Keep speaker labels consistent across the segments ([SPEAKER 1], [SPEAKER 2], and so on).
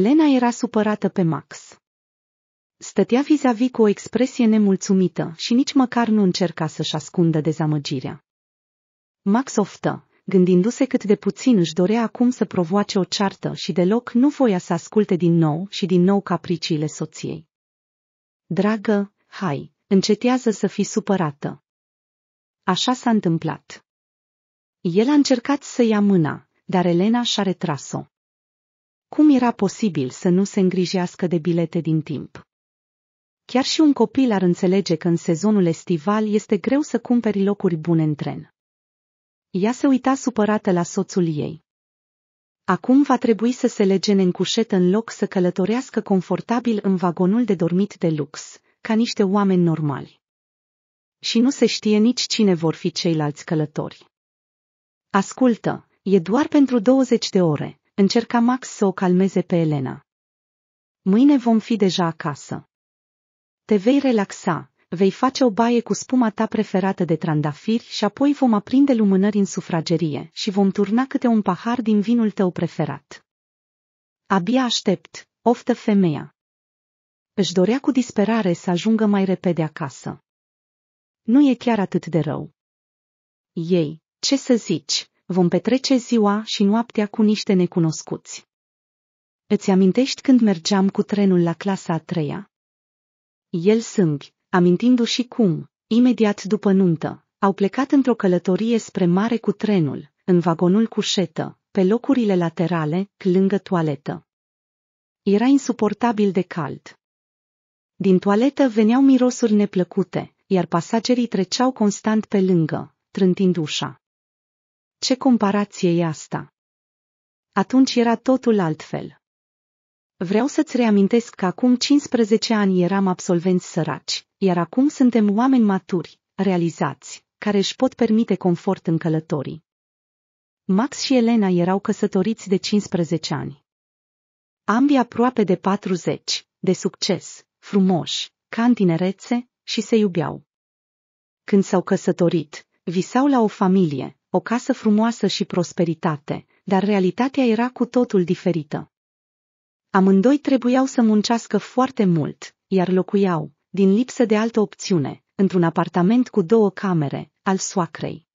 [SPEAKER 1] Elena era supărată pe Max. Stătea vis-a-vis cu o expresie nemulțumită și nici măcar nu încerca să-și ascundă dezamăgirea. Max oftă, gândindu-se cât de puțin își dorea acum să provoace o ceartă și deloc nu voia să asculte din nou și din nou capriciile soției. Dragă, hai, încetează să fii supărată. Așa s-a întâmplat. El a încercat să ia mâna, dar Elena și-a retras-o. Cum era posibil să nu se îngrijească de bilete din timp? Chiar și un copil ar înțelege că în sezonul estival este greu să cumperi locuri bune în tren. Ea se uita supărată la soțul ei. Acum va trebui să se lege în cușetă în loc să călătorească confortabil în vagonul de dormit de lux, ca niște oameni normali. Și nu se știe nici cine vor fi ceilalți călători. Ascultă, e doar pentru 20 de ore, Încerca Max să o calmeze pe Elena. Mâine vom fi deja acasă. Te vei relaxa, vei face o baie cu spuma ta preferată de trandafiri și apoi vom aprinde lumânări în sufragerie și vom turna câte un pahar din vinul tău preferat. Abia aștept, oftă femeia. Își dorea cu disperare să ajungă mai repede acasă. Nu e chiar atât de rău. Ei, ce să zici, vom petrece ziua și noaptea cu niște necunoscuți. Îți amintești când mergeam cu trenul la clasa a treia? El sâmbi, amintindu-și cum, imediat după nuntă, au plecat într-o călătorie spre mare cu trenul, în vagonul cu șetă, pe locurile laterale, lângă toaletă. Era insuportabil de cald. Din toaletă veneau mirosuri neplăcute, iar pasagerii treceau constant pe lângă, trântind ușa. Ce comparație e asta? Atunci era totul altfel. Vreau să-ți reamintesc că acum 15 ani eram absolvenți săraci, iar acum suntem oameni maturi, realizați, care își pot permite confort în călătorii. Max și Elena erau căsătoriți de 15 ani. Ambii aproape de 40, de succes, frumoși, ca în tinerețe, și se iubeau. Când s-au căsătorit, visau la o familie, o casă frumoasă și prosperitate, dar realitatea era cu totul diferită. Amândoi trebuiau să muncească foarte mult, iar locuiau, din lipsă de altă opțiune, într-un apartament cu două camere, al soacrei.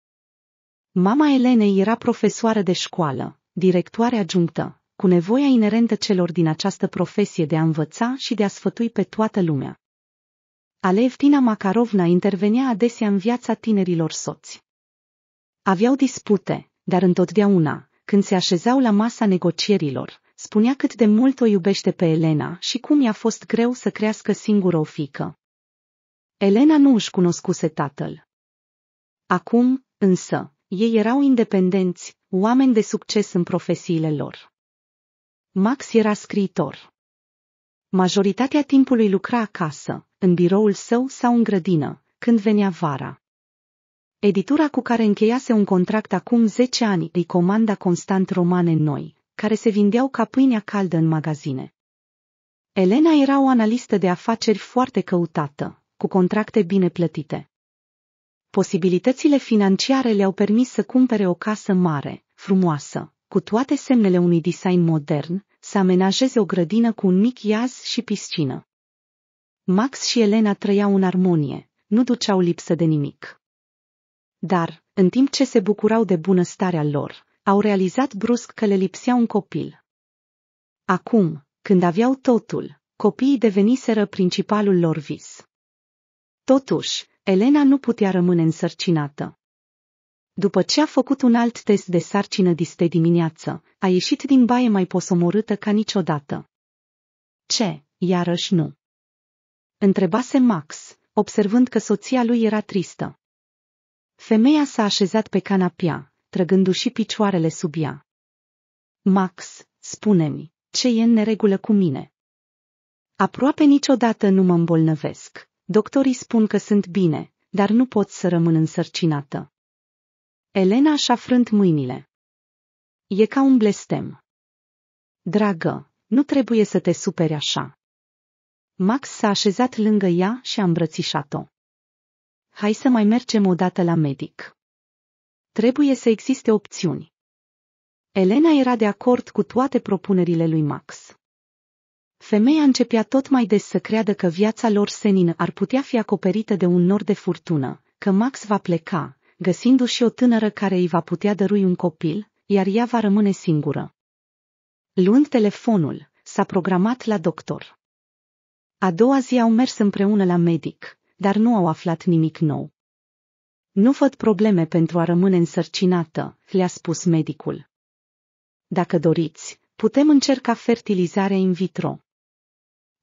[SPEAKER 1] Mama Elenei era profesoară de școală, directoare adjunctă, cu nevoia inerentă celor din această profesie de a învăța și de a sfătui pe toată lumea. Alevtina Macarovna intervenea adesea în viața tinerilor soți. Aveau dispute, dar întotdeauna, când se așezau la masa negocierilor, spunea cât de mult o iubește pe Elena și cum i-a fost greu să crească singură o fică. Elena nu își cunoscuse tatăl. Acum, însă, ei erau independenți, oameni de succes în profesiile lor. Max era scriitor. Majoritatea timpului lucra acasă, în biroul său sau în grădină, când venea vara. Editura cu care încheiase un contract acum 10 ani îi comanda constant romane noi, care se vindeau ca pâinea caldă în magazine. Elena era o analistă de afaceri foarte căutată, cu contracte bine plătite. Posibilitățile financiare le-au permis să cumpere o casă mare, frumoasă, cu toate semnele unui design modern, să amenajeze o grădină cu un mic iaz și piscină. Max și Elena trăiau în armonie, nu duceau lipsă de nimic. Dar, în timp ce se bucurau de bunăstarea lor, au realizat brusc că le lipsea un copil. Acum, când aveau totul, copiii deveniseră principalul lor vis. Totuși, Elena nu putea rămâne însărcinată. După ce a făcut un alt test de sarcină diste dimineață, a ieșit din baie mai posomorâtă ca niciodată. Ce, iarăși nu? Întrebase Max, observând că soția lui era tristă. Femeia s-a așezat pe canapea, trăgându-și picioarele sub ea. Max, spune-mi, ce e în neregulă cu mine? Aproape niciodată nu mă îmbolnăvesc. Doctorii spun că sunt bine, dar nu pot să rămân însărcinată. Elena și-a frânt mâinile. E ca un blestem. Dragă, nu trebuie să te superi așa. Max s-a așezat lângă ea și a îmbrățișat-o hai să mai mergem odată la medic. Trebuie să existe opțiuni. Elena era de acord cu toate propunerile lui Max. Femeia începea tot mai des să creadă că viața lor senină ar putea fi acoperită de un nor de furtună, că Max va pleca, găsindu-și o tânără care îi va putea dărui un copil, iar ea va rămâne singură. Luând telefonul, s-a programat la doctor. A doua zi au mers împreună la medic, dar nu au aflat nimic nou. Nu văd probleme pentru a rămâne însărcinată, le-a spus medicul. Dacă doriți, putem încerca fertilizarea in vitro.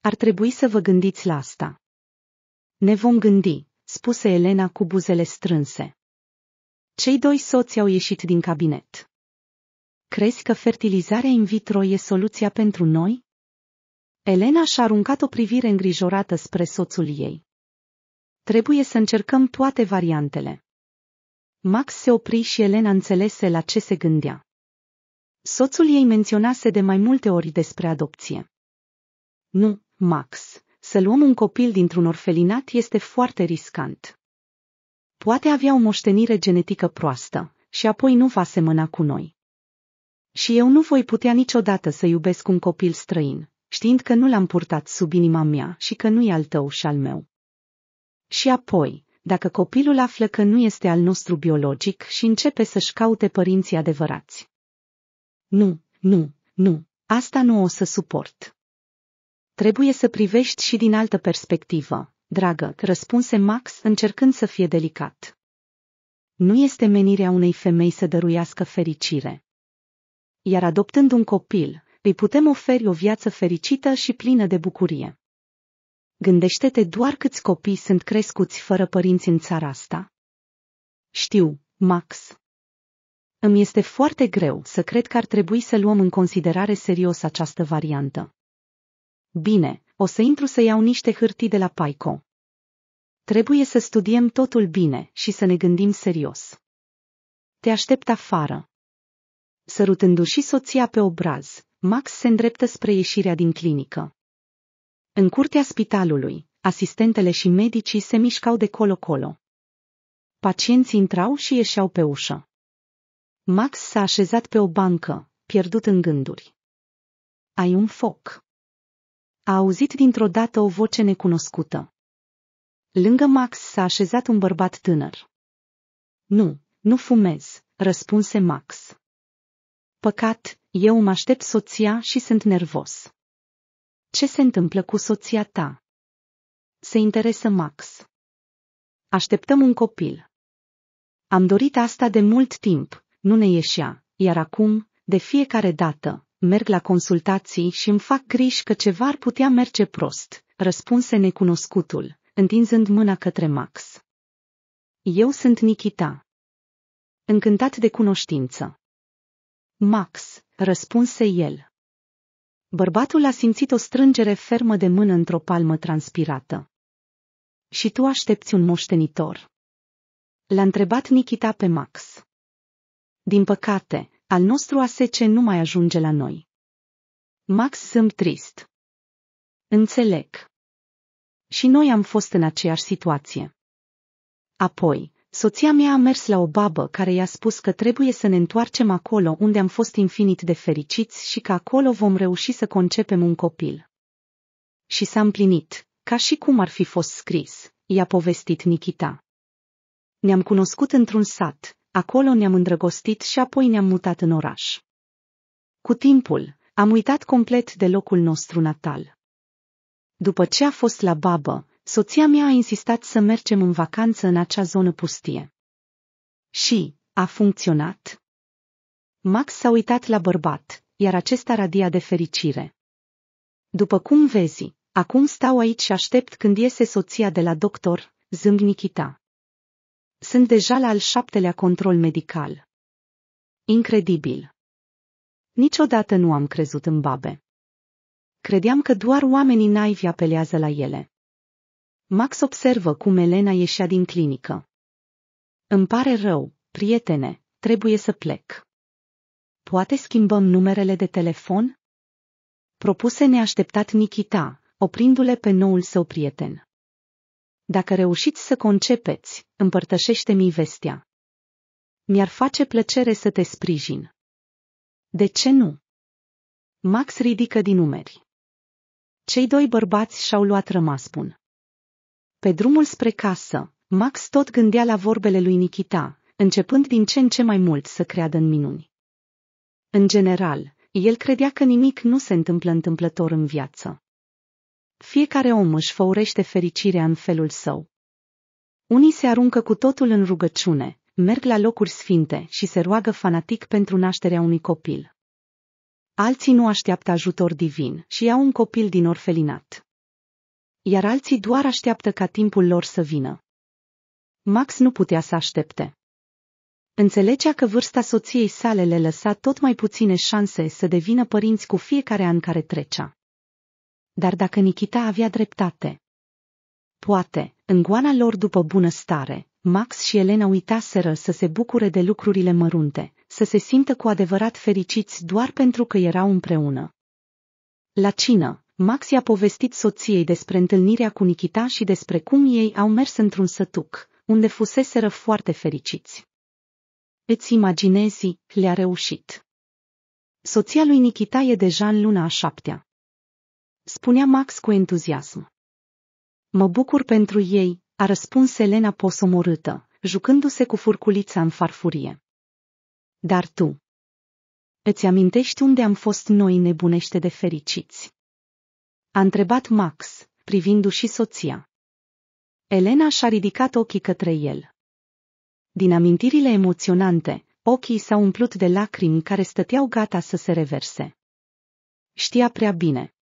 [SPEAKER 1] Ar trebui să vă gândiți la asta. Ne vom gândi, spuse Elena cu buzele strânse. Cei doi soți au ieșit din cabinet. Crezi că fertilizarea in vitro e soluția pentru noi? Elena și-a aruncat o privire îngrijorată spre soțul ei. Trebuie să încercăm toate variantele. Max se opri și Elena înțelese la ce se gândea. Soțul ei menționase de mai multe ori despre adopție. Nu, Max, să luăm un copil dintr-un orfelinat este foarte riscant. Poate avea o moștenire genetică proastă și apoi nu va semăna cu noi. Și eu nu voi putea niciodată să iubesc un copil străin, știind că nu l-am purtat sub inima mea și că nu e al tău și al meu. Și apoi, dacă copilul află că nu este al nostru biologic și începe să-și caute părinții adevărați. Nu, nu, nu, asta nu o să suport. Trebuie să privești și din altă perspectivă, dragă, răspunse Max încercând să fie delicat. Nu este menirea unei femei să dăruiască fericire. Iar adoptând un copil, îi putem oferi o viață fericită și plină de bucurie. Gândește-te doar câți copii sunt crescuți fără părinți în țara asta. Știu, Max. Îmi este foarte greu să cred că ar trebui să luăm în considerare serios această variantă. Bine, o să intru să iau niște hârtii de la Paico. Trebuie să studiem totul bine și să ne gândim serios. Te aștept afară. Sărutându-și soția pe obraz, Max se îndreptă spre ieșirea din clinică. În curtea spitalului, asistentele și medicii se mișcau de colo-colo. Pacienții intrau și ieșeau pe ușă. Max s-a așezat pe o bancă, pierdut în gânduri. Ai un foc. A auzit dintr-o dată o voce necunoscută. Lângă Max s-a așezat un bărbat tânăr. Nu, nu fumez, răspunse Max. Păcat, eu mă aștept soția și sunt nervos.
[SPEAKER 2] Ce se întâmplă cu soția ta? Se interesă Max. Așteptăm un copil. Am dorit asta de mult timp,
[SPEAKER 1] nu ne ieșea, iar acum, de fiecare dată, merg la consultații și îmi fac griji că ceva ar putea merge prost, răspunse necunoscutul, întinzând mâna
[SPEAKER 2] către Max. Eu sunt Nikita. Încântat de cunoștință. Max, răspunse el. Bărbatul
[SPEAKER 1] a simțit o strângere fermă de mână într-o palmă transpirată. Și tu aștepți un moștenitor. L-a întrebat Nikita pe Max. Din păcate, al nostru asece nu mai ajunge la noi. Max sunt trist. Înțeleg. Și noi am fost în aceeași situație. Apoi, Soția mea a mers la o babă care i-a spus că trebuie să ne întoarcem acolo unde am fost infinit de fericiți și că acolo vom reuși să concepem un copil. Și s-a împlinit, ca și cum ar fi fost scris, i-a povestit Nikita. Ne-am cunoscut într-un sat, acolo ne-am îndrăgostit și apoi ne-am mutat în oraș. Cu timpul, am uitat complet de locul nostru natal. După ce a fost la babă, Soția mea a insistat să mergem în vacanță în acea zonă pustie. Și a funcționat. Max s-a uitat la bărbat, iar acesta radia de fericire. După cum vezi, acum stau aici și aștept când iese soția de la doctor, zâmb Nikita. Sunt deja la al șaptelea control medical. Incredibil. Niciodată nu am crezut în babe. Credeam că doar oamenii naivi apelează la ele. Max observă cum Elena ieșea din clinică. Îmi pare rău, prietene, trebuie să plec. Poate schimbăm numerele de telefon? Propuse neașteptat Nikita, oprindu-le pe noul său prieten. Dacă reușiți să concepeți, împărtășește-mi vestea. Mi-ar face plăcere să
[SPEAKER 2] te sprijin. De ce nu? Max ridică din umeri. Cei doi bărbați și-au luat rămas bun. Pe drumul spre
[SPEAKER 1] casă, Max tot gândea la vorbele lui Nikita, începând din ce în ce mai mult să creadă în minuni. În general, el credea că nimic nu se întâmplă întâmplător în viață. Fiecare om își făurește fericirea în felul său. Unii se aruncă cu totul în rugăciune, merg la locuri sfinte și se roagă fanatic pentru nașterea unui copil. Alții nu așteaptă ajutor divin și au un copil din orfelinat iar alții doar așteaptă ca timpul lor să vină. Max nu putea să aștepte. Înțelegea că vârsta soției sale le lăsa tot mai puține șanse să devină părinți cu fiecare an care trecea. Dar dacă Nikita avea dreptate. Poate, în goana lor după bunăstare, Max și Elena uitaseră să se bucure de lucrurile mărunte, să se simtă cu adevărat fericiți doar pentru că erau împreună. La cină, Max i-a povestit soției despre întâlnirea cu Nikita și despre cum ei au mers într-un sătuc, unde fuseseră foarte fericiți. Îți imaginezi, le-a reușit. Soția lui Nikita e deja în luna a șaptea. Spunea Max cu entuziasm. Mă bucur pentru ei, a răspuns Elena posomorâtă, jucându-se cu furculița în farfurie. Dar tu? Îți amintești unde am fost noi nebunește de fericiți? A întrebat Max, privindu-și soția. Elena și-a ridicat ochii către el. Din amintirile emoționante, ochii s-au umplut de lacrimi care stăteau gata să se reverse. Știa prea bine.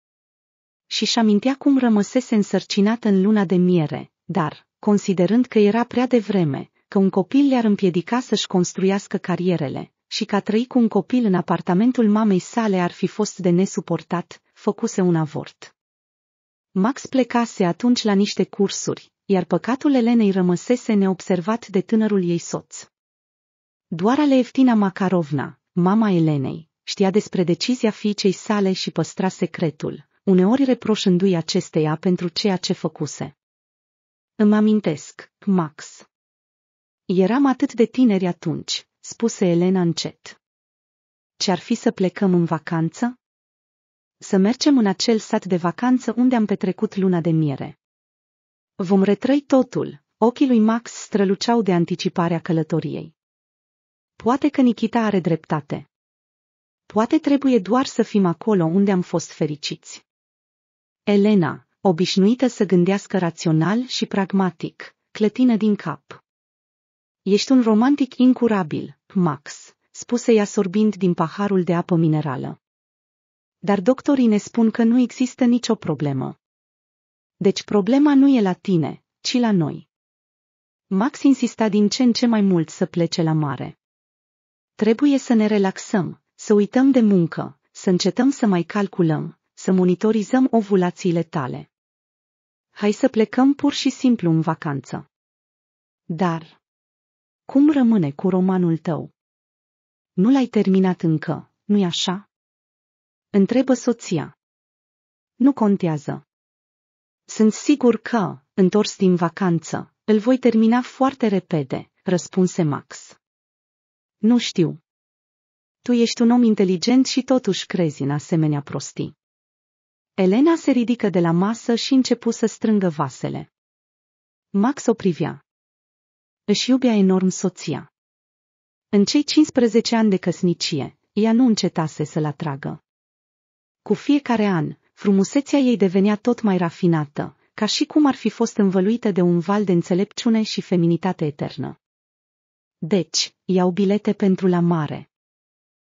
[SPEAKER 1] Și-și amintea cum rămăsese însărcinată în luna de miere, dar, considerând că era prea devreme, că un copil le-ar împiedica să-și construiască carierele, și că a trăi cu un copil în apartamentul mamei sale ar fi fost de nesuportat, făcuse un avort. Max plecase atunci la niște cursuri, iar păcatul Elenei rămăsese neobservat de tânărul ei soț. Doar Alevtina Macarovna, mama Elenei, știa despre decizia fiicei sale și păstra secretul, uneori reproșându-i acesteia pentru ceea ce făcuse. Îmi amintesc, Max. Eram atât de tineri atunci, spuse Elena încet. Ce-ar fi să plecăm în vacanță? să mergem în acel sat de vacanță unde am petrecut luna de miere. Vom retrăi totul, ochii lui Max străluceau de anticiparea călătoriei. Poate că Nikita are dreptate. Poate trebuie doar să fim acolo unde am fost fericiți. Elena, obișnuită să gândească rațional și pragmatic, clătină din cap. Ești un romantic incurabil, Max, spuse ea sorbind din paharul de apă minerală. Dar doctorii ne spun că nu există nicio problemă. Deci problema nu e la tine, ci la noi. Max insista din ce în ce mai mult să plece la mare. Trebuie să ne relaxăm, să uităm de muncă, să încetăm să mai calculăm, să monitorizăm ovulațiile tale. Hai să plecăm pur și simplu în vacanță.
[SPEAKER 2] Dar, cum rămâne cu romanul tău? Nu l-ai terminat încă, nu-i așa? Întrebă soția.
[SPEAKER 1] Nu contează. Sunt sigur că, întors din vacanță, îl voi termina foarte repede, răspunse Max. Nu știu. Tu ești un om inteligent și totuși crezi în asemenea prostii. Elena se ridică de la masă și începu să strângă vasele. Max o privea. Își iubea enorm soția. În cei 15 ani de căsnicie, ea nu încetase să-l atragă. Cu fiecare an, frumusețea ei devenea tot mai rafinată, ca și cum ar fi fost învăluită de un val de înțelepciune și feminitate eternă. Deci, iau bilete pentru la mare.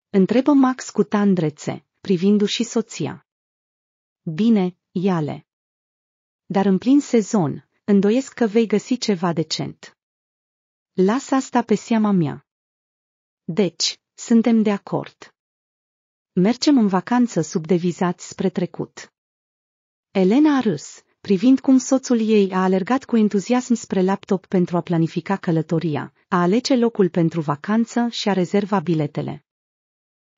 [SPEAKER 1] Întrebă Max cu tandrețe, privindu-și soția. Bine, iale. Dar în plin sezon, îndoiesc că vei găsi ceva decent. Lasă asta pe seama mea. Deci, suntem de acord. Mergem în vacanță subdevizați spre trecut. Elena a râs, privind cum soțul ei a alergat cu entuziasm spre laptop pentru a planifica călătoria, a alege locul pentru vacanță și a rezerva biletele.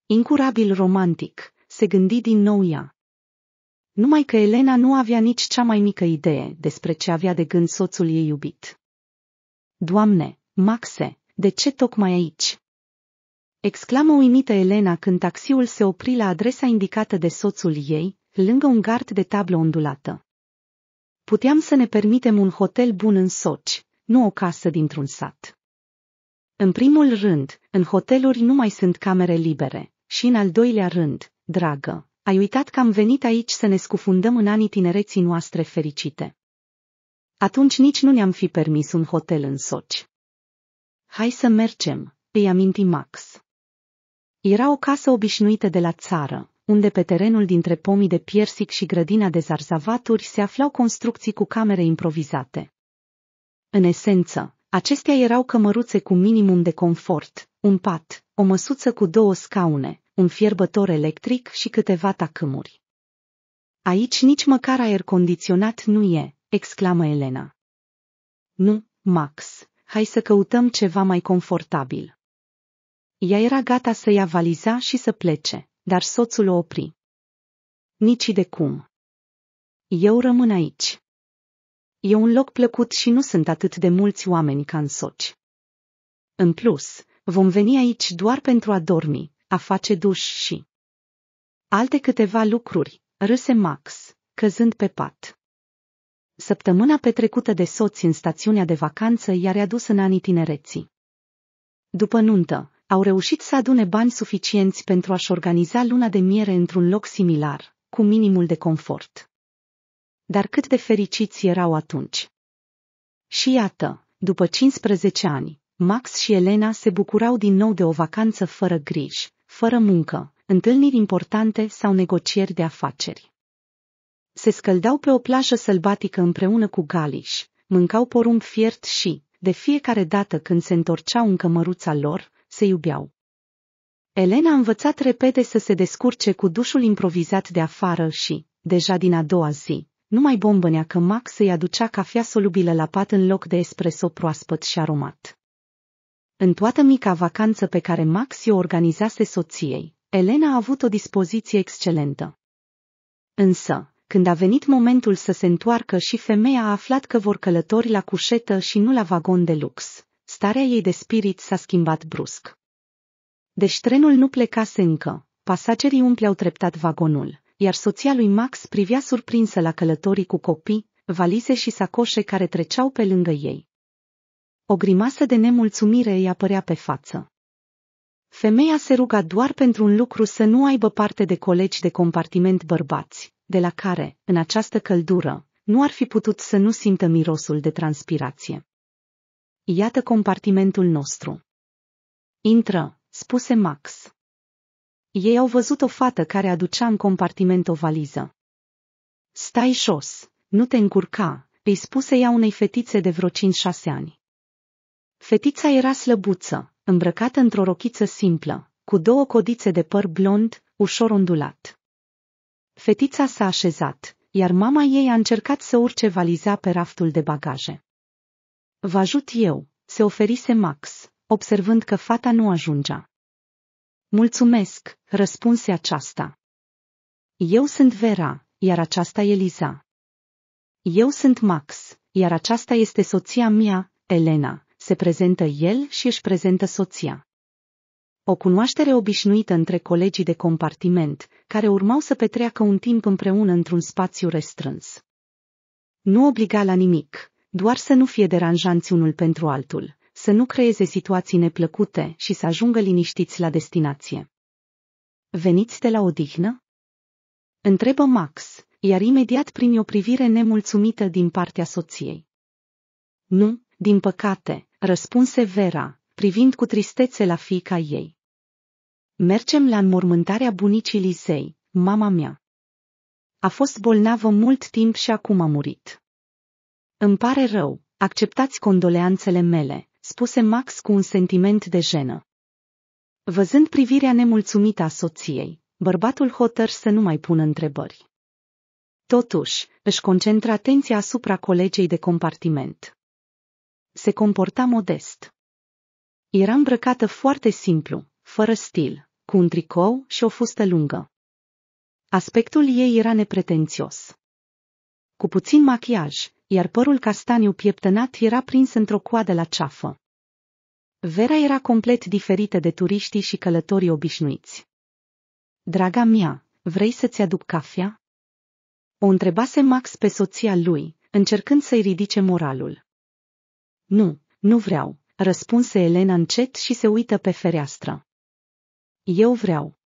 [SPEAKER 1] Incurabil romantic, se gândi din nou ea. Numai că Elena nu avea nici cea mai mică idee despre ce avea de gând soțul ei iubit. Doamne, Maxe, de ce tocmai aici? Exclamă uimită Elena când taxiul se opri la adresa indicată de soțul ei, lângă un gard de tablă ondulată. Puteam să ne permitem un hotel bun în Soci, nu o casă dintr-un sat. În primul rând, în hoteluri nu mai sunt camere libere, și în al doilea rând, dragă, ai uitat că am venit aici să ne scufundăm în anii tinereții noastre fericite. Atunci nici nu ne-am fi permis un hotel în Soci. Hai să mergem, îi aminti Max. Era o casă obișnuită de la țară, unde pe terenul dintre pomii de piersic și grădina de zarzavaturi se aflau construcții cu camere improvizate. În esență, acestea erau cămăruțe cu minimum de confort, un pat, o măsuță cu două scaune, un fierbător electric și câteva tacâmuri. Aici nici măcar aer condiționat nu e, exclamă Elena. Nu, Max, hai să căutăm ceva mai confortabil. Ea era gata să ia valiza și să plece, dar soțul o opri. Nici de cum. Eu rămân aici. E un loc plăcut și nu sunt atât de mulți oameni ca în Soci. În plus, vom veni aici doar pentru a dormi, a face duș și... Alte câteva lucruri, râse Max, căzând pe pat. Săptămâna petrecută de soț în stațiunea de vacanță i-a readus în anii tinereții. După nuntă, au reușit să adune bani suficienți pentru a-și organiza luna de miere într-un loc similar, cu minimul de confort. Dar cât de fericiți erau atunci! Și iată, după 15 ani, Max și Elena se bucurau din nou de o vacanță fără griji, fără muncă, întâlniri importante sau negocieri de afaceri. Se scăldau pe o plajă sălbatică împreună cu galiș, mâncau porumb fiert și, de fiecare dată când se întorceau în cămăruța lor, se iubeau. Elena a învățat repede să se descurce cu dușul improvizat de afară și, deja din a doua zi, nu mai bombănea că Max îi aducea cafea solubilă la pat în loc de espresso proaspăt și aromat. În toată mica vacanță pe care Max o organizase soției, Elena a avut o dispoziție excelentă. Însă, când a venit momentul să se întoarcă și femeia a aflat că vor călători la cușetă și nu la vagon de lux. Starea ei de spirit s-a schimbat brusc. Deci trenul nu plecase încă, pasagerii umpleau treptat vagonul, iar soția lui Max privea surprinsă la călătorii cu copii, valize și sacoșe care treceau pe lângă ei. O grimasă de nemulțumire îi apărea pe față. Femeia se ruga doar pentru un lucru să nu aibă parte de colegi de compartiment bărbați, de la care, în această căldură, nu ar fi putut să nu simtă mirosul de transpirație. Iată compartimentul nostru. Intră, spuse Max. Ei au văzut o fată care aducea în compartiment o valiză. Stai jos, nu te încurca, îi spuse ea unei fetițe de vreo 5-6 ani. Fetița era slăbuță, îmbrăcată într-o rochiță simplă, cu două codițe de păr blond, ușor ondulat. Fetița s-a așezat, iar mama ei a încercat să urce valiza pe raftul de bagaje. Vă ajut eu, se oferise Max, observând că fata nu ajungea. Mulțumesc, răspunse aceasta. Eu sunt Vera, iar aceasta e Liza. Eu sunt Max, iar aceasta este soția mea, Elena, se prezentă el și își prezentă soția. O cunoaștere obișnuită între colegii de compartiment, care urmau să petreacă un timp împreună într-un spațiu restrâns. Nu obliga la nimic, doar să nu fie deranjanți unul pentru altul, să nu creeze situații neplăcute și să ajungă liniștiți la destinație. Veniți de la odihnă? Întrebă Max, iar imediat primi o privire nemulțumită din partea soției. Nu, din păcate, răspunse Vera, privind cu tristețe la fiica ei. Mergem la înmormântarea bunicii Lisei, mama mea. A fost bolnavă mult timp și acum a murit. Îmi pare rău, acceptați condoleanțele mele, spuse Max cu un sentiment de jenă. Văzând privirea nemulțumită a soției, bărbatul hotăr să nu mai pună întrebări. Totuși, își concentra atenția asupra colegei de compartiment. Se comporta modest. Era îmbrăcată foarte simplu, fără stil, cu un tricou și o fustă lungă. Aspectul ei era nepretențios. Cu puțin machiaj, iar părul castaniu pieptănat era prins într-o coadă la ceafă. Vera era complet diferită de turiștii și călătorii obișnuiți. Draga mea, vrei să-ți aduc cafea? O întrebase Max pe soția lui, încercând să-i ridice moralul. Nu, nu vreau, răspunse Elena încet și se uită pe fereastră. Eu vreau.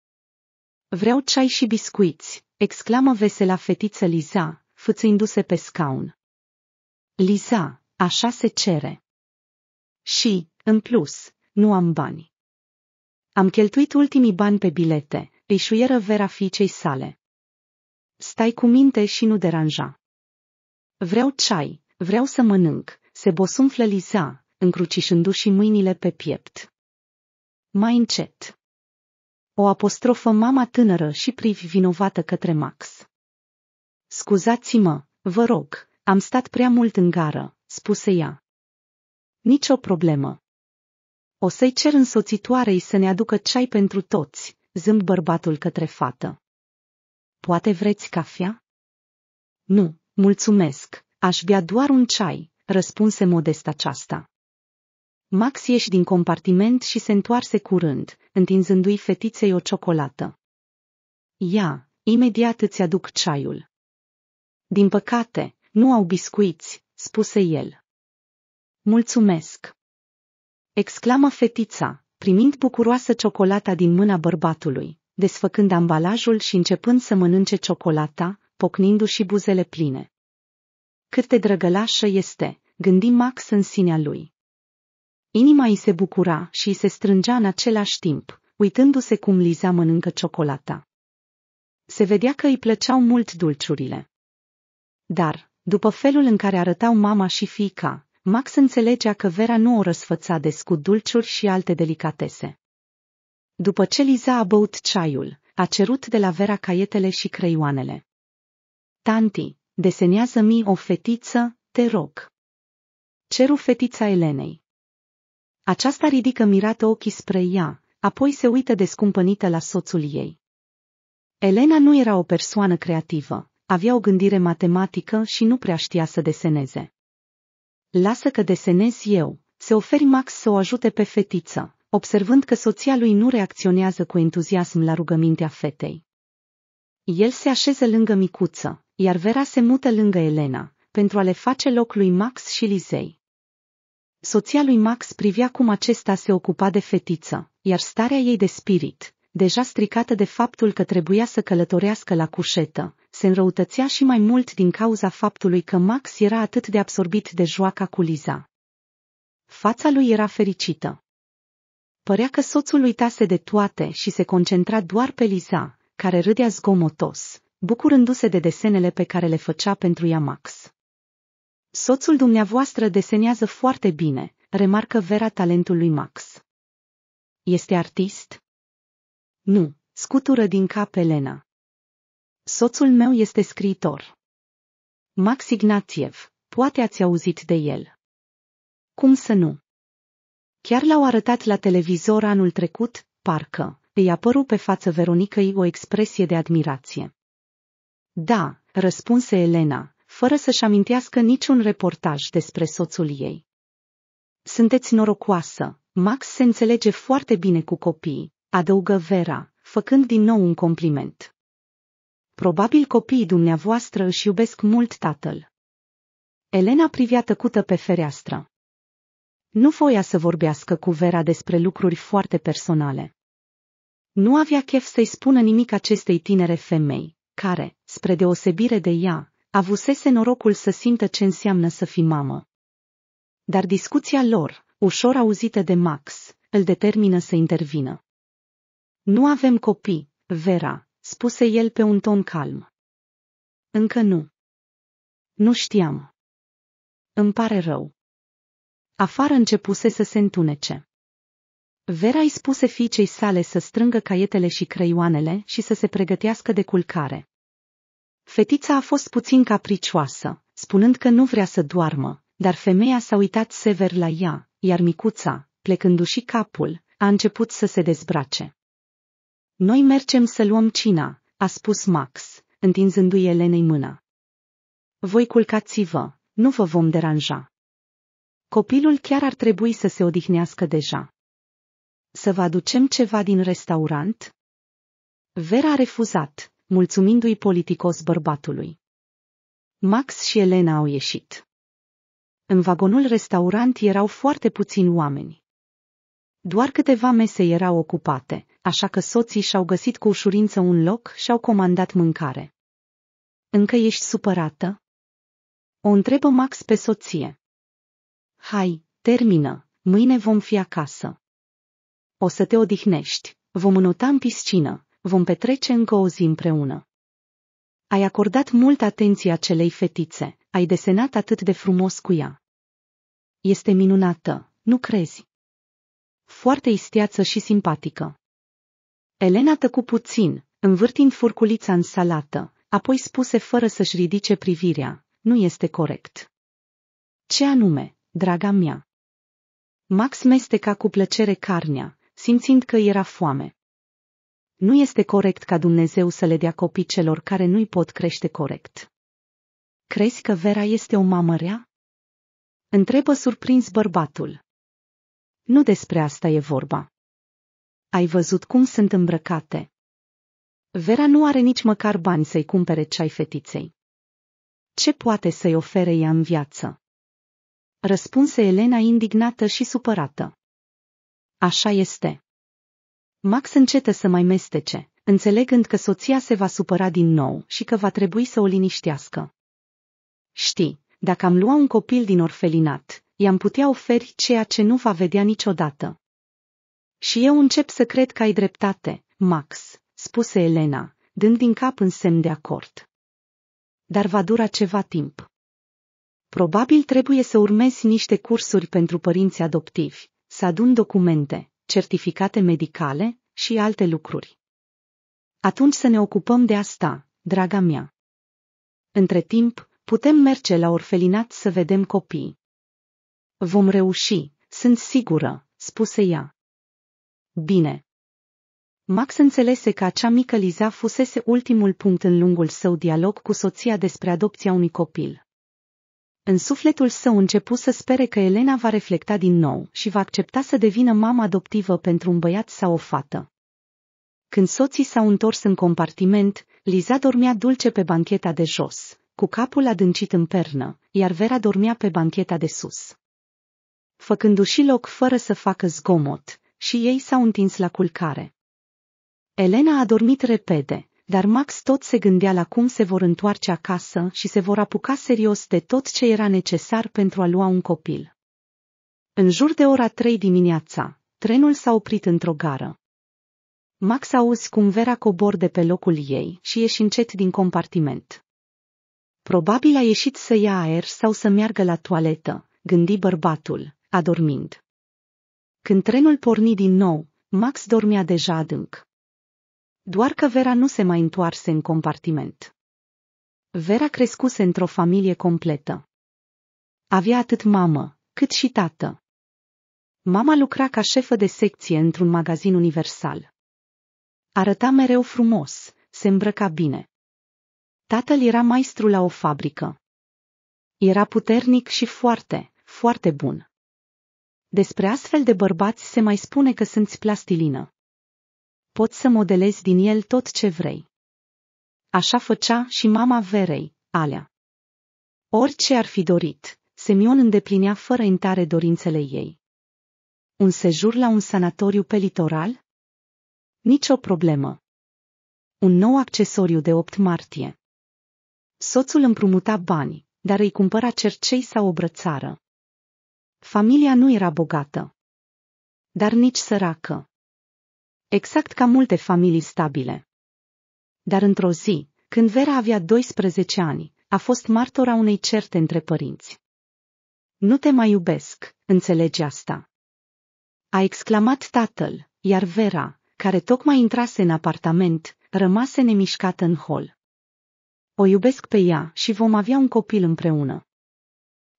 [SPEAKER 1] Vreau ceai și biscuiți, exclamă vesela fetiță Liza, fățindu-se pe scaun. Liza, așa se cere. Și, în plus, nu am bani. Am cheltuit ultimii bani pe bilete, îi Vera fiicei sale. Stai cu minte și nu deranja. Vreau ceai, vreau să mănânc, se bosumflă Liza, încrucișându-și mâinile pe piept. Mai încet. O apostrofă mama tânără și privi vinovată către Max. Scuzați-mă, vă rog, am stat prea mult în gară, spuse ea. Nici o problemă. O să-i cer însoțitoarei să ne aducă ceai pentru toți, zâmb bărbatul către fată. Poate vreți cafea? Nu, mulțumesc, aș bea doar un ceai, răspunse modest aceasta. Max ieși din compartiment și se întoarse curând, întinzându-i fetiței o ciocolată. Ia, imediat îți aduc ceaiul. Din păcate, nu au biscuiți, spuse el. Mulțumesc! exclamă fetița, primind bucuroasă ciocolata din mâna bărbatului, desfăcând ambalajul și începând să mănânce ciocolata, pocnindu-și buzele pline. Cât de drăgălașă este, gândi Max în sinea lui. Inima îi se bucura și îi se strângea în același timp, uitându-se cum Liza mănâncă ciocolata. Se vedea că îi plăceau mult dulciurile. Dar, după felul în care arătau mama și fiica, Max înțelegea că Vera nu o răsfăța des cu dulciuri și alte delicatese. După ce Liza a băut ceaiul, a cerut de la Vera caietele și creioanele. Tanti, desenează-mi o fetiță, te rog. Ceru fetița Elenei. Aceasta ridică mirată ochii spre ea, apoi se uită descumpănită la soțul ei. Elena nu era o persoană creativă, avea o gândire matematică și nu prea știa să deseneze. Lasă că desenez eu, se oferi Max să o ajute pe fetiță, observând că soția lui nu reacționează cu entuziasm la rugămintea fetei. El se așeze lângă micuță, iar Vera se mută lângă Elena, pentru a le face loc lui Max și Lizei. Soția lui Max privea cum acesta se ocupa de fetiță, iar starea ei de spirit, deja stricată de faptul că trebuia să călătorească la cușetă, se înrăutățea și mai mult din cauza faptului că Max era atât de absorbit de joaca cu Liza. Fața lui era fericită. Părea că soțul uitase de toate și se concentra doar pe Liza, care râdea zgomotos, bucurându-se de desenele pe care le făcea pentru ea Max. Soțul dumneavoastră desenează foarte bine, remarcă Vera talentul lui Max. Este artist? Nu, scutură din cap Elena. Soțul meu este scriitor. Max Ignatiev, poate ați auzit de el. Cum să nu? Chiar l-au arătat la televizor anul trecut, parcă, îi apăru pe față Veronicăi o expresie de admirație. Da, răspunse Elena, fără să-și amintească niciun reportaj despre soțul ei. Sunteți norocoasă, Max se înțelege foarte bine cu copiii, adăugă Vera, făcând din nou un compliment. Probabil copiii dumneavoastră își iubesc mult tatăl. Elena privea tăcută pe fereastră. Nu voia să vorbească cu Vera despre lucruri foarte personale. Nu avea chef să-i spună nimic acestei tinere femei, care, spre deosebire de ea, avusese norocul să simtă ce înseamnă să fii mamă. Dar discuția lor, ușor auzită de Max, îl determină să intervină.
[SPEAKER 2] Nu avem copii, Vera, spuse el pe un ton calm. Încă nu. Nu știam. Îmi pare rău. Afară începuse să se întunece. Vera îi spuse fiicei sale să
[SPEAKER 1] strângă caietele și creioanele și să se pregătească de culcare. Fetița a fost puțin capricioasă, spunând că nu vrea să doarmă, dar femeia s-a uitat sever la ea, iar micuța, plecându-și capul, a început să se dezbrace. Noi mergem să luăm cina, a spus Max, întinzându-i Elenei mâna. Voi culcați-vă, nu vă vom deranja. Copilul chiar ar trebui să se odihnească deja. Să vă aducem ceva din restaurant? Vera a refuzat, mulțumindu-i politicos bărbatului. Max și Elena au ieșit. În vagonul restaurant erau foarte puțini oameni. Doar câteva mese erau ocupate, așa că soții și-au găsit cu ușurință un loc și-au comandat mâncare. Încă ești supărată? O întrebă Max pe soție. Hai, termină, mâine vom fi acasă. O să te odihnești, vom înota în piscină, vom petrece încă o zi împreună. Ai acordat multă atenție acelei fetițe, ai desenat atât de frumos cu ea. Este minunată, nu crezi? Foarte isteață și simpatică. Elena tăcu puțin, învârtind furculița în salată, apoi spuse fără să-și ridice privirea, nu este corect. Ce anume, draga mea? Max mesteca cu plăcere carnea, simțind că era foame. Nu este corect ca Dumnezeu să le dea copii celor care nu-i pot crește corect.
[SPEAKER 2] Crezi că Vera este o mamă rea? Întrebă surprins bărbatul. Nu despre asta e vorba. Ai văzut cum
[SPEAKER 1] sunt îmbrăcate? Vera nu are nici măcar bani să-i cumpere ceai fetiței. Ce poate să-i ofere ea în viață? Răspunse Elena indignată și supărată. Așa este. Max încetă să mai mestece, înțelegând că soția se va supăra din nou și că va trebui să o liniștească. Știi, dacă am lua un copil din orfelinat, i-am putea oferi ceea ce nu va vedea niciodată. Și eu încep să cred că ai dreptate, Max, spuse Elena, dând din cap în semn de acord. Dar va dura ceva timp. Probabil trebuie să urmezi niște cursuri pentru părinți adoptivi, să adun documente, certificate medicale și alte lucruri. Atunci să ne ocupăm de asta, draga mea. Între timp, putem merge la orfelinat să vedem copii. Vom reuși, sunt sigură, spuse ea. Bine. Max înțelese că acea mică Liza fusese ultimul punct în lungul său dialog cu soția despre adopția unui copil. În sufletul său începu să spere că Elena va reflecta din nou și va accepta să devină mamă adoptivă pentru un băiat sau o fată. Când soții s-au întors în compartiment, Liza dormea dulce pe bancheta de jos, cu capul adâncit în pernă, iar Vera dormea pe bancheta de sus. Făcându-și loc fără să facă zgomot, și ei s-au întins la culcare. Elena a dormit repede, dar Max tot se gândea la cum se vor întoarce acasă și se vor apuca serios de tot ce era necesar pentru a lua un copil. În jur de ora trei dimineața, trenul s-a oprit într-o gară. Max auzi cum Vera cobor de pe locul ei și ieși încet din compartiment. Probabil a ieșit să ia aer sau să meargă la toaletă, gândi bărbatul, adormind. Când trenul porni din nou, Max dormea deja adânc. Doar că Vera nu se mai întoarse în compartiment. Vera crescuse într-o familie completă. Avea atât mamă, cât și tată. Mama lucra ca șefă de secție într-un magazin universal. Arăta mereu frumos, se îmbrăca bine. Tatăl era maestru la o fabrică. Era puternic și foarte, foarte bun. Despre astfel de bărbați se mai spune că sunt plastilină. Poți să modelezi din el tot ce vrei. Așa făcea și mama Verei, Alea. Orice ar fi dorit, Semion îndeplinea fără intare dorințele
[SPEAKER 2] ei. Un sejur la un sanatoriu pe litoral? Nicio problemă. Un nou accesoriu de 8 martie.
[SPEAKER 1] Soțul împrumuta bani, dar îi cumpăra cercei sau o brățară. Familia nu era bogată, dar nici săracă. Exact ca multe familii stabile. Dar într-o zi, când Vera avea 12 ani, a fost martora unei certe între părinți. Nu te mai iubesc, înțelegi asta. A exclamat tatăl, iar Vera, care tocmai intrase în apartament, rămase nemișcată în hol. O iubesc pe ea și vom avea un copil împreună.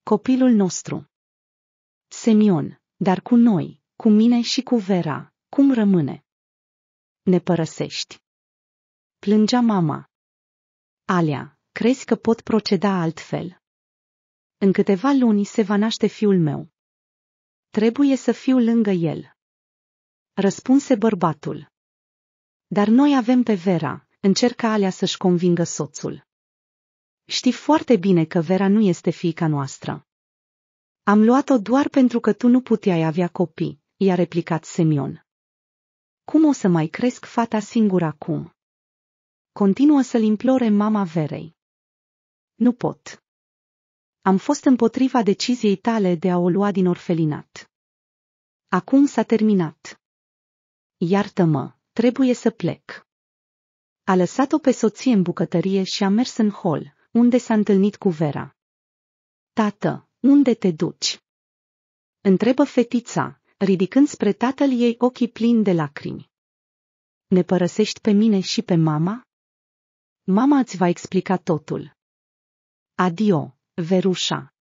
[SPEAKER 1] Copilul nostru. Semion, dar cu noi, cu mine și cu Vera, cum rămâne? Ne părăsești. Plângea mama. Alea, crezi că pot proceda altfel? În câteva luni se va naște fiul meu. Trebuie să fiu lângă el. Răspunse bărbatul. Dar noi avem pe Vera, Încerca Alea să-și convingă soțul. Știi foarte bine că Vera nu este fiica noastră. Am luat-o doar pentru că tu nu puteai avea copii, i-a replicat Semion. Cum o să mai cresc fata singură acum? Continuă să-l implore mama Verei. Nu pot. Am fost împotriva deciziei tale de a o lua din orfelinat. Acum s-a terminat. Iartă-mă, trebuie să plec. A lăsat-o pe soție în bucătărie și a mers în hol, unde s-a întâlnit cu Vera. Tată, unde te duci? Întrebă fetița, ridicând spre tatăl ei ochii plini de lacrimi. Ne părăsești pe mine și pe mama? Mama îți va explica totul. Adio, Verușa.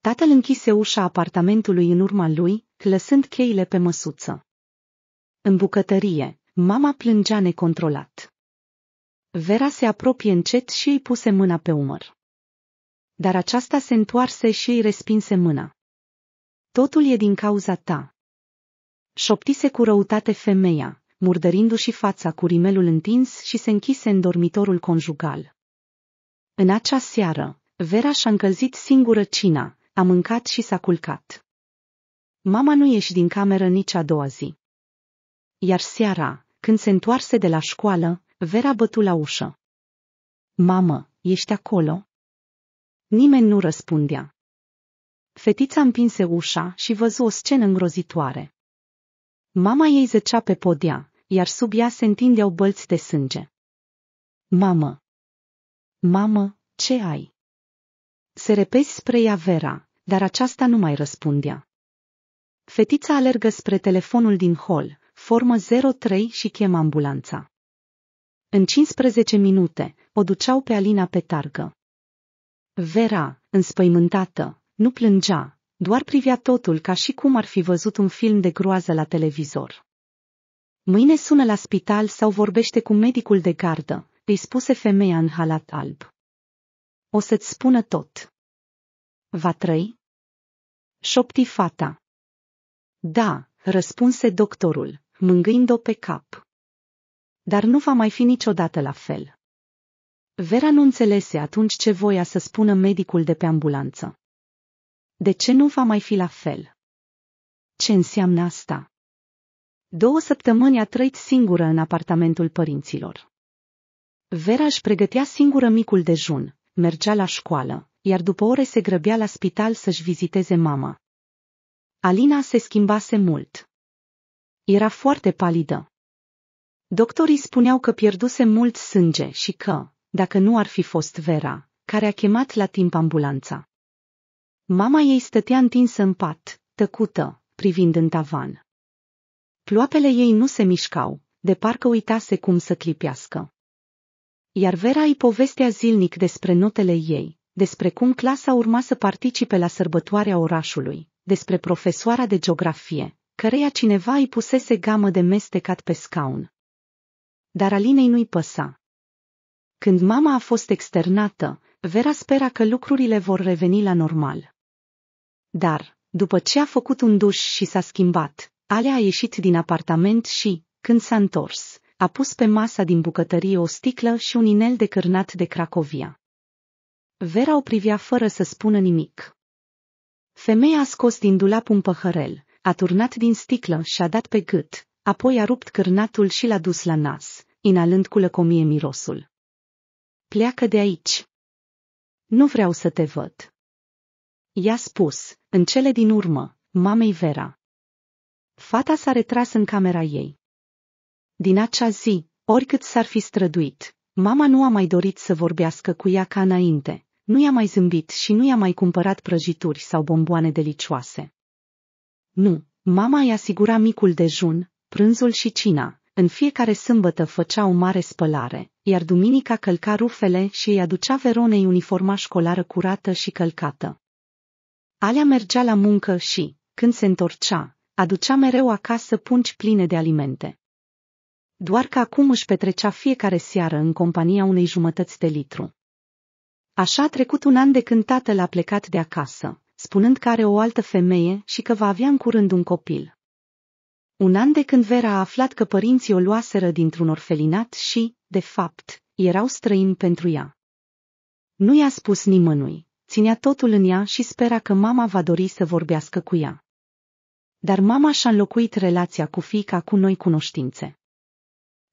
[SPEAKER 1] Tatăl închise ușa apartamentului în urma lui, lăsând cheile pe măsuță. În bucătărie, mama plângea necontrolat. Vera se apropie încet și îi puse mâna pe umăr dar aceasta se întoarse și îi respinse mâna. Totul e din cauza ta. Șoptise cu răutate femeia, murdărindu-și fața cu rimelul întins și se închise în dormitorul conjugal. În acea seară, Vera și-a încălzit singură cina, a mâncat și s-a culcat. Mama nu ieși din cameră nici a doua zi. Iar seara, când se întoarse de la școală, Vera bătu la ușă. Mamă, ești acolo? Nimeni nu răspundea. Fetița împinse ușa și văzu o scenă îngrozitoare. Mama ei zăcea pe podea, iar sub ea se întindeau bălți de sânge. Mamă! Mamă, ce ai? Se repezi spre ea Vera, dar aceasta nu mai răspundea. Fetița alergă spre telefonul din hol, formă 03 și chem ambulanța. În 15 minute, o duceau pe Alina pe targă. Vera, înspăimântată, nu plângea, doar privea totul ca și cum ar fi văzut un film de groază la televizor. Mâine sună la spital sau vorbește cu medicul de gardă, îi spuse femeia în halat alb.
[SPEAKER 2] O să-ți spună tot. Va trăi? Șopti fata. Da, răspunse doctorul, mângâind-o pe cap.
[SPEAKER 1] Dar nu va mai fi niciodată la fel. Vera nu înțelese atunci ce voia să spună medicul de pe ambulanță. De ce nu va mai fi la fel? Ce înseamnă asta? Două săptămâni a trăit singură în apartamentul părinților. Vera își pregătea singură micul dejun, mergea la școală, iar după ore se grăbea la spital să-și viziteze mama. Alina se schimbase mult. Era foarte palidă. Doctorii spuneau că pierduse mult sânge și că, dacă nu ar fi fost Vera, care a chemat la timp ambulanța. Mama ei stătea întinsă în pat, tăcută, privind în tavan. Ploapele ei nu se mișcau, de parcă uitase cum să clipească. Iar Vera îi povestea zilnic despre notele ei, despre cum clasa urma să participe la sărbătoarea orașului, despre profesoara de geografie, căreia cineva îi pusese gamă de mestecat pe scaun. Dar Alinei nu-i păsa. Când mama a fost externată, Vera spera că lucrurile vor reveni la normal. Dar, după ce a făcut un duș și s-a schimbat, Alea a ieșit din apartament și, când s-a întors, a pus pe masa din bucătărie o sticlă și un inel de cârnat de Cracovia. Vera o privea fără să spună nimic. Femeia a scos din dulap un păhărel, a turnat din sticlă și a dat pe gât, apoi a rupt cârnatul și l-a dus la nas, inalând cu lăcomie mirosul. Pleacă de aici. Nu vreau să te văd. I-a spus, în cele din urmă, mamei Vera. Fata s-a retras în camera ei. Din acea zi, oricât s-ar fi străduit, mama nu a mai dorit să vorbească cu ea ca înainte, nu i-a mai zâmbit și nu i-a mai cumpărat prăjituri sau bomboane delicioase. Nu, mama i-a asigura micul dejun, prânzul și cina, în fiecare sâmbătă făcea o mare spălare, iar duminica călca rufele și îi aducea Veronei uniforma școlară curată și călcată. Alea mergea la muncă și, când se întorcea, aducea mereu acasă pungi pline de alimente. Doar că acum își petrecea fiecare seară în compania unei jumătăți de litru. Așa a trecut un an de când tatăl a plecat de acasă, spunând că are o altă femeie și că va avea în curând un copil. Un an de când Vera a aflat că părinții o luaseră dintr-un orfelinat și, de fapt, erau străini pentru ea. Nu i-a spus nimănui, ținea totul în ea și spera că mama va dori să vorbească cu ea. Dar mama și-a înlocuit relația cu fica cu noi cunoștințe.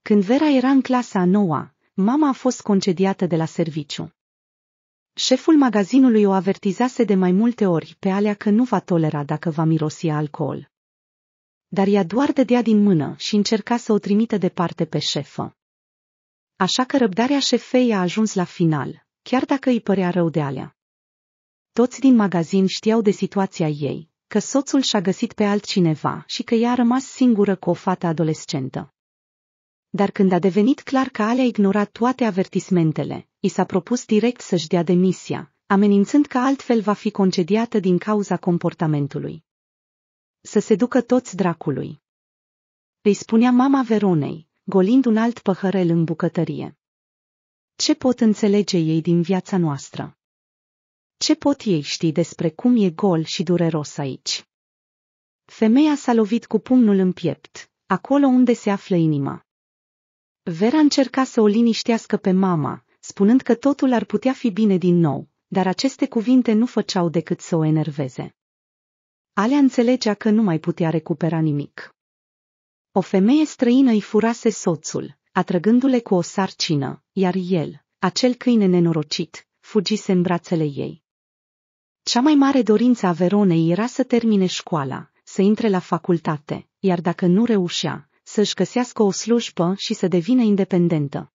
[SPEAKER 1] Când Vera era în clasa a noua, mama a fost concediată de la serviciu. Șeful magazinului o avertizase de mai multe ori pe alea că nu va tolera dacă va mirosi alcool dar ea doar dădea din mână și încerca să o trimită departe pe șefă. Așa că răbdarea șefei a ajuns la final, chiar dacă îi părea rău de alea. Toți din magazin știau de situația ei, că soțul și-a găsit pe altcineva și că ea a rămas singură cu o fată adolescentă. Dar când a devenit clar că Alea ignora toate avertismentele, i s-a propus direct să-și dea demisia, amenințând că altfel va fi concediată din cauza comportamentului să se ducă toți dracului. Îi spunea mama Veronei, golind un alt păhărel în bucătărie. Ce pot înțelege ei din viața noastră? Ce pot ei ști despre cum e gol și dureros aici? Femeia s-a lovit cu pumnul în piept, acolo unde se află inima. Vera încerca să o liniștească pe mama, spunând că totul ar putea fi bine din nou, dar aceste cuvinte nu făceau decât să o enerveze. Alea înțelegea că nu mai putea recupera nimic. O femeie străină îi furase soțul, atrăgându-le cu o sarcină, iar el, acel câine nenorocit, fugise în brațele ei. Cea mai mare dorință a Veronei era să termine școala, să intre la facultate, iar dacă nu reușea, să-și găsească o slujbă și să devină independentă.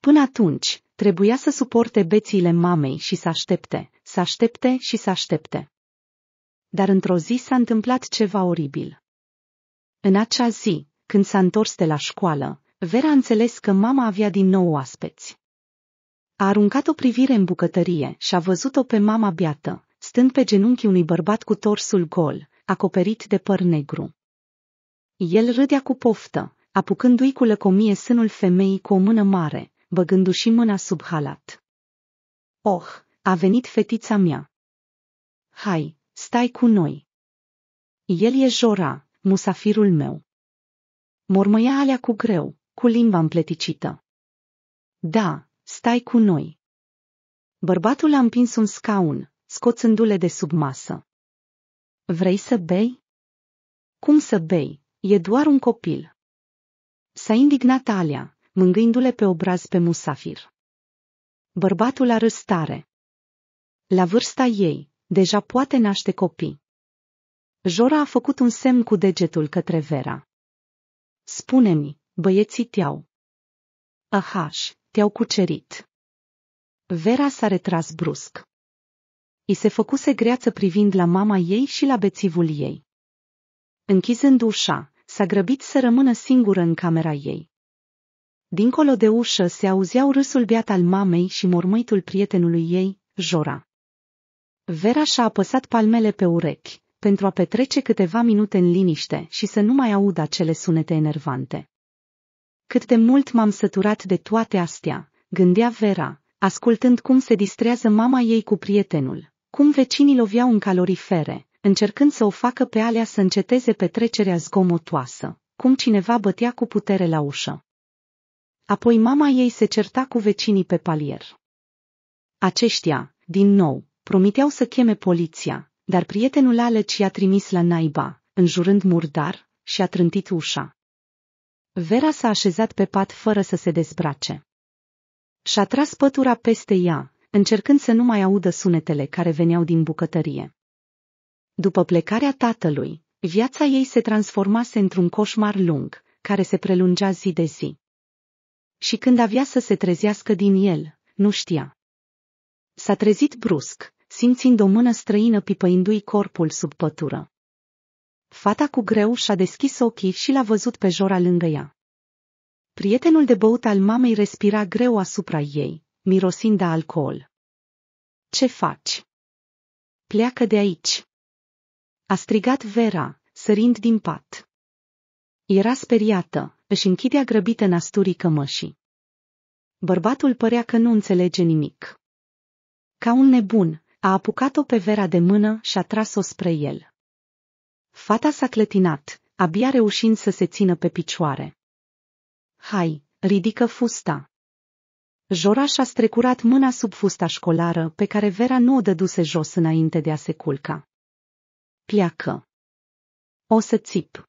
[SPEAKER 1] Până atunci, trebuia să suporte bețiile mamei și să aștepte, să aștepte și să aștepte. Dar într-o zi s-a întâmplat ceva oribil. În acea zi, când s-a întors de la școală, Vera a înțeles că mama avea din nou oaspeți. A aruncat o privire în bucătărie și a văzut-o pe mama biată, stând pe genunchi unui bărbat cu torsul gol, acoperit de păr negru. El râdea cu poftă, apucându-i cu lăcomie sânul femeii cu o mână mare, băgându-și mâna sub halat. Oh, a venit fetița mea. Hai, Stai cu noi.
[SPEAKER 2] El e Jora, musafirul meu. Mormăia alea cu greu, cu limba împleticită. Da, stai cu noi.
[SPEAKER 1] Bărbatul a împins un scaun, scoțându-le de sub masă. Vrei să bei? Cum să bei? E doar un copil. S-a indignat Alia, mângâindu-le pe obraz pe musafir. Bărbatul a râs tare. La vârsta ei, Deja poate naște copii. Jora a făcut un semn cu degetul către Vera. Spune-mi, băieții te-au. Ahaș, te-au cucerit. Vera s-a retras brusc. I se făcuse greață privind la mama ei și la bețivul ei. Închizând ușa, s-a grăbit să rămână singură în camera ei. Dincolo de ușă se auzeau râsul beat al mamei și mormăitul prietenului ei, Jora. Vera și-a apăsat palmele pe urechi, pentru a petrece câteva minute în liniște și să nu mai audă acele sunete enervante. Cât de mult m-am săturat de toate astea, gândea Vera, ascultând cum se distrează mama ei cu prietenul, cum vecinii loveau în calorifere, încercând să o facă pe alea să înceteze petrecerea zgomotoasă, cum cineva bătea cu putere la ușă. Apoi mama ei se certa cu vecinii pe palier. Aceștia, din nou, Promiteau să cheme poliția, dar prietenul Alec i-a trimis la naiba, înjurând murdar, și a trântit ușa. Vera s-a așezat pe pat fără să se dezbrace. Și-a tras pătura peste ea, încercând să nu mai audă sunetele care veneau din bucătărie. După plecarea tatălui, viața ei se transformase într-un coșmar lung, care se prelungea zi de zi. Și când avea să se trezească din el, nu știa. S-a trezit brusc, simțind o mână străină pipăindu-i corpul sub pătură. Fata cu greu și-a deschis ochii și l-a văzut pe Jora lângă ea. Prietenul de băut al mamei respira greu asupra ei, mirosind de alcool.
[SPEAKER 2] Ce faci? Pleacă de aici! A strigat Vera, sărind din pat. Era speriată, își închidea
[SPEAKER 1] grăbită nasturii cămășii. Bărbatul părea că nu înțelege nimic. Ca un nebun, a apucat-o pe Vera de mână și a tras-o spre el. Fata s-a clătinat, abia reușind să se țină pe picioare. Hai, ridică fusta! Jora și-a strecurat mâna sub fusta școlară pe care Vera nu o dăduse jos înainte de a se culca. Pleacă! O să țip!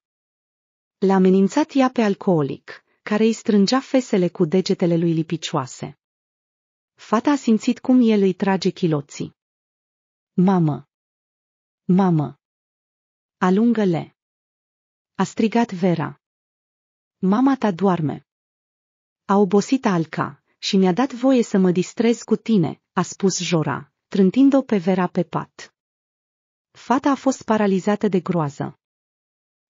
[SPEAKER 1] L-a amenințat ea pe alcoolic, care
[SPEAKER 2] îi strângea fesele cu degetele lui lipicioase. Fata a simțit cum el îi trage chiloții. Mamă! Mamă! Alungă-le! A strigat Vera. Mama ta doarme.
[SPEAKER 1] A obosit Alca și mi-a dat voie să mă distrez cu tine, a spus Jora, trântind-o pe Vera pe pat. Fata a fost paralizată de groază.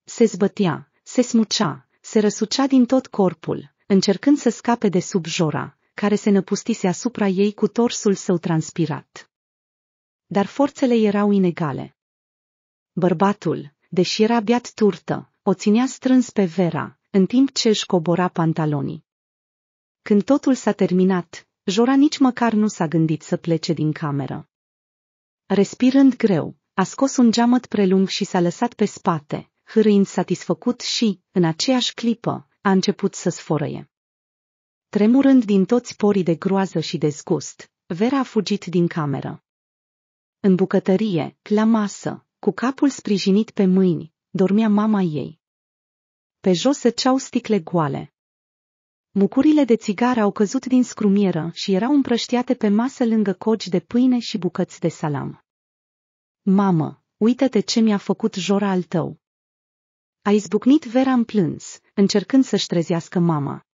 [SPEAKER 1] Se zbătea, se smucea, se răsucea din tot corpul, încercând să scape de sub Jora, care se năpustise asupra ei cu torsul său transpirat. Dar forțele erau inegale. Bărbatul, deși era biat turtă, o ținea strâns pe Vera, în timp ce își cobora pantalonii. Când totul s-a terminat, Jora nici măcar nu s-a gândit să plece din cameră. Respirând greu, a scos un geamăt prelung și s-a lăsat pe spate, hârâind satisfăcut și, în aceeași clipă, a început să sforăie. Tremurând din toți porii de groază și dezgust, Vera a fugit din cameră. În bucătărie, la masă, cu capul sprijinit pe mâini, dormea mama ei. Pe jos se ceau sticle goale. Mucurile de țigară au căzut din scrumieră și erau împrăștiate pe masă lângă cogi de pâine și bucăți de salam. Mamă, uită-te ce mi-a făcut jora al tău. A izbucnit Vera în plâns, încercând să-și trezească mama.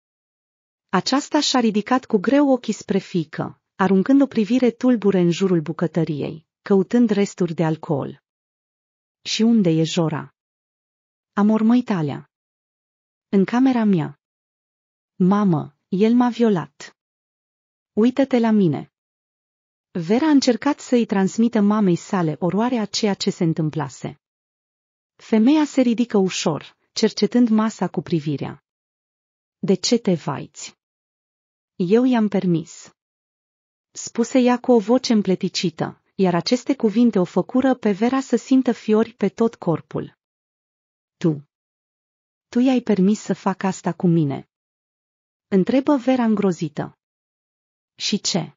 [SPEAKER 1] Aceasta și-a ridicat cu greu ochii spre fică, aruncând o privire tulbure în jurul bucătăriei căutând resturi de alcool. Și unde
[SPEAKER 2] e Jora? Am urmărit alea. În camera mea. Mamă, el m-a violat. Uită-te la mine.
[SPEAKER 1] Vera a încercat să-i transmită mamei sale oroarea a ceea ce se întâmplase. Femeia se ridică ușor, cercetând masa cu privirea. De ce te vaiți? Eu i-am permis. Spuse ea cu o voce împleticită, iar aceste cuvinte o făcură pe Vera să simtă fiori pe tot
[SPEAKER 2] corpul. Tu. Tu i-ai permis să fac asta cu mine. Întrebă Vera îngrozită. Și ce?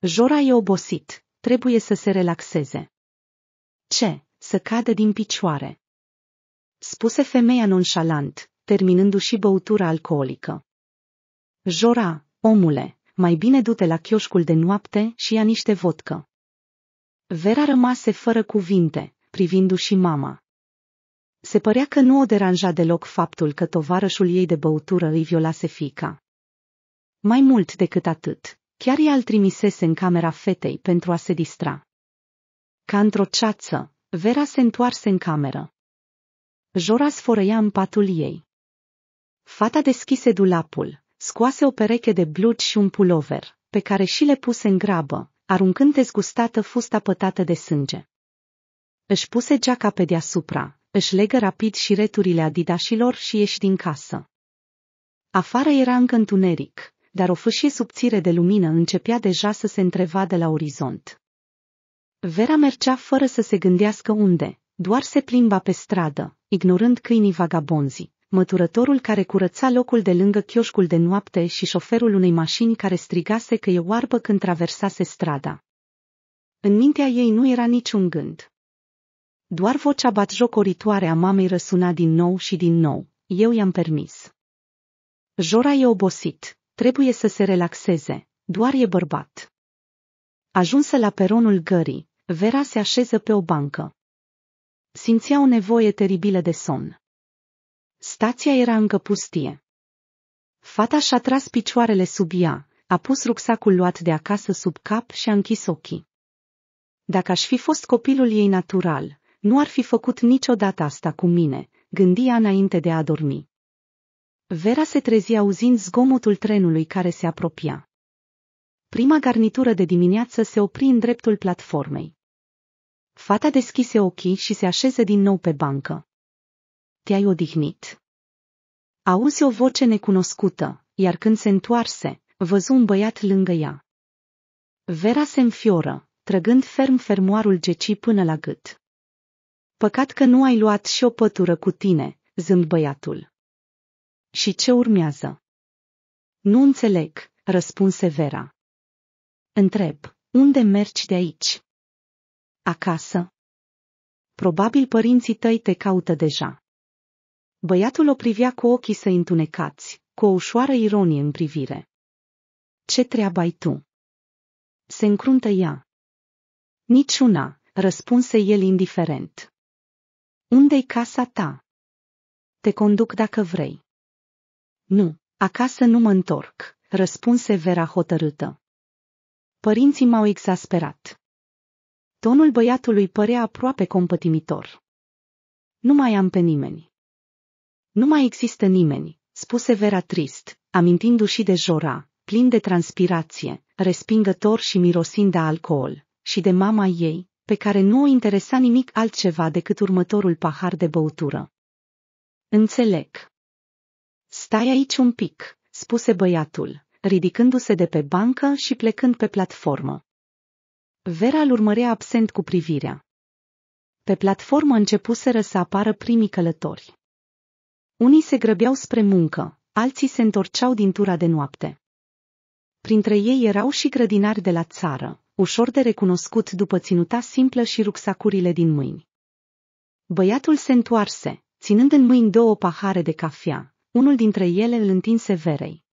[SPEAKER 2] Jora e obosit, trebuie să se relaxeze. Ce, să cadă din
[SPEAKER 1] picioare? Spuse femeia nonșalant, terminându-și băutura alcoolică. Jora, omule, mai bine du-te la chioșcul de noapte și ia niște vodcă. Vera rămase fără cuvinte, privindu-și mama. Se părea că nu o deranja deloc faptul că tovarășul ei de băutură îi violase fica. Mai mult decât atât, chiar i-al trimisese în camera fetei pentru a se distra. Ca într-o ceață, Vera se întoarse în cameră. Jora sfărăia în patul ei. Fata deschise dulapul, scoase o pereche de blugi și un pulover, pe care și le puse în grabă, aruncând dezgustată fusta pătată de sânge. Își puse geaca pe deasupra, își legă rapid și returile adidașilor și ieși din casă. Afară era încă întuneric, dar o fâșie subțire de lumină începea deja să se întrevadă la orizont. Vera mergea fără să se gândească unde, doar se plimba pe stradă, ignorând câinii vagabonzi măturătorul care curăța locul de lângă chioșcul de noapte și șoferul unei mașini care strigase că e oarbă când traversase strada. În mintea ei nu era niciun gând. Doar vocea batjocoritoare a mamei răsuna din nou și din nou. Eu i-am permis. Jora e obosit, trebuie să se relaxeze, doar e bărbat. Ajunsă la peronul gării, Vera se așeză pe o bancă. Simțea o nevoie teribilă de somn. Stația era încă pustie. Fata și-a tras picioarele sub ea, a pus rucsacul luat de acasă sub cap și a închis ochii. Dacă aș fi fost copilul ei natural, nu ar fi făcut niciodată asta cu mine, gândia înainte de a dormi. Vera se trezi auzind zgomotul trenului care se apropia. Prima garnitură de dimineață se opri în dreptul platformei. Fata deschise ochii și se așeze din nou pe bancă te-ai odihnit. Auzi o voce necunoscută, iar când se întoarse, văzu un băiat lângă ea. Vera se înfioră, trăgând ferm fermoarul geci până la gât. Păcat că nu ai luat și o pătură cu tine, zând băiatul. Și ce urmează?
[SPEAKER 2] Nu înțeleg, răspunse Vera. Întreb, unde mergi de aici? Acasă? Probabil părinții
[SPEAKER 1] tăi te caută deja. Băiatul o privea cu ochii săi întunecați, cu o ușoară ironie în privire. Ce treabă ai tu? Se
[SPEAKER 2] încruntă ea. Niciuna, răspunse el indiferent. Unde-i casa ta? Te conduc dacă vrei. Nu,
[SPEAKER 1] acasă nu mă întorc, răspunse Vera hotărâtă. Părinții m-au exasperat. Tonul băiatului părea aproape compătimitor. Nu mai am pe nimeni. Nu mai există nimeni, spuse Vera trist, amintindu-și de Jora, plin de transpirație, respingător și mirosind de alcool, și de mama ei, pe care nu o interesa nimic altceva decât următorul pahar de băutură. Înțeleg. Stai aici un pic, spuse băiatul, ridicându-se de pe bancă și plecând pe platformă. Vera îl urmărea absent cu privirea. Pe platformă începuseră să apară primii călători. Unii se grăbeau spre muncă, alții se întorceau din tura de noapte. Printre ei erau și grădinari de la țară, ușor de recunoscut după ținuta simplă și rucsacurile din mâini. Băiatul se întoarse, ținând în mâini două pahare de cafea, unul dintre ele îl întinse verei.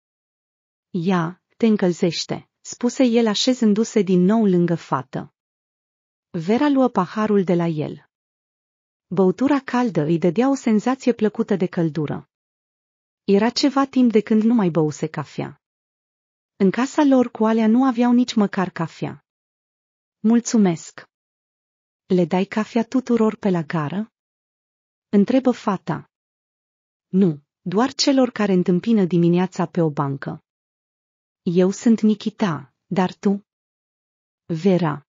[SPEAKER 1] Ia, te încălzește, spuse el așezându-se din nou lângă fată. Vera luă paharul de la el. Băutura caldă îi dădea o senzație plăcută de căldură. Era ceva timp de când nu mai băuse cafea. În casa lor cu alea nu aveau nici măcar cafea.
[SPEAKER 2] Mulțumesc! Le dai cafea tuturor pe la gară? Întrebă fata. Nu, doar celor care întâmpină dimineața pe o bancă. Eu sunt Nikita, dar tu? Vera.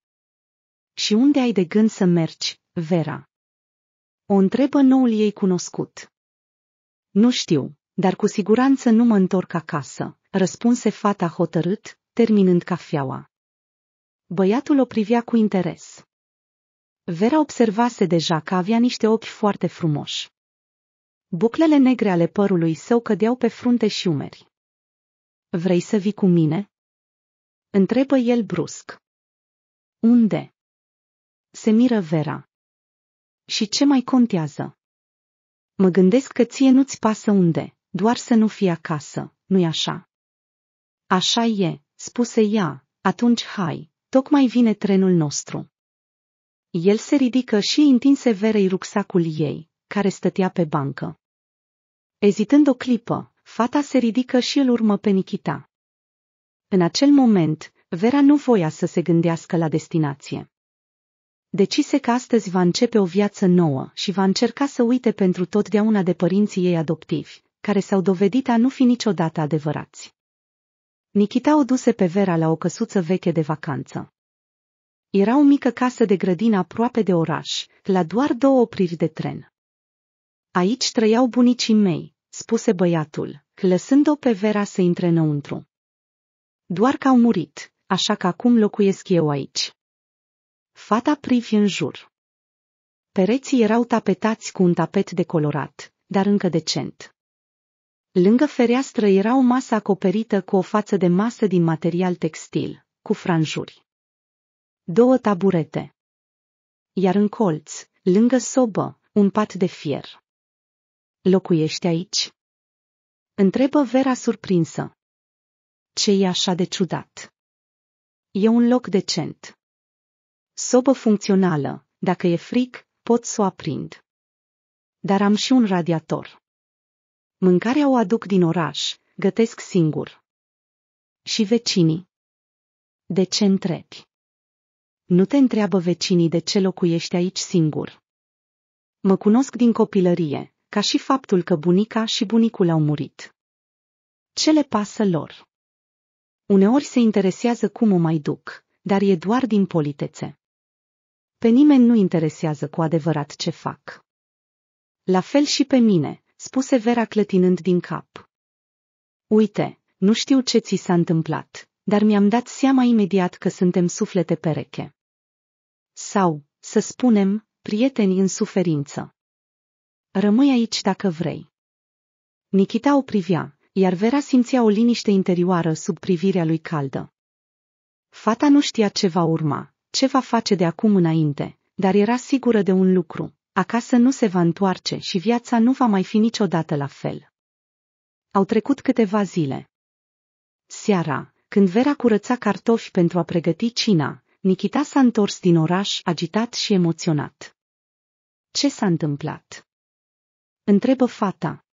[SPEAKER 2] Și unde ai de gând să mergi, Vera?
[SPEAKER 1] O întrebă noul ei cunoscut. Nu știu, dar cu siguranță nu mă întorc acasă, răspunse fata hotărât, terminând cafeaua. Băiatul o privea cu interes. Vera observase deja că avea niște ochi foarte frumoși. Buclele negre ale părului său cădeau pe frunte și
[SPEAKER 2] umeri. Vrei să vii cu mine? Întrebă el brusc. Unde? Se miră Vera. Și ce mai contează? Mă gândesc că ție nu-ți pasă unde, doar să nu fii acasă,
[SPEAKER 1] nu-i așa? Așa e, spuse ea, atunci hai, tocmai vine trenul nostru. El se ridică și întinse verei rucsacul ei, care stătea pe bancă. Ezitând o clipă, fata se ridică și îl urmă pe Nikita. În acel moment, Vera nu voia să se gândească la destinație decise că astăzi va începe o viață nouă și va încerca să uite pentru totdeauna de părinții ei adoptivi, care s-au dovedit a nu fi niciodată adevărați. Nikita o duse pe Vera la o căsuță veche de vacanță. Era o mică casă de grădină aproape de oraș, la doar două opriri de tren. Aici trăiau bunicii mei, spuse băiatul, lăsând-o pe Vera să intre înăuntru. Doar că au murit, așa că acum locuiesc eu aici. Fata privi în jur. Pereții erau tapetați cu un tapet decolorat, dar încă decent. Lângă fereastră era o masă acoperită cu o față de masă din material textil, cu franjuri.
[SPEAKER 2] Două taburete. Iar în colț, lângă sobă, un pat de fier. Locuiești aici? Întrebă Vera surprinsă. Ce e așa de ciudat? E un loc
[SPEAKER 1] decent. Sobă funcțională, dacă e fric, pot să o aprind.
[SPEAKER 2] Dar am și un radiator. Mâncarea o aduc din oraș, gătesc singur. Și vecinii. De ce întrebi? Nu te întreabă vecinii de ce locuiești aici singur. Mă
[SPEAKER 1] cunosc din copilărie, ca și faptul că bunica și bunicul au murit. Ce le pasă lor? Uneori se interesează cum o mai duc, dar e doar din politețe. Pe nimeni nu interesează cu adevărat ce fac. La fel și pe mine, spuse Vera clătinând din cap. Uite, nu știu ce ți s-a întâmplat, dar mi-am dat seama imediat că suntem suflete pereche. Sau, să spunem, prieteni în suferință. Rămâi aici dacă vrei. Nikita o privea, iar Vera simțea o liniște interioară sub privirea lui caldă. Fata nu știa ce va urma, ce va face de acum înainte, dar era sigură de un lucru, acasă nu se va întoarce și viața nu va mai fi niciodată la fel. Au trecut câteva zile. Seara, când Vera curăța cartofi pentru a pregăti cina, Nikita s-a întors din oraș agitat și emoționat. Ce s-a
[SPEAKER 2] întâmplat? Întrebă fata.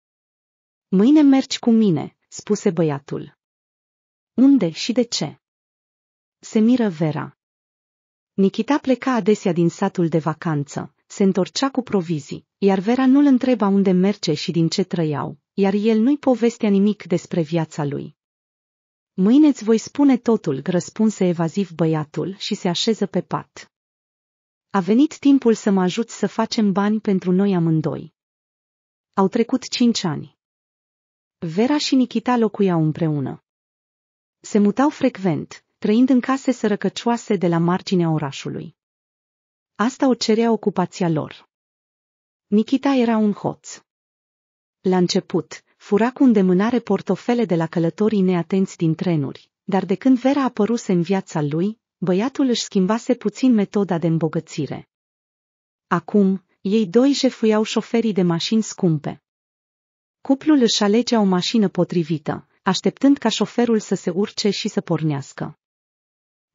[SPEAKER 2] Mâine mergi cu mine, spuse băiatul. Unde și de ce? Se miră Vera.
[SPEAKER 1] Nikita pleca adesea din satul de vacanță, se întorcea cu provizii, iar Vera nu-l întreba unde merge și din ce trăiau, iar el nu-i povestea nimic despre viața lui. Mâine îți voi spune totul, răspunse evaziv băiatul și se așeză pe pat. A venit timpul să mă ajut să facem bani pentru noi amândoi. Au trecut cinci ani. Vera și Nikita locuiau împreună. Se mutau frecvent, trăind în case sărăcăcioase de la marginea orașului. Asta o cerea ocupația lor. Nikita era un hoț. La început, fura cu îndemânare portofele de la călătorii neatenți din trenuri, dar de când Vera apăruse în viața lui, băiatul își schimbase puțin metoda de îmbogățire. Acum, ei doi jefuiau șoferii de mașini scumpe. Cuplul își alegea o mașină potrivită, așteptând ca șoferul să se urce și să pornească.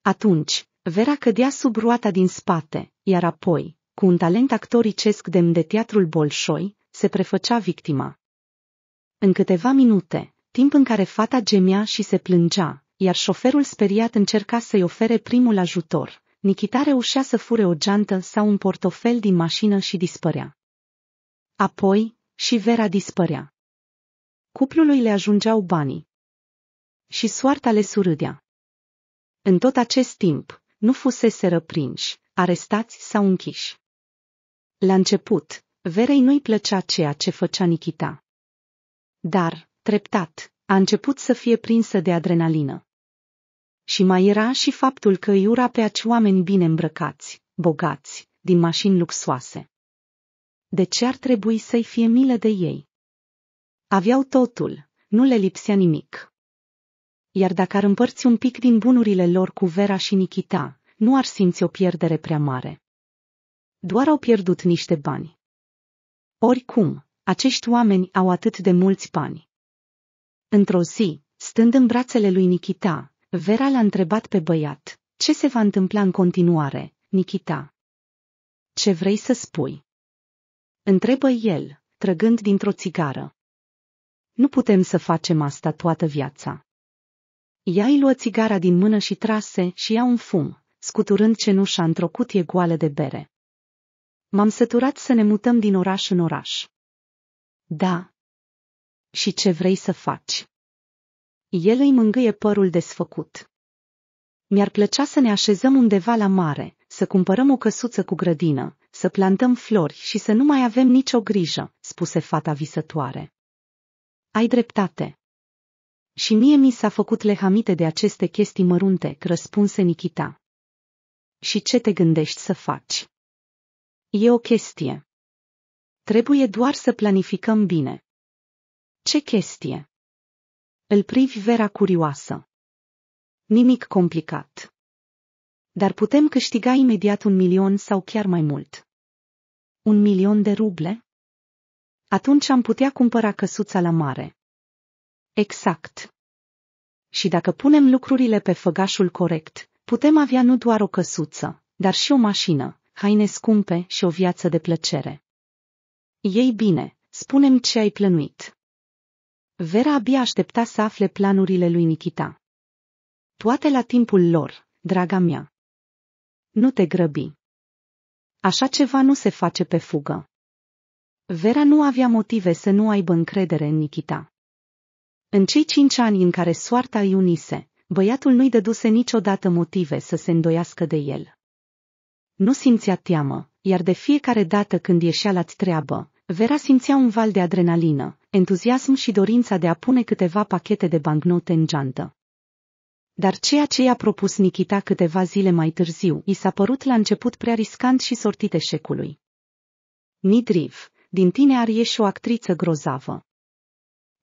[SPEAKER 1] Atunci, Vera cădea sub roata din spate, iar apoi, cu un talent actoricesc demn de teatrul Bolșoi, se prefăcea victima. În câteva minute, timp în care fata gemea și se plângea, iar șoferul speriat încerca să-i ofere primul ajutor, Nikita reușea să fure o geantă sau un portofel din mașină și dispărea.
[SPEAKER 2] Apoi, și Vera dispărea. Cuplului le ajungeau banii. Și soarta le surâdea. În tot acest timp,
[SPEAKER 1] nu fusese răprinși, arestați sau închiși. La început, Verei nu-i plăcea ceea ce făcea Nikita. Dar, treptat, a început să fie prinsă de adrenalină. Și mai era și faptul că îi ura pe acei oameni bine îmbrăcați, bogați, din mașini luxoase. De ce ar trebui să-i fie milă de ei? Aveau totul, nu le lipsea nimic iar dacă ar împărți un pic din bunurile lor cu Vera și Nikita, nu ar simți o pierdere prea mare. Doar au pierdut niște bani. Oricum, acești oameni au atât de mulți bani. Într-o zi, stând în brațele lui Nikita, Vera l-a întrebat pe băiat, ce se va întâmpla în continuare, Nikita? Ce vrei să spui? Întrebă el, trăgând dintr-o țigară. Nu putem să facem asta toată viața. Ea îi luă țigara din mână și trase și ia un fum, scuturând cenușa într-o cutie goală de bere. M-am săturat să ne mutăm din
[SPEAKER 2] oraș în oraș. Da. Și ce vrei să faci? El îi mângâie părul desfăcut. Mi-ar plăcea să ne așezăm
[SPEAKER 1] undeva la mare, să cumpărăm o căsuță cu grădină, să plantăm flori și să nu mai avem nicio grijă, spuse fata visătoare. Ai dreptate. Și mie mi s-a făcut lehamite de aceste chestii mărunte, răspunse Nikita.
[SPEAKER 2] Și ce te gândești să faci? E o chestie. Trebuie doar să planificăm bine. Ce chestie? Îl privi Vera curioasă. Nimic complicat.
[SPEAKER 1] Dar putem câștiga imediat un milion sau chiar mai mult. Un milion de ruble? Atunci am putea cumpăra căsuța la mare. Exact. Și dacă punem lucrurile pe făgașul corect, putem avea nu doar o căsuță, dar și o mașină, haine scumpe și o viață de plăcere. Ei bine, spunem ce ai plănuit. Vera abia aștepta să afle planurile lui Nikita. Toate la timpul lor, draga mea. Nu te grăbi. Așa ceva nu se face pe fugă. Vera nu avea motive să nu aibă încredere în Nikita. În cei cinci ani în care soarta îi unise, băiatul nu-i dăduse niciodată motive să se îndoiască de el. Nu simțea teamă, iar de fiecare dată când ieșea la treabă, Vera simțea un val de adrenalină, entuziasm și dorința de a pune câteva pachete de bancnote în geantă. Dar ceea ce i-a propus Nikita câteva zile mai târziu i s-a părut la început prea riscant și sortit eșecului. Nidriv, din tine ar ieși o actriță grozavă.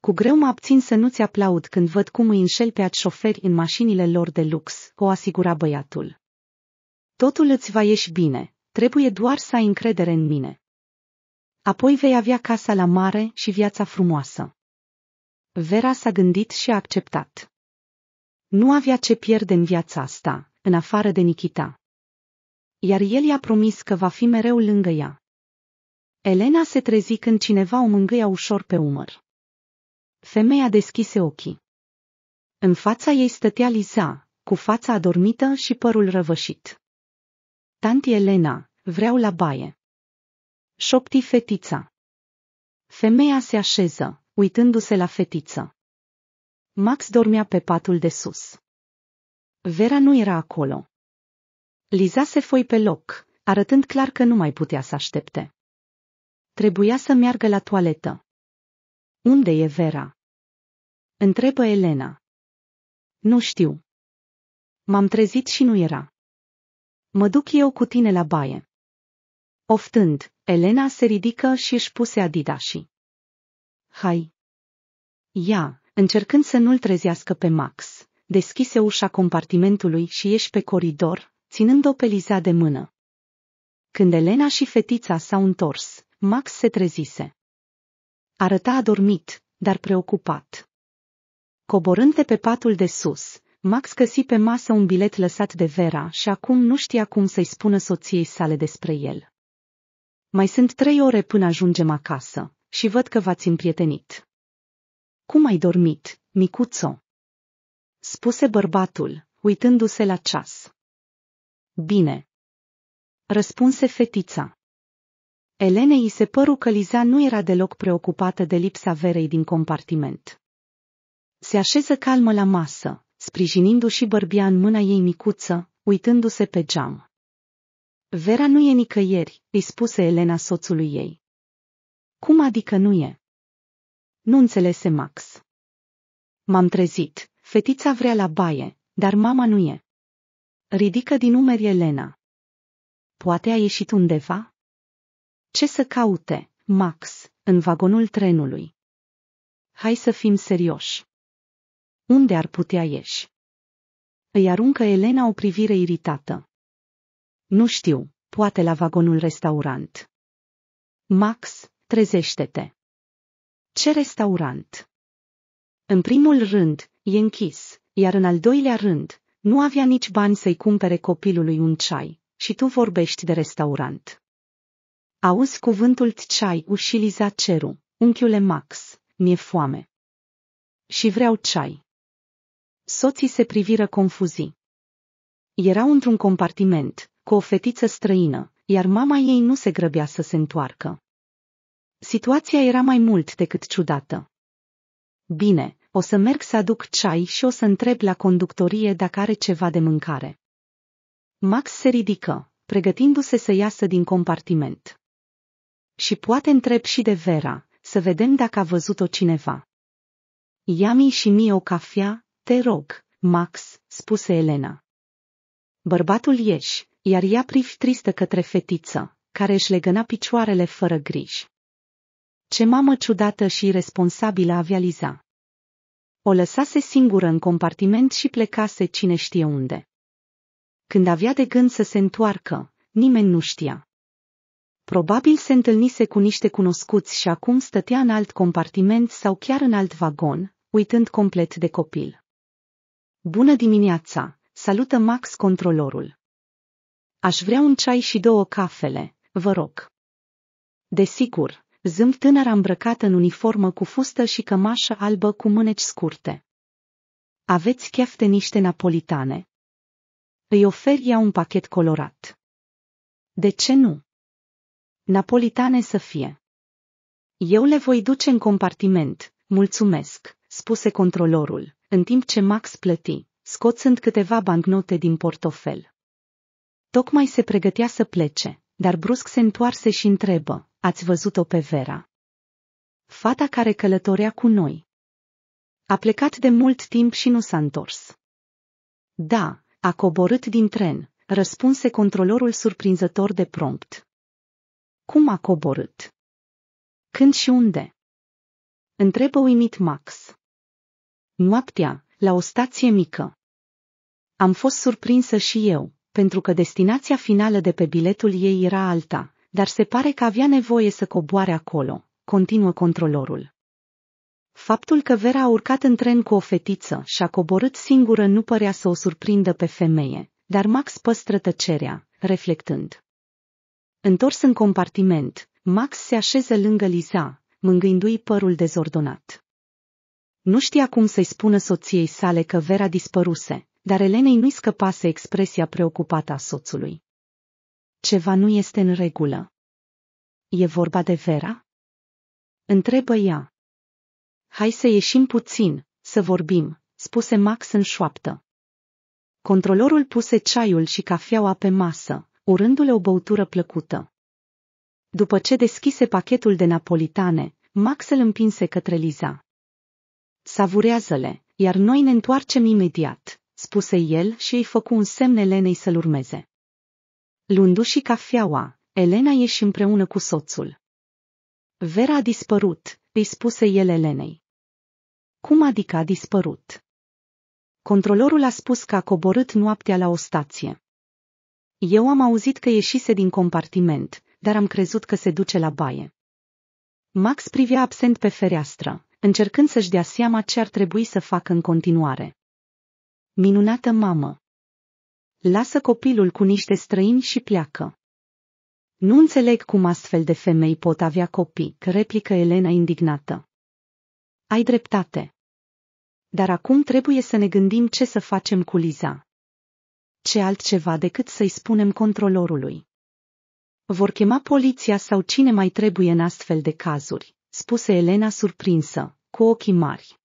[SPEAKER 1] Cu greu mă abțin să nu-ți aplaud când văd cum îi înșel pe șoferi în mașinile lor de lux, o asigura băiatul. Totul îți va ieși bine, trebuie doar să ai încredere în mine. Apoi vei avea casa la mare și viața frumoasă. Vera s-a gândit și a acceptat. Nu avea ce pierde în viața asta, în afară de Nikita. Iar el i-a promis că va fi mereu lângă ea. Elena se trezi când cineva o mângâia ușor pe umăr. Femeia deschise ochii. În fața ei stătea Liza, cu fața adormită și părul răvășit.
[SPEAKER 2] Tanti Elena, vreau la baie. Șopti fetița. Femeia se așeză, uitându-se la fetiță. Max dormea pe patul de sus. Vera nu era acolo.
[SPEAKER 1] Liza se foi pe loc, arătând clar că nu mai putea să aștepte.
[SPEAKER 2] Trebuia să meargă la toaletă. Unde e Vera? Întrebă Elena. Nu știu. M-am trezit și nu era. Mă duc eu cu tine la baie. Oftând, Elena se ridică
[SPEAKER 1] și își puse adidașii. Hai! Ia, încercând să nu-l trezească pe Max, deschise ușa compartimentului și ieși pe coridor, ținând-o pe Liza de mână. Când Elena și fetița s-au întors, Max se trezise. Arăta adormit, dar preocupat. Coborând de pe patul de sus, Max găsi pe masă un bilet lăsat de Vera și acum nu știa cum să-i spună soției sale despre el. Mai sunt trei ore până ajungem acasă și văd că v-ați împrietenit. Cum ai dormit,
[SPEAKER 2] micuțo? Spuse bărbatul, uitându-se la ceas. Bine. Răspunse fetița. Elena îi se păru
[SPEAKER 1] că Liza nu era deloc preocupată de lipsa verei din compartiment. Se așeză calmă la masă, sprijinindu-și bărbia în mâna ei micuță, uitându-se pe
[SPEAKER 2] geam. Vera nu e nicăieri, îi spuse Elena soțului ei. Cum adică nu e? Nu înțelese Max. M-am
[SPEAKER 1] trezit, fetița vrea la baie, dar mama nu e. Ridică din umeri Elena. Poate a ieșit undeva? Ce să caute, Max, în vagonul trenului? Hai să fim serioși. Unde ar putea ieși? Îi aruncă Elena o privire iritată.
[SPEAKER 2] Nu știu, poate la vagonul restaurant. Max, trezește-te. Ce restaurant? În primul
[SPEAKER 1] rând, e închis, iar în al doilea rând, nu avea nici bani să-i cumpere copilului un ceai, și tu vorbești de restaurant. Auzi cuvântul ceai ușiliza ceru, unchiule Max, mi-e foame. Și vreau ceai. Soții se priviră confuzii. Erau într-un compartiment, cu o fetiță străină, iar mama ei nu se grăbea să se întoarcă. Situația era mai mult decât ciudată. Bine, o să merg să aduc ceai și o să întreb la conductorie dacă are ceva de mâncare. Max se ridică, pregătindu-se să iasă din compartiment. Și poate întreb și de Vera, să vedem dacă a văzut-o cineva. Iami și mie o cafea, te rog, Max, spuse Elena. Bărbatul ieși, iar ea privi tristă către fetiță, care își legăna picioarele fără griji. Ce mamă ciudată și irresponsabilă avea Liza. O lăsase singură în compartiment și plecase cine știe unde. Când avea de gând să se întoarcă, nimeni nu știa. Probabil se întâlnise cu niște cunoscuți și acum stătea în alt compartiment sau chiar în alt vagon, uitând complet de copil. Bună dimineața! Salută Max controlorul. Aș vrea un ceai și două cafele, vă rog. Desigur, zâmb tânăr îmbrăcată în uniformă cu fustă și cămașă albă cu mâneci scurte.
[SPEAKER 2] Aveți chef de niște napolitane? Îi ofer ea un pachet colorat. De ce nu? Napolitane să fie.
[SPEAKER 1] Eu le voi duce în compartiment, mulțumesc, spuse controlorul, în timp ce Max plăti, scoțând câteva bancnote din portofel. Tocmai se pregătea să plece, dar brusc se întoarse și întrebă, ați văzut-o pe Vera? Fata care călătorea cu noi. A plecat de mult timp și nu s-a întors. Da, a coborât din tren, răspunse
[SPEAKER 2] controlorul surprinzător de prompt. Cum a coborât? Când și unde? Întrebă uimit Max.
[SPEAKER 1] Noaptea, la o stație mică. Am fost surprinsă și eu, pentru că destinația finală de pe biletul ei era alta, dar se pare că avea nevoie să coboare acolo, continuă controlorul. Faptul că Vera a urcat în tren cu o fetiță și a coborât singură nu părea să o surprindă pe femeie, dar Max păstră tăcerea, reflectând. Întors în compartiment, Max se așeză lângă Liza, mângâindu-i părul dezordonat. Nu știa cum să-i spună soției sale că Vera dispăruse, dar Elenei nu-i scăpase expresia preocupată a
[SPEAKER 2] soțului. Ceva nu este în regulă. E vorba de Vera? Întrebă ea. Hai să ieșim puțin, să vorbim,
[SPEAKER 1] spuse Max în șoaptă. Controlorul puse ceaiul și cafeaua pe masă, urându-le o băutură plăcută. După ce deschise pachetul de napolitane, Max îl împinse către Liza. Savurează-le, iar noi ne întoarcem imediat, spuse el și îi făcu un semn Elenei să-l urmeze. Lundu și cafeaua, Elena ieși împreună cu soțul. Vera a dispărut, îi spuse el Elenei. Cum adică a dispărut? Controlorul a spus că a coborât noaptea la o stație. Eu am auzit că ieșise din compartiment, dar am crezut că se duce la baie. Max privea absent pe fereastră, încercând să-și dea seama ce ar trebui să facă în continuare. Minunată mamă! Lasă copilul cu niște străini și pleacă. Nu înțeleg cum astfel de femei pot avea copii, replică Elena indignată. Ai dreptate. Dar acum trebuie să ne gândim ce să facem cu Liza ce altceva decât să-i spunem controlorului. Vor chema poliția sau cine mai trebuie în astfel de cazuri, spuse Elena surprinsă, cu ochii mari.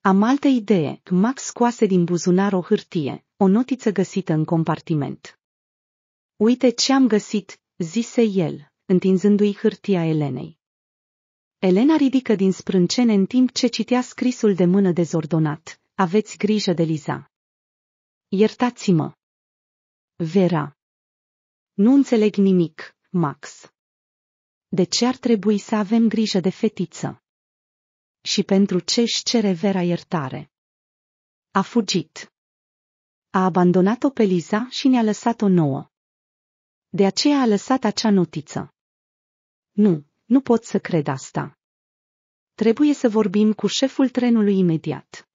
[SPEAKER 1] Am altă idee, Max scoase din buzunar o hârtie, o notiță găsită în compartiment. Uite ce am găsit, zise el, întinzându-i hârtia Elenei. Elena ridică din sprâncene în timp ce citea scrisul de mână dezordonat.
[SPEAKER 2] Aveți grijă de Liza. Iertați-mă. Vera. Nu înțeleg nimic, Max. De ce ar trebui
[SPEAKER 1] să avem grijă de fetiță? Și pentru ce își cere Vera iertare?
[SPEAKER 2] A fugit. A abandonat-o pe Liza și ne-a lăsat-o nouă. De aceea a lăsat acea notiță. Nu, nu
[SPEAKER 1] pot să cred asta. Trebuie să vorbim cu șeful trenului imediat.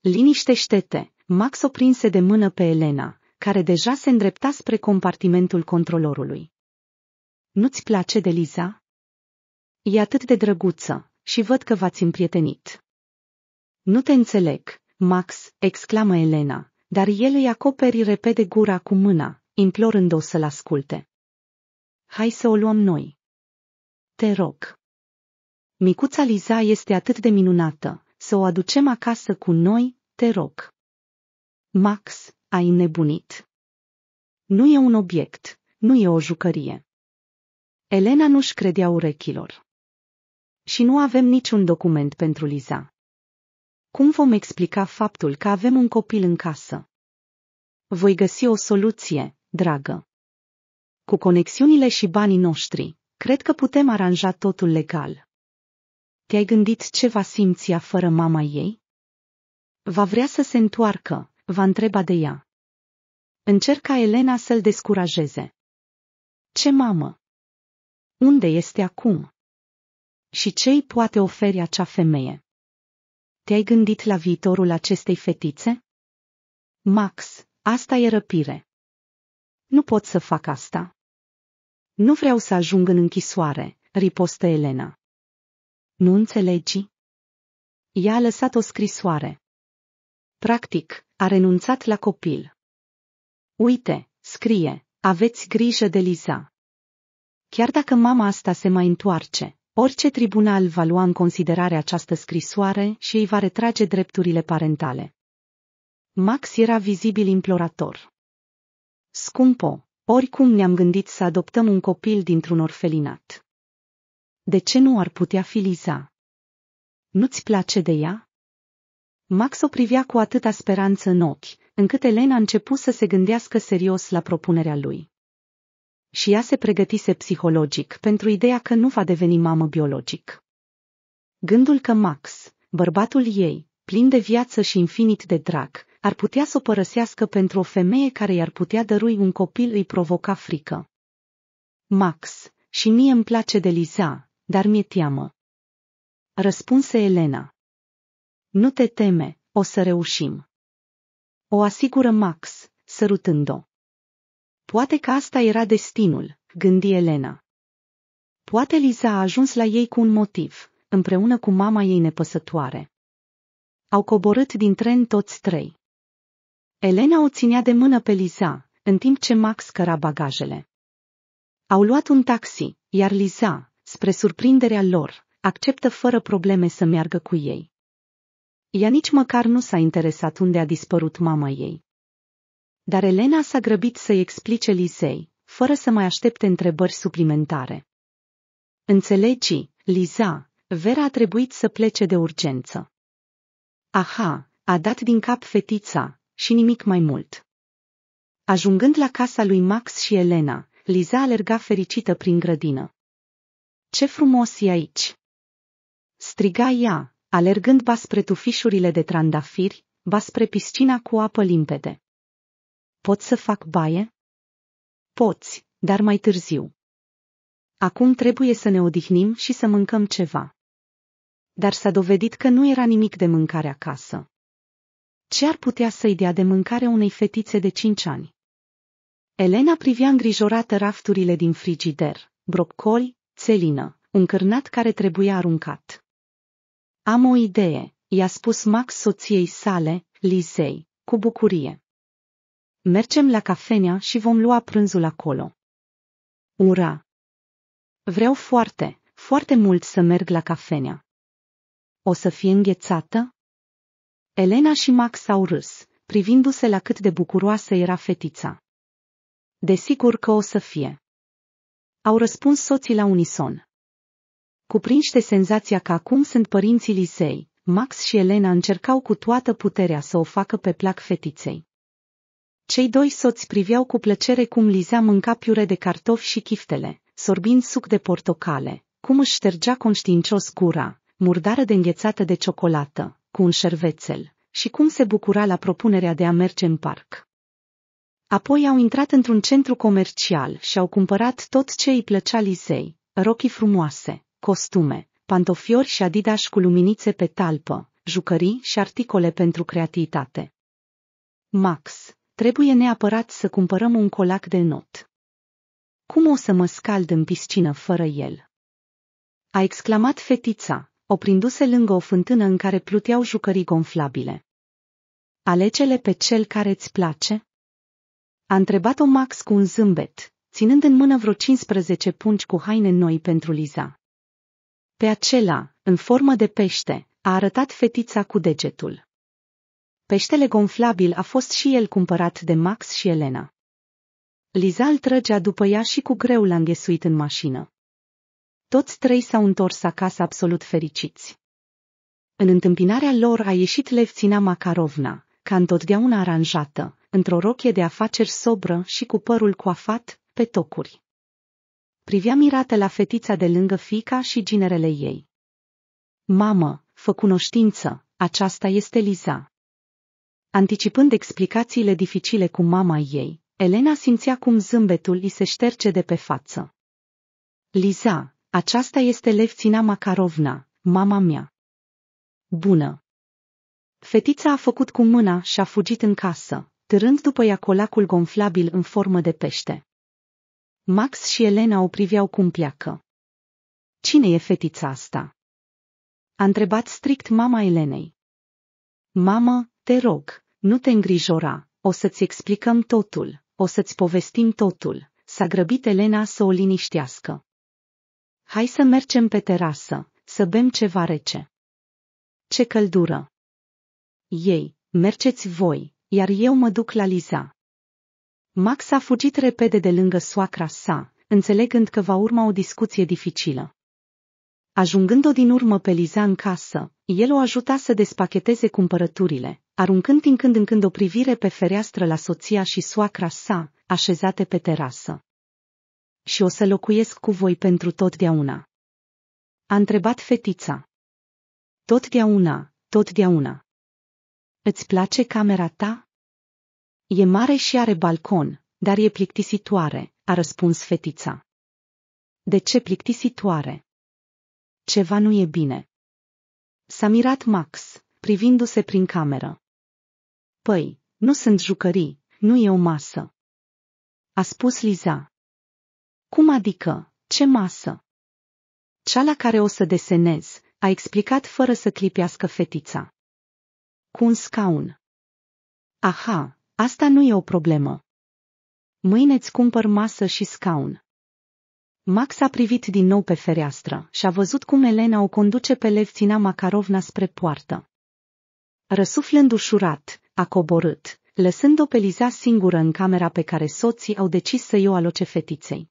[SPEAKER 1] Liniștește-te, Max o prinse de mână pe Elena, care deja se îndrepta spre compartimentul controlorului. Nu-ți place de Liza? E atât de drăguță și văd că v-ați împrietenit. Nu te înțeleg, Max, exclamă Elena, dar el îi acoperi repede gura cu mâna, implorând-o să-l asculte. Hai să o luăm noi. Te rog. Micuța Liza este atât de minunată, să o aducem acasă cu noi, te rog. Max, ai nebunit. Nu e un obiect, nu e o jucărie. Elena nu-și credea urechilor. Și nu avem niciun document pentru Liza. Cum vom explica faptul că avem un copil în casă? Voi găsi o soluție, dragă. Cu conexiunile și banii noștri, cred că putem aranja totul legal. Te-ai gândit ce va simți fără mama ei? Va vrea să se întoarcă, va întreba de ea. Încerca Elena
[SPEAKER 2] să-l descurajeze. Ce mamă? Unde este acum? Și ce îi poate oferi acea femeie? Te-ai gândit la
[SPEAKER 1] viitorul acestei fetițe? Max, asta e răpire. Nu pot să fac asta. Nu vreau să ajung în închisoare, ripostă
[SPEAKER 2] Elena. Nu înțelegi? Ea a lăsat o scrisoare. Practic, a renunțat la copil. Uite,
[SPEAKER 1] scrie, aveți grijă de Liza. Chiar dacă mama asta se mai întoarce, orice tribunal va lua în considerare această scrisoare și îi va retrage drepturile parentale. Max era vizibil implorator. Scumpo, oricum ne-am gândit să adoptăm un copil dintr-un orfelinat. De ce nu ar putea fi Liza? Nu-ți place de ea? Max o privea cu atâta speranță în ochi, încât Elena a început să se gândească serios la propunerea lui. Și ea se pregătise psihologic pentru ideea că nu va deveni mamă biologic. Gândul că Max, bărbatul ei, plin de viață și infinit de drag, ar putea să o părăsească pentru o femeie care i-ar putea dărui un copil îi provoca frică. Max, și mie îmi place de Liza,
[SPEAKER 2] dar mi-e teamă. Răspunse Elena. Nu te teme, o să reușim. O asigură Max, sărutând-o.
[SPEAKER 1] Poate că asta era destinul, gândi Elena. Poate Liza a ajuns la ei cu un motiv, împreună cu mama ei nepăsătoare. Au coborât din tren toți trei. Elena o ținea de mână pe Liza, în timp ce Max căra bagajele. Au luat un taxi, iar Liza, spre surprinderea lor, acceptă fără probleme să meargă cu ei. Ea nici măcar nu s-a interesat unde a dispărut mama ei. Dar Elena s-a grăbit să-i explice Lisei, fără să mai aștepte întrebări suplimentare. Înțelegi, Liza, Vera a trebuit să plece de urgență. Aha, a dat din cap fetița și nimic mai mult. Ajungând la casa lui Max și Elena, Liza alerga fericită prin grădină. Ce frumos e aici! Striga ea, alergând ba spre tufișurile de trandafiri, ba spre piscina cu apă limpede. Pot să fac baie? Poți, dar mai târziu. Acum trebuie să ne odihnim și să mâncăm ceva. Dar s-a dovedit că nu era nimic de mâncare acasă. Ce ar putea să-i dea de mâncare unei fetițe de cinci ani? Elena privea îngrijorată rafturile din frigider, broccoli, țelină, un cârnat care trebuia aruncat. Am o idee, i-a spus Max soției sale, Lisei, cu bucurie. Mergem la cafenea și
[SPEAKER 2] vom lua prânzul acolo. Ura! Vreau foarte, foarte mult să merg la cafenea. O să fie înghețată?
[SPEAKER 1] Elena și Max au râs, privindu-se la cât de bucuroasă era fetița. Desigur că o să fie. Au răspuns soții la unison. Cuprinște senzația că acum sunt părinții Lisei, Max și Elena încercau cu toată puterea să o facă pe plac fetiței. Cei doi soți priveau cu plăcere cum Liza mânca piure de cartofi și chiftele, sorbind suc de portocale, cum își ștergea conștiincios gura, murdară de înghețată de ciocolată, cu un șervețel, și cum se bucura la propunerea de a merge în parc. Apoi au intrat într-un centru comercial și au cumpărat tot ce îi plăcea Lisei, rochii frumoase, costume, pantofiori și Adidas cu luminițe pe talpă, jucării și articole pentru creativitate. Max, trebuie neapărat să cumpărăm un colac de not. Cum o să mă scald în piscină fără el? A exclamat fetița, oprindu-se lângă o fântână în care pluteau jucării gonflabile. Alegele pe cel care îți place? A întrebat-o Max cu un zâmbet, ținând în mână vreo 15 pungi cu haine noi pentru Liza. Pe acela, în formă de pește, a arătat fetița cu degetul. Peștele gonflabil a fost și el cumpărat de Max și Elena. Liza îl trăgea după ea și cu greu l-a înghesuit în mașină. Toți trei s-au întors acasă absolut fericiți. În întâmpinarea lor a ieșit Levțina Macarovna, ca întotdeauna aranjată, într-o rochie de afaceri sobră și cu părul coafat, pe tocuri privea mirată la fetița de lângă fica și ginerele ei. Mamă, fă cunoștință, aceasta este Liza. Anticipând explicațiile dificile cu mama ei, Elena simțea cum zâmbetul îi se șterge de pe față. Liza, aceasta este Levțina Macarovna, mama mea. Bună! Fetița a făcut cu mâna și a fugit în casă, târând după ea colacul gonflabil în formă
[SPEAKER 2] de pește. Max și Elena o priveau cum pleacă. Cine e fetița asta? A întrebat strict mama Elenei.
[SPEAKER 1] Mamă, te rog, nu te îngrijora, o să-ți explicăm totul, o să-ți povestim totul, s-a grăbit Elena să o liniștească. Hai să mergem pe terasă, să bem ceva rece. Ce căldură! Ei, mergeți voi, iar eu mă duc la Liza. Max a fugit repede de lângă soacra sa, înțelegând că va urma o discuție dificilă. Ajungând-o din urmă pe Liza în casă, el o ajuta să despacheteze cumpărăturile, aruncând din când în când o privire pe fereastră la soția și soacra sa, așezate pe terasă. Și o să locuiesc cu voi pentru totdeauna. A întrebat fetița. Totdeauna, totdeauna. Îți place camera ta? E mare și are balcon, dar e plictisitoare, a răspuns fetița. De ce plictisitoare?
[SPEAKER 2] Ceva nu e bine. S-a mirat Max, privindu-se prin cameră. Păi, nu sunt jucării, nu e o masă. A spus Liza. Cum adică, ce masă? Cea
[SPEAKER 1] la care o să desenez, a explicat fără să clipească fetița. Cu un scaun. Aha, Asta nu e o problemă. Mâine îți cumpăr masă și scaun. Max a privit din nou pe fereastră și a văzut cum Elena o conduce pe Levțina Macarovna spre poartă. Răsuflând ușurat, a coborât, lăsând-o pe Liza singură în camera pe care soții au decis să-i o aloce fetiței.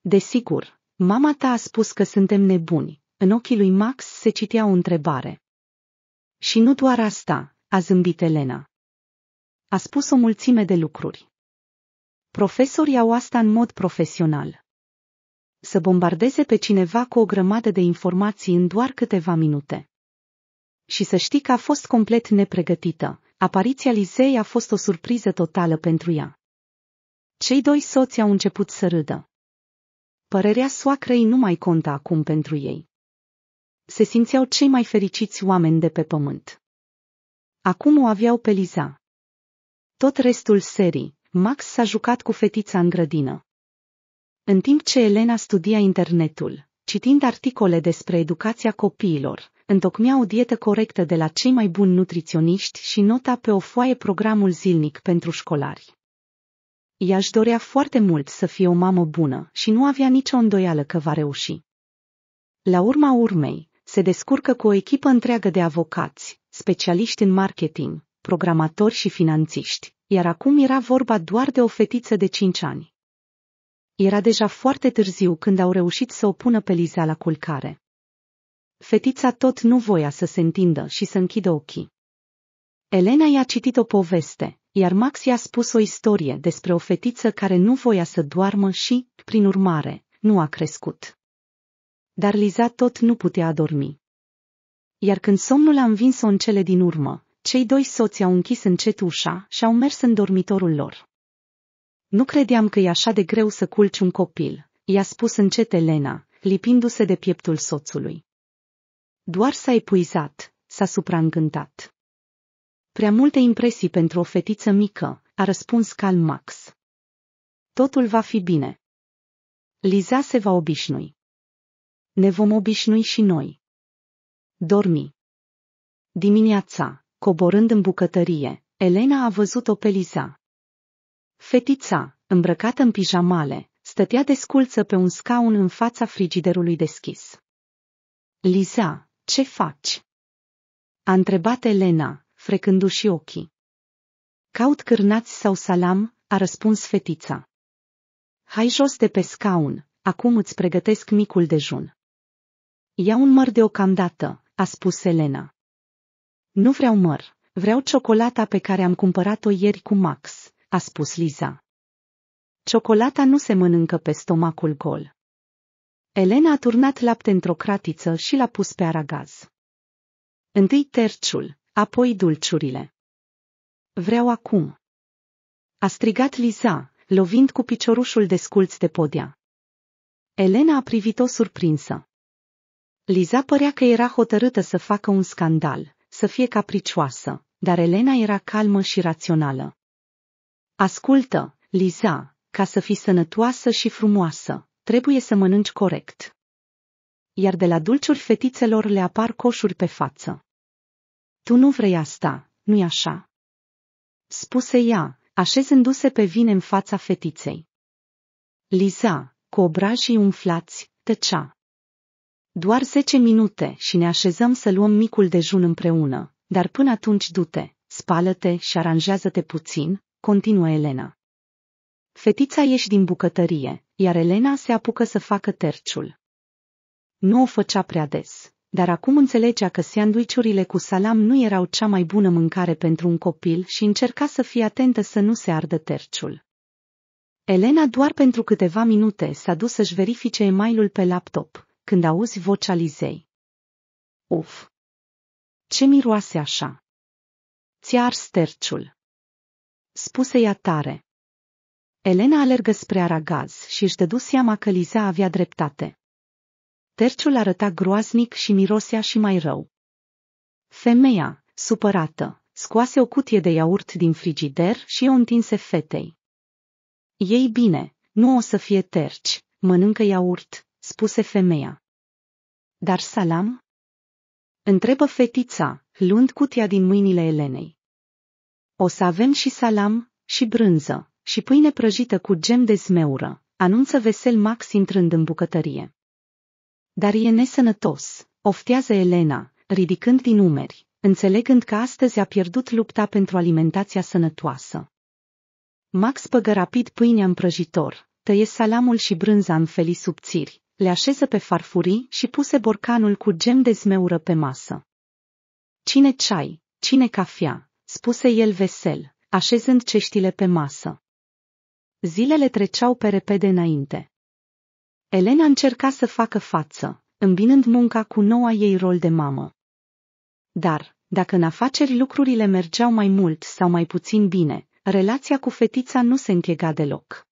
[SPEAKER 1] Desigur, mama ta a spus că suntem nebuni. În ochii lui Max se citea o întrebare. Și nu doar asta, a zâmbit Elena. A spus o mulțime de lucruri. Profesorii au asta în mod profesional. Să bombardeze pe cineva cu o grămadă de informații în doar câteva minute. Și să știi că a fost complet nepregătită, apariția Lizei a fost o surpriză totală pentru ea. Cei doi soți au început să râdă. Părerea soacrei nu mai conta acum pentru ei. Se simțeau cei mai fericiți oameni de pe pământ. Acum o aveau pe Liza. Tot restul serii, Max s-a jucat cu fetița în grădină. În timp ce Elena studia internetul, citind articole despre educația copiilor, întocmea o dietă corectă de la cei mai buni nutriționiști și nota pe o foaie programul zilnic pentru școlari. Ea își dorea foarte mult să fie o mamă bună și nu avea nicio îndoială că va reuși. La urma urmei, se descurcă cu o echipă întreagă de avocați, specialiști în marketing, programatori și finanțiști, iar acum era vorba doar de o fetiță de 5 ani. Era deja foarte târziu când au reușit să o pună pe Liza la culcare. Fetița tot nu voia să se întindă și să închidă ochii. Elena i-a citit o poveste, iar Max i-a spus o istorie despre o fetiță care nu voia să doarmă și, prin urmare, nu a crescut. Dar Liza tot nu putea dormi. Iar când somnul a învins-o în cele din urmă, cei doi soți au închis încet ușa și au mers în dormitorul lor. Nu credeam că e așa de greu să culci un copil, i-a spus încet Elena, lipindu-se de pieptul soțului. Doar s-a epuizat, s-a supraîngântat. Prea multe impresii pentru o fetiță mică, a răspuns calm Max.
[SPEAKER 2] Totul va fi bine. Liza se va obișnui. Ne vom obișnui și noi. Dormi. Dimineața,
[SPEAKER 1] Coborând în bucătărie, Elena a văzut-o pe Liza. Fetița, îmbrăcată în pijamale, stătea desculță pe un scaun în fața frigiderului deschis. Liza, ce faci? A întrebat Elena, frecându-și ochii. Caut cârnați sau salam, a răspuns fetița. Hai jos de pe scaun, acum îți pregătesc micul dejun. Ia un măr deocamdată, a spus Elena. Nu vreau măr, vreau ciocolata pe care am cumpărat-o ieri cu Max, a spus Liza. Ciocolata nu se mănâncă pe stomacul gol. Elena a turnat lapte într-o cratiță și l-a pus pe aragaz. Întâi terciul, apoi dulciurile. Vreau acum. A strigat Liza, lovind cu piciorușul de sculț de podea. Elena a privit-o surprinsă. Liza părea că era hotărâtă să facă un scandal, să fie capricioasă, dar Elena era calmă și rațională. Ascultă, Liza, ca să fii sănătoasă și frumoasă, trebuie să mănânci corect. Iar de la dulciuri fetițelor le apar coșuri pe față. Tu nu vrei asta, nu-i așa? Spuse ea, așezându-se pe vine în fața fetiței. Liza, cu obrajii umflați, tăcea. Doar zece minute și ne așezăm să luăm micul dejun împreună, dar până atunci du-te, spală-te și aranjează-te puțin, continuă Elena. Fetița ieși din bucătărie, iar Elena se apucă să facă terciul. Nu o făcea prea des, dar acum înțelegea că sandwichurile cu salam nu erau cea mai bună mâncare pentru un copil și încerca să fie atentă să nu se ardă terciul. Elena doar pentru câteva minute s-a dus să-și verifice emailul pe laptop, când auzi
[SPEAKER 2] vocea Lizei. Uf! Ce miroase așa? Ți-a ars terciul. Spuse ea tare. Elena
[SPEAKER 1] alergă spre aragaz și își dădu seama că Liza avea dreptate. Terciul arăta groaznic și mirosea și mai rău. Femeia, supărată, scoase o cutie de iaurt din frigider și o întinse fetei. Ei bine, nu o să fie terci, mănâncă iaurt spuse femeia. Dar salam? Întrebă fetița, luând cutia din mâinile Elenei. O să avem și salam, și brânză, și pâine prăjită cu gem de zmeură, anunță vesel Max intrând în bucătărie. Dar e nesănătos, oftează Elena, ridicând din umeri, înțelegând că astăzi a pierdut lupta pentru alimentația sănătoasă. Max păgă rapid pâinea în prăjitor, tăie salamul și brânza în felii subțiri, le așeză pe farfurii și puse borcanul cu gem de zmeură pe masă. Cine ceai, cine cafea, spuse el vesel, așezând ceștile pe masă. Zilele treceau pe repede înainte. Elena încerca să facă față, îmbinând munca cu noua ei rol de mamă. Dar, dacă în afaceri lucrurile mergeau mai mult sau mai puțin bine, relația cu fetița nu se închega deloc.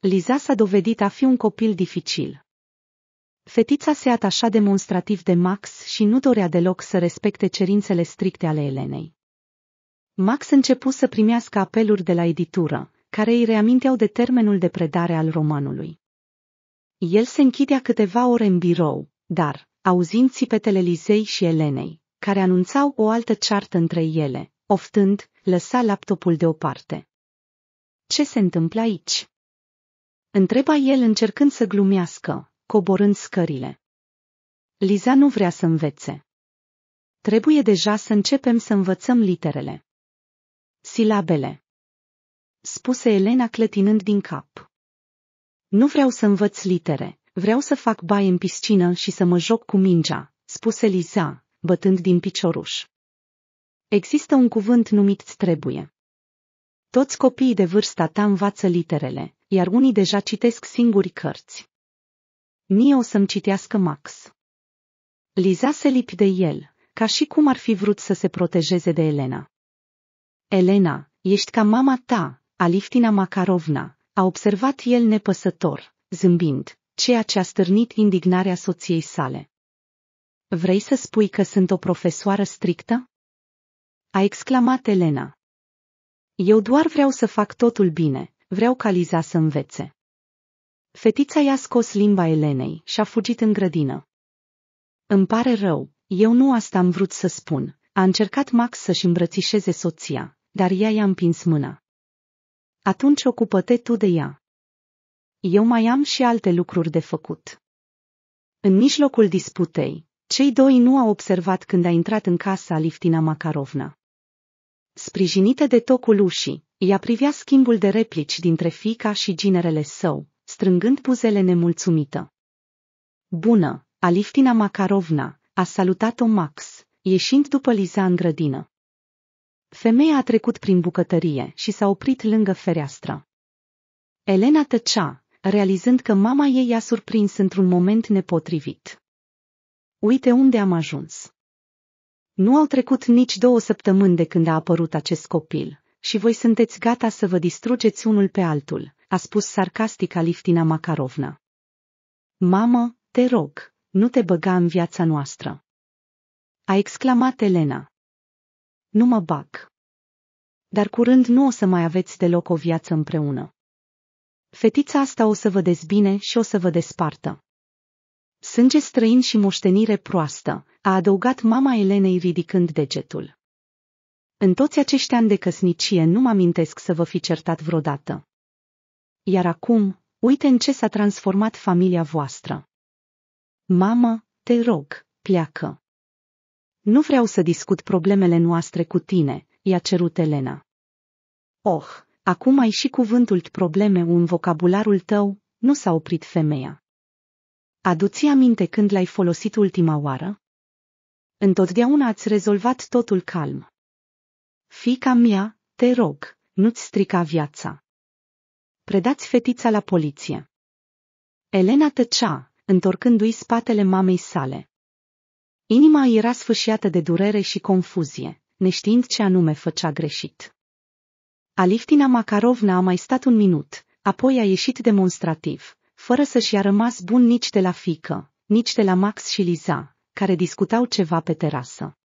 [SPEAKER 1] Liza s-a dovedit a fi un copil dificil. Fetița se atașa demonstrativ de Max și nu dorea deloc să respecte cerințele stricte ale Elenei. Max începu să primească apeluri de la editură, care îi reaminteau de termenul de predare al romanului. El se închidea câteva ore în birou, dar, auzind țipetele Lizei și Elenei, care anunțau o altă ceartă între ele, oftând, lăsa laptopul deoparte. Ce se întâmplă aici? Întreba el încercând să glumească, coborând scările. Liza nu vrea să învețe. Trebuie deja să începem să învățăm literele. Silabele. Spuse Elena clătinând din cap. Nu vreau să învăț litere, vreau să fac baie în piscină și să mă joc cu mingea, spuse Liza, bătând din picioruș. Există un cuvânt numit trebuie. Toți copiii de vârsta ta învață literele, iar unii deja citesc singuri cărți. Mie o să-mi citească Max. Liza se lipi de el, ca și cum ar fi vrut să se protejeze de Elena. Elena, ești ca mama ta, Aliftina Makarovna, a observat el nepăsător, zâmbind, ceea ce a stârnit indignarea soției sale. Vrei să spui că sunt o profesoară strictă? A exclamat Elena. Eu doar vreau să fac totul bine, vreau ca Liza să învețe. Fetița i-a scos limba Elenei și a fugit în grădină. Îmi pare rău, eu nu asta am vrut să spun. A încercat Max să-și îmbrățișeze soția, dar ea i-a împins mâna. Atunci ocupă-te tu de ea. Eu mai am și alte lucruri de făcut. În mijlocul disputei, cei doi nu au observat când a intrat în casa Liftina Macarovna. Sprijinită de tocul ușii, ea privea schimbul de replici dintre fica și ginerele său, strângând buzele nemulțumită. Bună, Aliftina Macarovna, a salutat-o Max, ieșind după Liza în grădină. Femeia a trecut prin bucătărie și s-a oprit lângă fereastră. Elena tăcea, realizând că mama ei i-a surprins într-un moment nepotrivit. Uite unde am ajuns. Nu au trecut nici două săptămâni de când a apărut acest copil, și voi sunteți gata să vă distrugeți unul pe altul, a spus sarcastic Aliftina Macarovna. Mamă, te rog, nu te băga în viața noastră. A exclamat Elena. Nu mă bag. Dar curând nu o să mai aveți deloc o viață împreună. Fetița asta o să vă dezbine și o să vă despartă. Sânge străin și moștenire proastă, a adăugat mama Elenei ridicând degetul. În toți acești ani de căsnicie nu mă amintesc să vă fi certat vreodată. Iar acum, uite în ce s-a transformat familia voastră. Mamă, te rog, pleacă. Nu vreau să discut problemele noastre cu tine, i-a cerut Elena. Oh, acum ai și cuvântul probleme în vocabularul tău, nu s-a oprit femeia. Aduți aminte când l-ai folosit ultima oară? Întotdeauna ați rezolvat totul calm. Fica mea, te rog, nu-ți strica viața. Predați fetița la poliție. Elena tăcea, întorcându-i spatele mamei sale. Inima era sfâșiată de durere și confuzie, neștiind ce anume făcea greșit. Aliftina Makarovna a mai stat un minut, apoi a ieșit demonstrativ, fără să-și a rămas bun nici de la fică, nici de la Max și Liza, care discutau ceva pe terasă.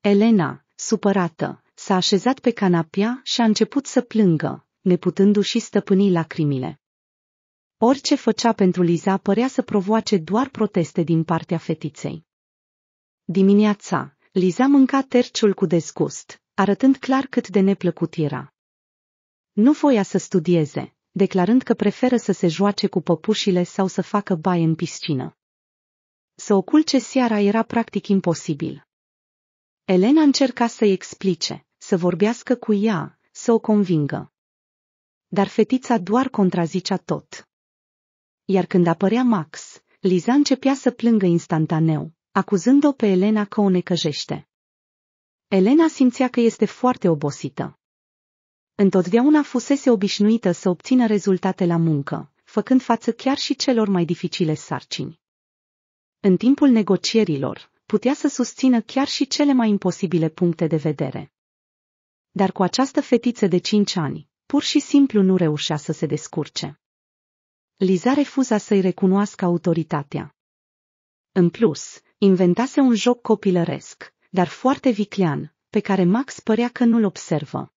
[SPEAKER 1] Elena, supărată, s-a așezat pe canapea și a început să plângă, neputându-și stăpâni lacrimile. Orice făcea pentru Liza părea să provoace doar proteste din partea fetiței. Dimineața, Liza mânca terciul cu dezgust, arătând clar cât de neplăcut era. Nu voia să studieze, declarând că preferă să se joace cu păpușile sau să facă baie în piscină. Să o culce seara era practic imposibil. Elena încerca să-i explice, să vorbească cu ea, să o convingă dar fetița doar contrazicea tot. Iar când apărea Max, Liza începea să plângă instantaneu, acuzând-o pe Elena că o necăjește. Elena simțea că este foarte obosită. Întotdeauna fusese obișnuită să obțină rezultate la muncă, făcând față chiar și celor mai dificile sarcini. În timpul negocierilor, putea să susțină chiar și cele mai imposibile puncte de vedere. Dar cu această fetiță de cinci ani, pur și simplu nu reușea să se descurce. Liza refuza să-i recunoască autoritatea. În plus, inventase un joc copilăresc, dar foarte viclean, pe care Max părea că nu-l observă.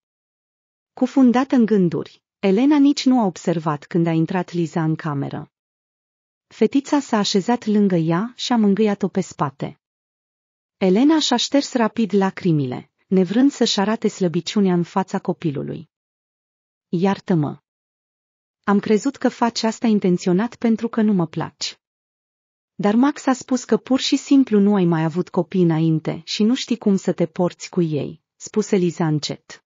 [SPEAKER 1] Cufundată în gânduri, Elena nici nu a observat când a intrat Liza în cameră. Fetița s-a așezat lângă ea și a mângâiat-o pe spate. Elena și-a șters rapid lacrimile, nevrând să-și arate slăbiciunea în fața copilului iartă-mă. Am crezut că faci asta intenționat pentru că nu mă placi. Dar Max a spus că pur și simplu nu ai mai avut copii înainte și nu știi cum să te porți cu ei, spuse Liza încet.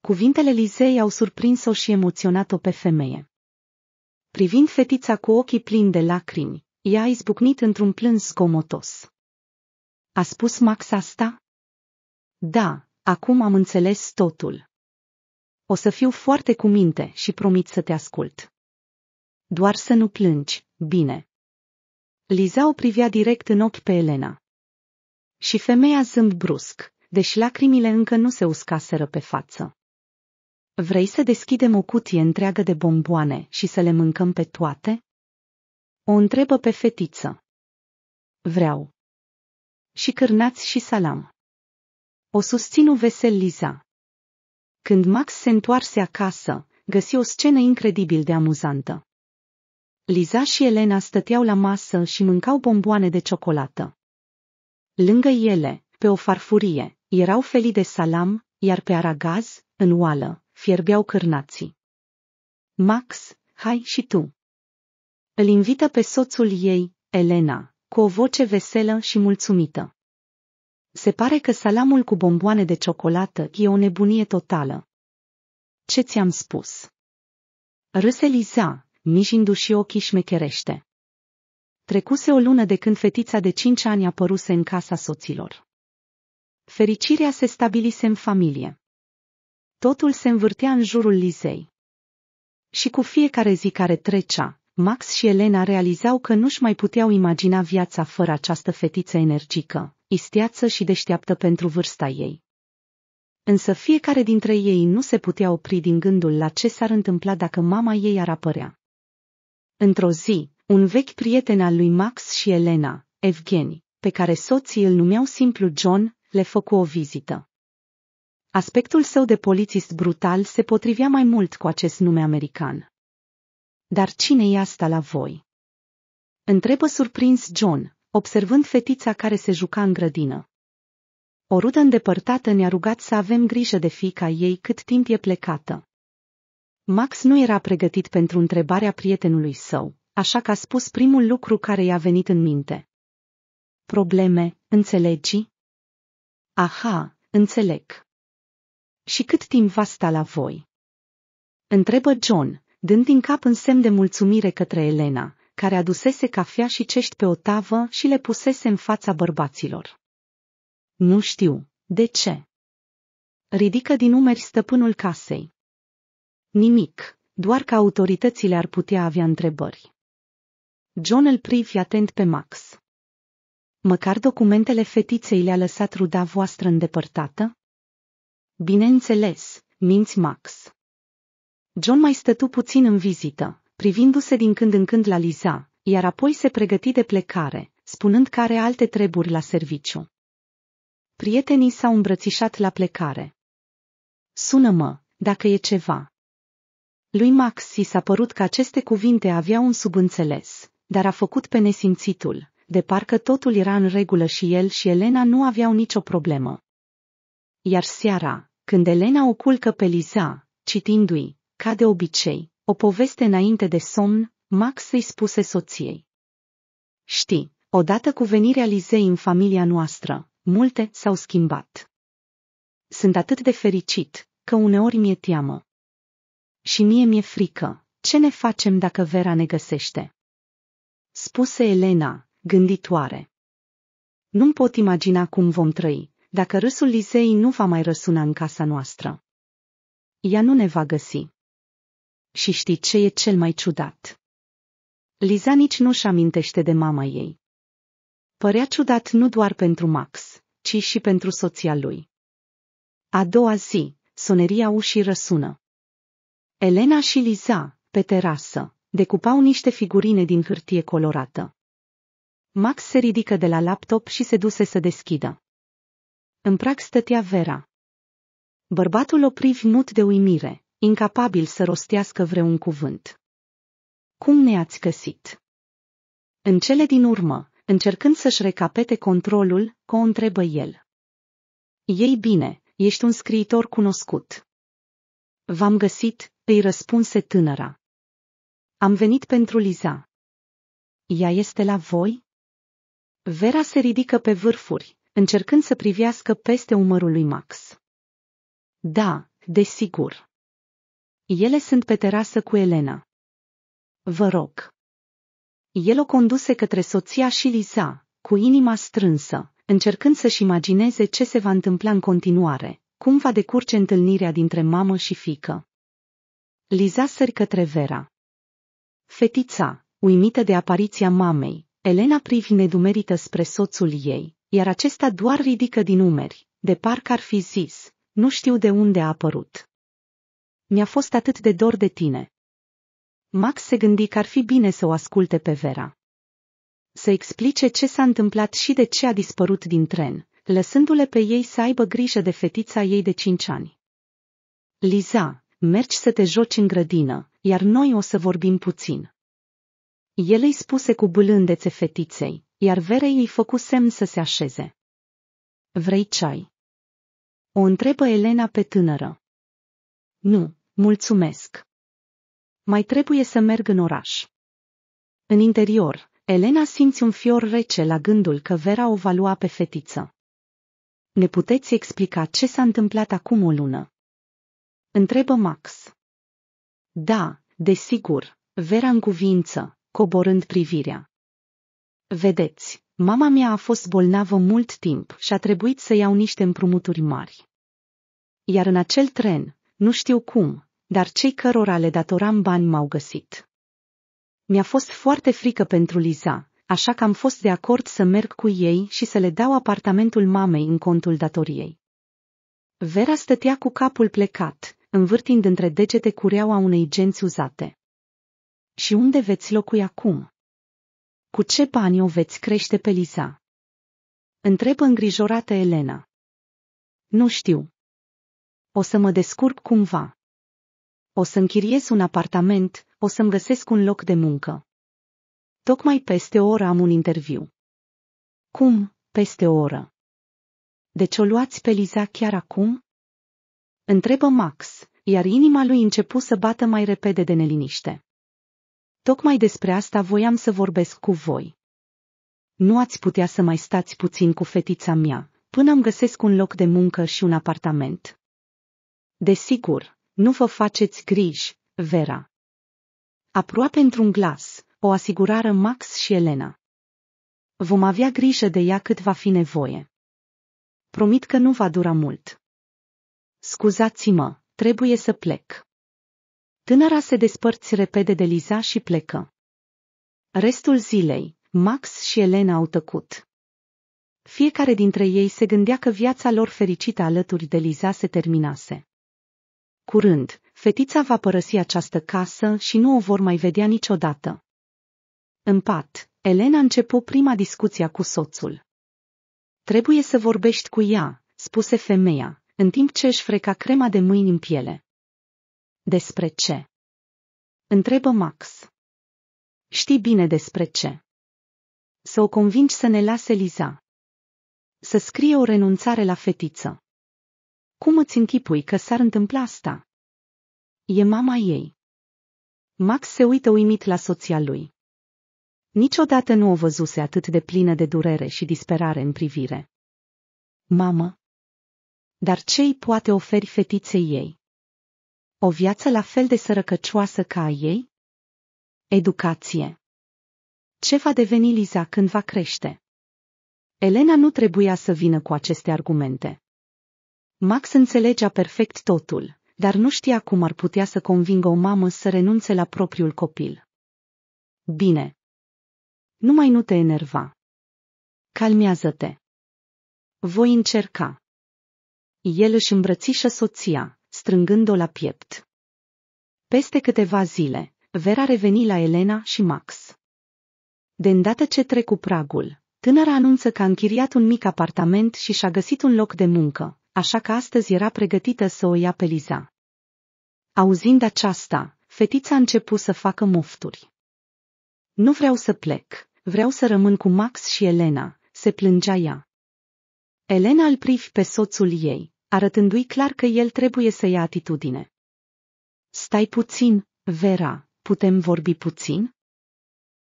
[SPEAKER 1] Cuvintele Lizei au surprins-o și emoționat-o pe femeie. Privind fetița cu ochii plini de lacrimi, ea a izbucnit într-un plâns scomotos. A spus Max asta? Da, acum am înțeles totul. O să fiu foarte cu minte și promit să te ascult. Doar să nu plângi, bine. Liza o privea direct în ochi pe Elena. Și femeia zâmb brusc, deși lacrimile încă nu se uscaseră pe față. Vrei să deschidem o cutie întreagă de
[SPEAKER 2] bomboane și să le mâncăm pe toate? O întrebă pe fetiță. Vreau. Și cârnați și salam. O susținu
[SPEAKER 1] vesel Liza. Când Max se întoarse acasă, găsi o scenă incredibil de amuzantă. Liza și Elena stăteau la masă și mâncau bomboane de ciocolată. Lângă ele, pe o farfurie, erau felii de salam, iar pe aragaz, în oală, fierbeau cârnații. Max, hai și tu! Îl invită pe soțul ei, Elena, cu o voce veselă și mulțumită. Se pare că salamul cu bomboane de ciocolată e o nebunie totală. Ce ți-am spus? Râse Liza, mijindu-și ochii șmecherește. Trecuse o lună de când fetița de cinci ani apăruse în casa soților. Fericirea se stabilise în familie. Totul se învârtea în jurul Lizei. Și cu fiecare zi care trecea, Max și Elena realizau că nu-și mai puteau imagina viața fără această fetiță energică, isteață și deșteaptă pentru vârsta ei. Însă fiecare dintre ei nu se putea opri din gândul la ce s-ar întâmpla dacă mama ei ar apărea. Într-o zi, un vechi prieten al lui Max și Elena, Evgeni, pe care soții îl numeau simplu John, le făcu o vizită. Aspectul său de polițist brutal se potrivea mai mult cu acest nume american. Dar cine e asta la voi? Întrebă surprins John, observând fetița care se juca în grădină. O rudă îndepărtată ne-a rugat să avem grijă de fica ei cât timp e plecată. Max nu era pregătit pentru întrebarea prietenului său, așa că a spus primul lucru care i-a venit în minte.
[SPEAKER 2] Probleme, înțelegi? Aha, înțeleg. Și cât timp va sta la voi? Întrebă John,
[SPEAKER 1] dând din cap în semn de mulțumire către Elena, care adusese cafea și cești pe o tavă și le pusese în fața bărbaților. Nu știu, de ce? Ridică din umeri stăpânul casei. Nimic, doar că autoritățile ar putea avea întrebări. John îl privi atent pe Max. Măcar documentele fetiței le-a lăsat ruda voastră îndepărtată? Bineînțeles, minți Max. John mai stătu puțin în vizită, privindu-se din când în când la Liza, iar apoi se pregăti de plecare, spunând că are alte treburi la serviciu. Prietenii s-au îmbrățișat la plecare. Sună-mă, dacă e ceva. Lui Max i s-a părut că aceste cuvinte aveau un subînțeles, dar a făcut pe nesimțitul, de parcă totul era în regulă și el și Elena nu aveau nicio problemă. Iar seara, când Elena o culcă pe Liza, citindu-i, ca de obicei, o poveste înainte de somn, Max îi spuse soției. Știi, odată cu venirea Lizei în familia noastră, multe s-au schimbat. Sunt atât de fericit, că uneori mi-e teamă. Și mie mi-e frică, ce ne facem dacă Vera ne găsește? Spuse Elena, gânditoare. Nu-mi pot imagina cum vom trăi, dacă râsul Lizei nu va mai răsuna în casa noastră. Ea nu ne va găsi. Și știi ce e cel mai ciudat? Liza nici nu-și amintește de mama ei. Părea ciudat nu doar pentru Max, ci și pentru soția lui. A doua zi, soneria ușii răsună. Elena și Liza, pe terasă, decupau niște figurine din hârtie colorată. Max se ridică de la laptop și se duse să deschidă. În prag stătea Vera. Bărbatul o privi mut de uimire, incapabil să rostească vreun cuvânt. Cum ne-ați găsit? În cele din urmă, încercând să-și recapete controlul, o întrebă el. Ei bine, ești un scriitor cunoscut. V-am găsit, îi răspunse tânăra. Am venit pentru Liza. Ea este la voi? Vera se ridică pe vârfuri, încercând să privească peste umărul lui Max.
[SPEAKER 2] Da, desigur. Ele sunt pe terasă cu Elena. Vă rog. El o conduse către soția și
[SPEAKER 1] Liza, cu inima strânsă, încercând să-și imagineze ce se va întâmpla în continuare, cum va decurge întâlnirea dintre mamă și fică. Liza sări către Vera. Fetița, uimită de apariția mamei, Elena privi nedumerită spre soțul ei, iar acesta doar ridică din umeri, de parcă ar fi zis, nu știu de unde a apărut. Mi-a fost atât de dor de tine. Max se gândi că ar fi bine să o asculte pe Vera. Să explice ce s-a întâmplat și de ce a dispărut din tren, lăsându-le pe ei să aibă grijă de fetița ei de cinci ani. Liza, mergi să te joci în grădină, iar noi o să vorbim puțin. El îi spuse cu bâlândețe fetiței, iar
[SPEAKER 2] Verei îi făcu semn să se așeze. Vrei ceai? O întrebă Elena pe tânără. Nu, mulțumesc.
[SPEAKER 1] Mai trebuie să merg în oraș. În interior, Elena simți un fior rece la gândul că Vera o va lua pe fetiță. Ne puteți explica ce s-a întâmplat acum o lună? Întrebă Max. Da, desigur, Vera în cuvință, coborând privirea. Vedeți, mama mea a fost bolnavă mult timp și a trebuit să iau niște împrumuturi mari. Iar în acel tren, nu știu cum, dar cei cărora le datoram bani m-au găsit. Mi-a fost foarte frică pentru Liza, așa că am fost de acord să merg cu ei și să le dau apartamentul mamei în contul datoriei. Vera stătea cu capul plecat, învârtind între degete cureaua unei genți uzate.
[SPEAKER 2] Și unde veți locui acum? Cu ce bani o veți crește pe Liza? Întrebă îngrijorată Elena. Nu știu, o să mă descurc cumva. O să închiriez un apartament,
[SPEAKER 1] o să-mi găsesc un loc de muncă. Tocmai peste o oră am un interviu. Cum, peste o oră? Deci o luați pe Liza chiar acum? Întrebă Max, iar inima lui începu să bată mai repede de neliniște. Tocmai despre asta voiam să vorbesc cu voi. Nu ați putea să mai stați puțin cu fetița mea, până îmi găsesc un loc de muncă și un apartament. Desigur, nu vă faceți griji, Vera. Aproape într-un glas, o asigurară Max și Elena. Vom avea grijă de ea cât va fi nevoie. Promit că nu va dura mult. Scuzați-mă, trebuie să plec. Tânăra se despărți repede de Liza și plecă. Restul zilei, Max și Elena au tăcut. Fiecare dintre ei se gândea că viața lor fericită alături de Liza se terminase. Curând, fetița va părăsi această casă și nu o vor mai vedea niciodată. În pat, Elena începu prima discuție cu soțul. Trebuie să vorbești cu ea, spuse femeia, în
[SPEAKER 2] timp ce își freca crema de mâini în piele. Despre ce? Întrebă Max. Știi bine despre ce. Să o convingi să ne lase Liza. Să scrie o renunțare la fetiță. Cum îți închipui că s-ar întâmpla asta? E mama ei.
[SPEAKER 1] Max se uită uimit la soția lui. Niciodată nu o văzuse atât de plină de durere și disperare în privire. Mamă! Dar ce îi poate oferi fetiței ei? O viață la fel de sărăcăcioasă ca a ei? Educație. Ce va deveni Liza când va crește? Elena nu trebuia să vină cu aceste argumente. Max înțelegea perfect totul, dar nu știa cum ar putea să convingă o mamă să renunțe la
[SPEAKER 2] propriul copil. Bine. Numai nu te enerva. Calmează-te. Voi încerca. El își
[SPEAKER 1] îmbrățișă soția, strângând-o la piept. Peste câteva zile, Vera reveni la Elena și Max. De îndată ce trecu pragul, tânăra anunță că a închiriat un mic apartament și și-a găsit un loc de muncă, așa că astăzi era pregătită să o ia pe Liza. Auzind aceasta, fetița a început să facă mofturi. Nu vreau să plec, vreau să rămân cu Max și Elena, se plângea ea. Elena îl privi pe soțul ei, arătându-i clar că el trebuie să ia atitudine. Stai puțin, Vera, putem vorbi puțin?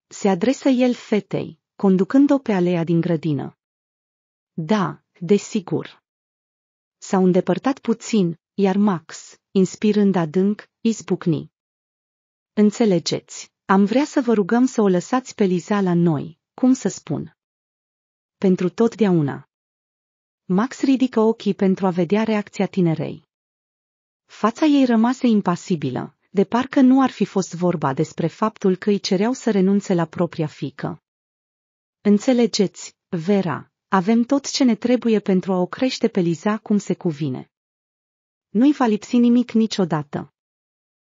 [SPEAKER 1] Se adresă el fetei, conducând-o pe alea din grădină. Da, desigur s-au îndepărtat puțin, iar Max, inspirând adânc, izbucni. Înțelegeți, am vrea să vă rugăm să o lăsați pe Liza la noi, cum să spun. Pentru totdeauna. Max ridică ochii pentru a vedea reacția tinerei. Fața ei rămase impasibilă, de parcă nu ar fi fost vorba despre faptul că îi cereau să renunțe la propria fică. Înțelegeți, Vera, avem tot ce ne trebuie pentru a o crește pe Liza cum se cuvine. Nu-i va lipsi nimic niciodată.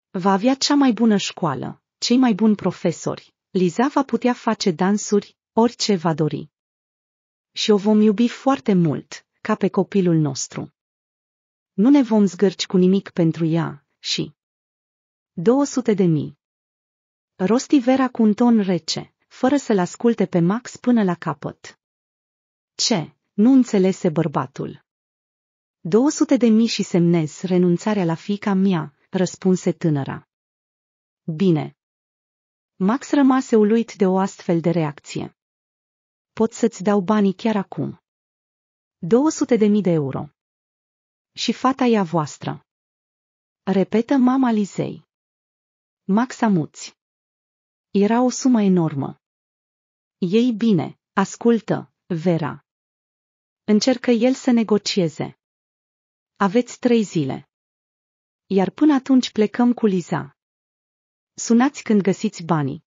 [SPEAKER 1] Va avea cea mai bună școală, cei mai buni profesori, Liza va putea face dansuri, orice va dori. Și o vom iubi foarte mult, ca pe copilul nostru. Nu ne vom zgârci cu nimic pentru ea și... 200 de mii. Rosti Vera cu un ton rece, fără să-l asculte pe Max până la capăt. Ce? Nu înțelese bărbatul. 200 de mii și semnez renunțarea la fica mea, răspunse tânăra. Bine.
[SPEAKER 2] Max rămase uluit de o astfel de reacție. Pot să-ți dau banii chiar acum. 200 de mii de euro. Și fata ea voastră. Repetă mama Lizei. Max amuți. Era o sumă enormă. Ei bine, ascultă, Vera, Încercă el să negocieze. Aveți trei zile. Iar până atunci plecăm cu Liza.
[SPEAKER 1] Sunați când găsiți banii.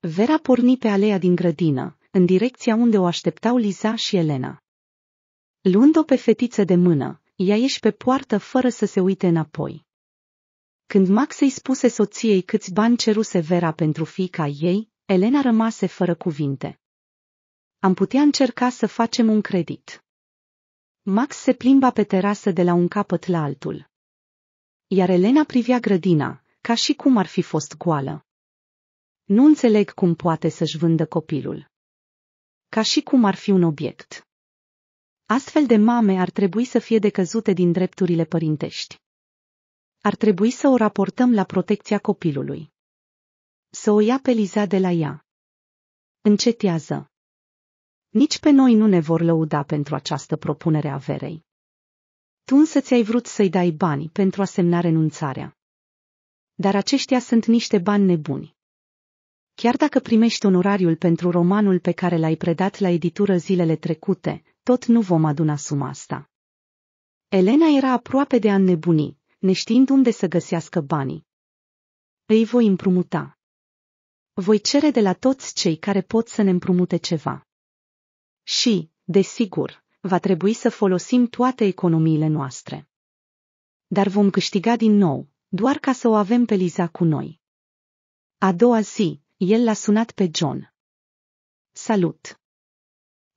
[SPEAKER 1] Vera porni pe alea din grădină, în direcția unde o așteptau Liza și Elena. Luând-o pe fetiță de mână, ea ieși pe poartă fără să se uite înapoi. Când Max îi spuse soției câți bani ceruse Vera pentru fiica ei, Elena rămase fără cuvinte am putea încerca să facem un credit. Max se plimba pe terasă de la un capăt la altul. Iar Elena privea grădina, ca și cum ar fi fost goală. Nu înțeleg cum poate să-și vândă copilul. Ca și cum ar fi un obiect. Astfel de mame ar trebui să fie decăzute din drepturile părintești. Ar trebui să o raportăm la protecția copilului.
[SPEAKER 2] Să o ia pe Liza de la ea. Încetează. Nici pe noi nu ne vor lăuda pentru această propunere a verei. Tu
[SPEAKER 1] însă ți-ai vrut să-i dai bani pentru a semna renunțarea. Dar aceștia sunt niște bani nebuni. Chiar dacă primești onorariul pentru romanul pe care l-ai predat la editură zilele trecute, tot nu vom aduna suma asta. Elena era aproape de a nebuni, neștiind unde să găsească banii. Îi voi împrumuta. Voi cere de la toți cei care pot să ne împrumute ceva și, desigur, va trebui să folosim toate economiile noastre. Dar vom câștiga din nou, doar ca să o avem pe Liza cu noi.
[SPEAKER 2] A doua zi, el l-a sunat pe John. Salut!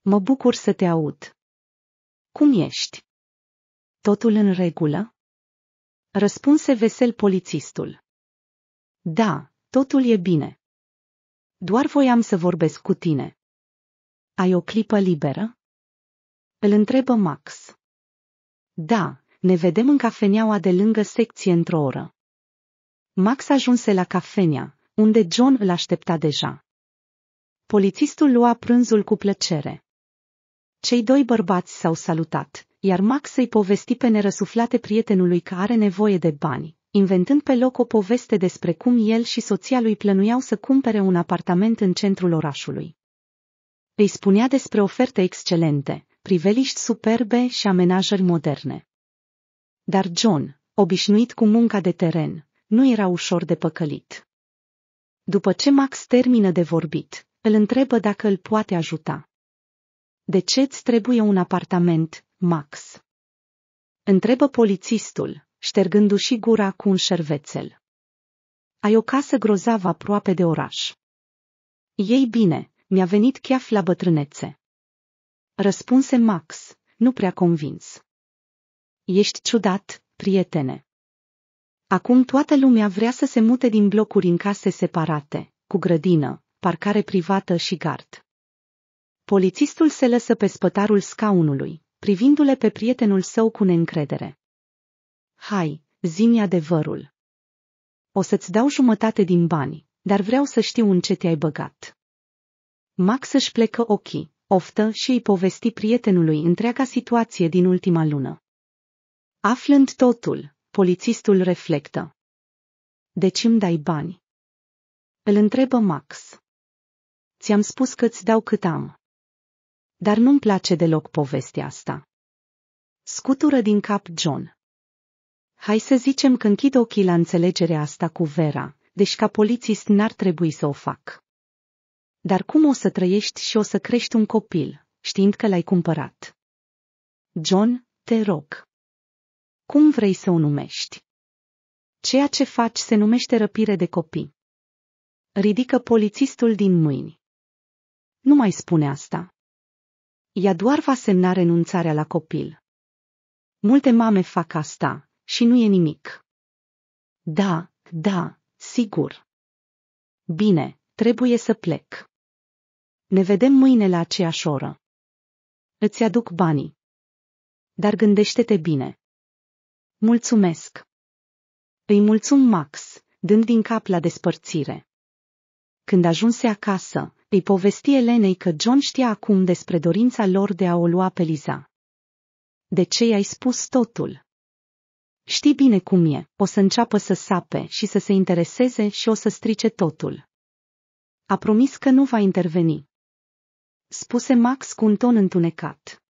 [SPEAKER 2] Mă bucur să te aud. Cum ești? Totul în regulă? Răspunse vesel polițistul. Da, totul e bine. Doar voiam să vorbesc cu tine. Ai o clipă liberă? Îl întrebă Max. Da,
[SPEAKER 1] ne vedem în cafeneaua de lângă secție într-o oră. Max ajunse la cafenea, unde John îl aștepta deja. Polițistul lua prânzul cu plăcere. Cei doi bărbați s-au salutat, iar Max îi povesti pe nerăsuflate prietenului că are nevoie de bani, inventând pe loc o poveste despre cum el și soția lui plănuiau să cumpere un apartament în centrul orașului. Îi spunea despre oferte excelente, priveliști superbe și amenajări moderne. Dar John, obișnuit cu munca de teren, nu era ușor de păcălit. După ce Max termină de vorbit, îl întrebă dacă îl poate ajuta. De ce îți trebuie un apartament, Max? Întrebă polițistul, ștergându-și gura cu un șervețel. Ai o casă grozavă aproape de oraș. Ei bine, mi-a venit chef la bătrânețe. Răspunse Max, nu prea convins. Ești ciudat, prietene. Acum toată lumea vrea să se mute din blocuri în case separate, cu grădină, parcare privată și gard. Polițistul se lăsă pe spătarul scaunului, privindu-le pe prietenul său cu neîncredere. Hai, zimi adevărul. O să-ți dau jumătate din bani, dar vreau să știu în ce te-ai băgat. Max își plecă ochii, oftă și îi povesti prietenului întreaga situație din ultima lună. Aflând totul, polițistul reflectă. Deci îmi dai bani?
[SPEAKER 2] Îl întrebă Max. Ți-am spus că îți dau cât am. Dar nu-mi place deloc povestea asta. Scutură din cap
[SPEAKER 1] John. Hai să zicem că închid ochii la înțelegerea asta cu Vera, deși ca polițist n-ar trebui să o fac. Dar cum o să trăiești și o să crești un copil, știind că l-ai cumpărat? John, te rog. Cum vrei să o numești? Ceea ce faci se numește răpire de copii.
[SPEAKER 2] Ridică polițistul din mâini. Nu mai spune asta. Ea doar va semna renunțarea la copil. Multe mame
[SPEAKER 1] fac asta și nu e nimic. Da, da, sigur.
[SPEAKER 2] Bine, trebuie să plec. Ne vedem mâine la aceeași oră. Îți aduc banii. Dar gândește-te bine. Mulțumesc. Îi mulțum Max, dând din cap la
[SPEAKER 1] despărțire. Când ajunse acasă, îi povesti Elenei că John știa acum despre dorința lor de a o lua pe Liza. De ce i-ai spus totul? Știi bine cum e, o să înceapă să sape și să se intereseze și o să strice totul. A promis că nu va interveni spuse Max cu un ton întunecat.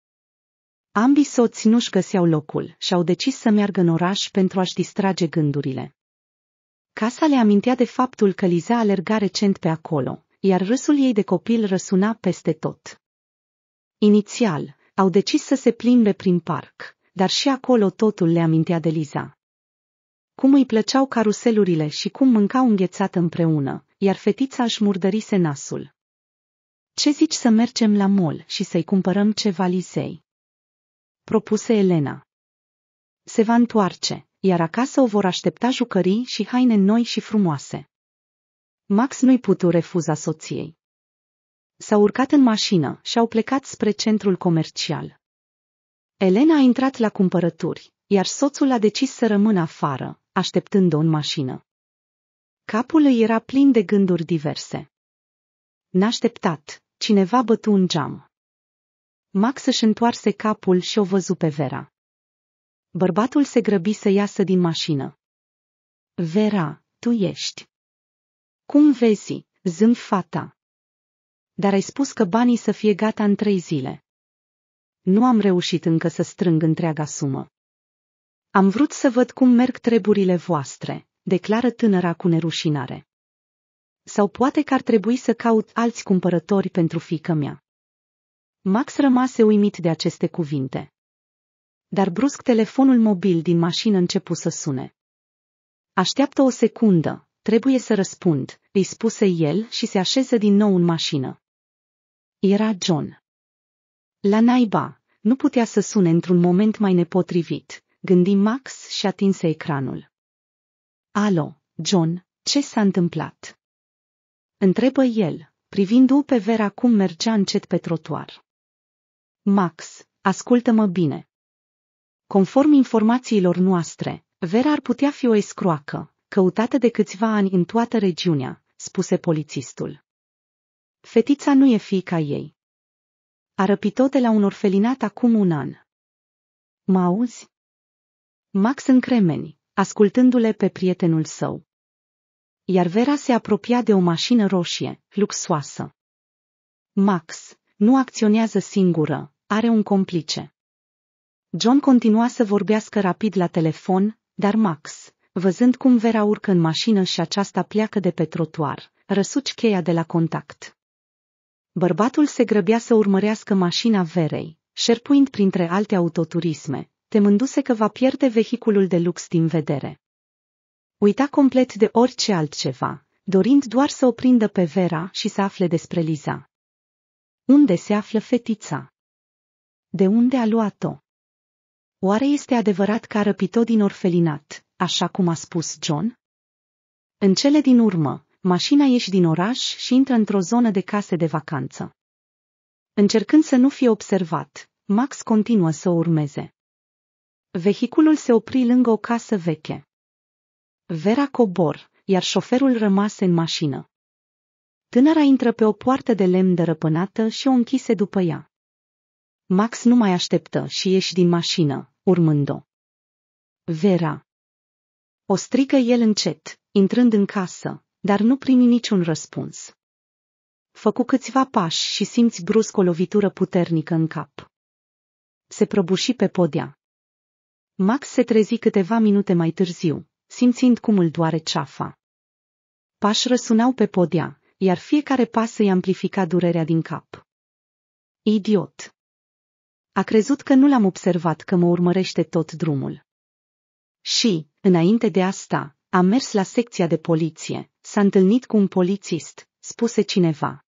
[SPEAKER 1] Ambii soți nu-și găseau locul și au decis să meargă în oraș pentru a-și distrage gândurile. Casa le amintea de faptul că Liza alerga recent pe acolo, iar râsul ei de copil răsuna peste tot. Inițial, au decis să se plimbe prin parc, dar și acolo totul le amintea de Liza. Cum îi plăceau caruselurile și cum mâncau înghețată împreună, iar fetița își murdărise nasul. Ce zici să mergem la mol și să-i cumpărăm ceva lisei? Propuse Elena. Se va întoarce, iar acasă o vor aștepta jucării și haine noi și frumoase. Max nu-i putu refuza soției. S-au urcat în mașină și au plecat spre centrul comercial. Elena a intrat la cumpărături, iar soțul a decis să rămână afară, așteptând-o în mașină. Capul îi era plin de gânduri diverse. N-așteptat, Cineva bătu un geam. Max își întoarse capul și o văzu pe Vera. Bărbatul se grăbi să iasă din mașină. Vera, tu ești. Cum vezi, zâmb fata. Dar ai spus că banii să fie gata în trei zile. Nu am reușit încă să strâng întreaga sumă. Am vrut să văd cum merg treburile voastre, declară tânăra cu nerușinare. Sau poate că ar trebui să caut alți cumpărători pentru fică mea. Max rămase uimit de aceste cuvinte. Dar brusc telefonul mobil din mașină începu să sune. Așteaptă o secundă, trebuie să răspund, îi spuse el și se așeză din nou în mașină. Era John. La naiba, nu putea să sune într-un moment mai nepotrivit, gândi Max și atinse ecranul. Alo, John, ce s-a întâmplat? Întrebă el, privindu-o pe Vera cum mergea încet pe trotuar. Max, ascultă-mă bine. Conform informațiilor noastre, Vera ar putea fi o escroacă, căutată de câțiva ani în toată
[SPEAKER 2] regiunea, spuse polițistul. Fetița nu e fiica ei. A răpit-o de la un orfelinat acum un an. Mă auzi?
[SPEAKER 1] Max încremeni, ascultându-le pe prietenul său iar Vera se apropia de o mașină roșie, luxoasă. Max nu acționează singură, are un complice. John continua să vorbească rapid la telefon, dar Max, văzând cum Vera urcă în mașină și aceasta pleacă de pe trotuar, răsuci cheia de la contact. Bărbatul se grăbea să urmărească mașina Verei, șerpuind printre alte autoturisme, temându-se că va pierde vehiculul de lux din vedere. Uita complet de orice altceva, dorind doar să o prindă pe Vera și să afle despre Liza. Unde se află fetița? De unde a luat-o? Oare este adevărat că a răpit-o din orfelinat, așa cum a spus John? În cele din urmă, mașina ieși din oraș și intră într-o zonă de case de vacanță. Încercând să nu fie observat, Max continuă să o urmeze. Vehiculul se opri lângă o casă veche. Vera cobor, iar șoferul rămase în mașină. Tânăra intră pe o poartă de lemn dărăpânată și o închise după ea. Max nu mai așteptă și ieși din mașină, urmând-o. Vera. O strigă el încet, intrând în casă, dar nu primi niciun răspuns. Făcu câțiva pași și simți brusc o lovitură puternică în cap. Se prăbuși pe podea. Max se trezi câteva minute mai târziu, simțind cum îl doare ceafa. Pași răsunau pe podea, iar fiecare pas îi amplifica durerea din cap. Idiot! A crezut că nu l-am observat că mă urmărește tot drumul. Și, înainte de asta, a mers la secția de poliție, s-a întâlnit cu un polițist, spuse cineva.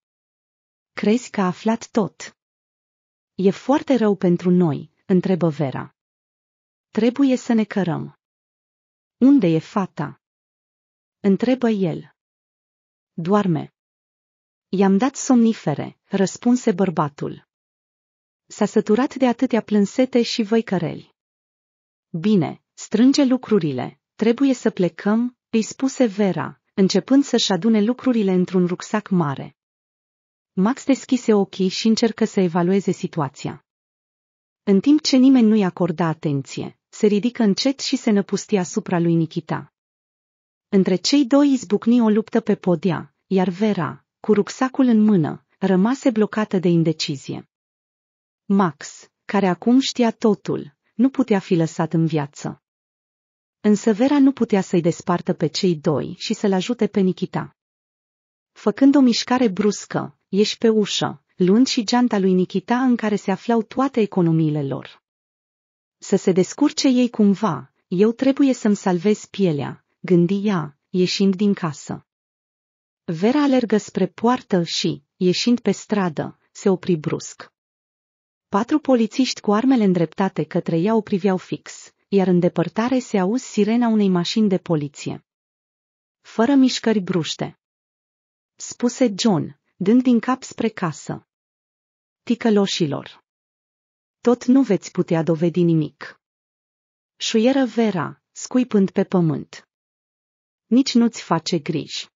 [SPEAKER 1] Crezi că a aflat tot?
[SPEAKER 2] E foarte rău pentru noi, întrebă Vera. Trebuie să ne cărăm. Unde e fata? Întrebă el. Doarme. I-am dat somnifere, răspunse bărbatul.
[SPEAKER 1] S-a săturat de atâtea plânsete și văicăreli. Bine, strânge lucrurile, trebuie să plecăm, îi spuse Vera, începând să-și adune lucrurile într-un rucsac mare. Max deschise ochii și încercă să evalueze situația. În timp ce nimeni nu-i acorda atenție, se ridică încet și se năpusti asupra lui Nikita. Între cei doi izbucni o luptă pe podea, iar Vera, cu rucsacul în mână, rămase blocată de indecizie. Max, care acum știa totul, nu putea fi lăsat în viață. Însă Vera nu putea să-i despartă pe cei doi și să-l ajute pe Nikita. Făcând o mișcare bruscă, ieși pe ușă, luând și geanta lui Nikita în care se aflau toate economiile lor. Să se descurce ei cumva, eu trebuie să-mi salvez pielea, gândi ea, ieșind din casă. Vera alergă spre poartă și, ieșind pe stradă, se opri brusc. Patru polițiști cu armele îndreptate către ea o priveau fix, iar în depărtare se auzi sirena unei mașini de poliție. Fără mișcări bruște.
[SPEAKER 2] Spuse John, dând din cap spre casă. Ticăloșilor tot nu veți putea dovedi nimic. Șuieră
[SPEAKER 1] Vera, scuipând pe pământ. Nici nu-ți face griji.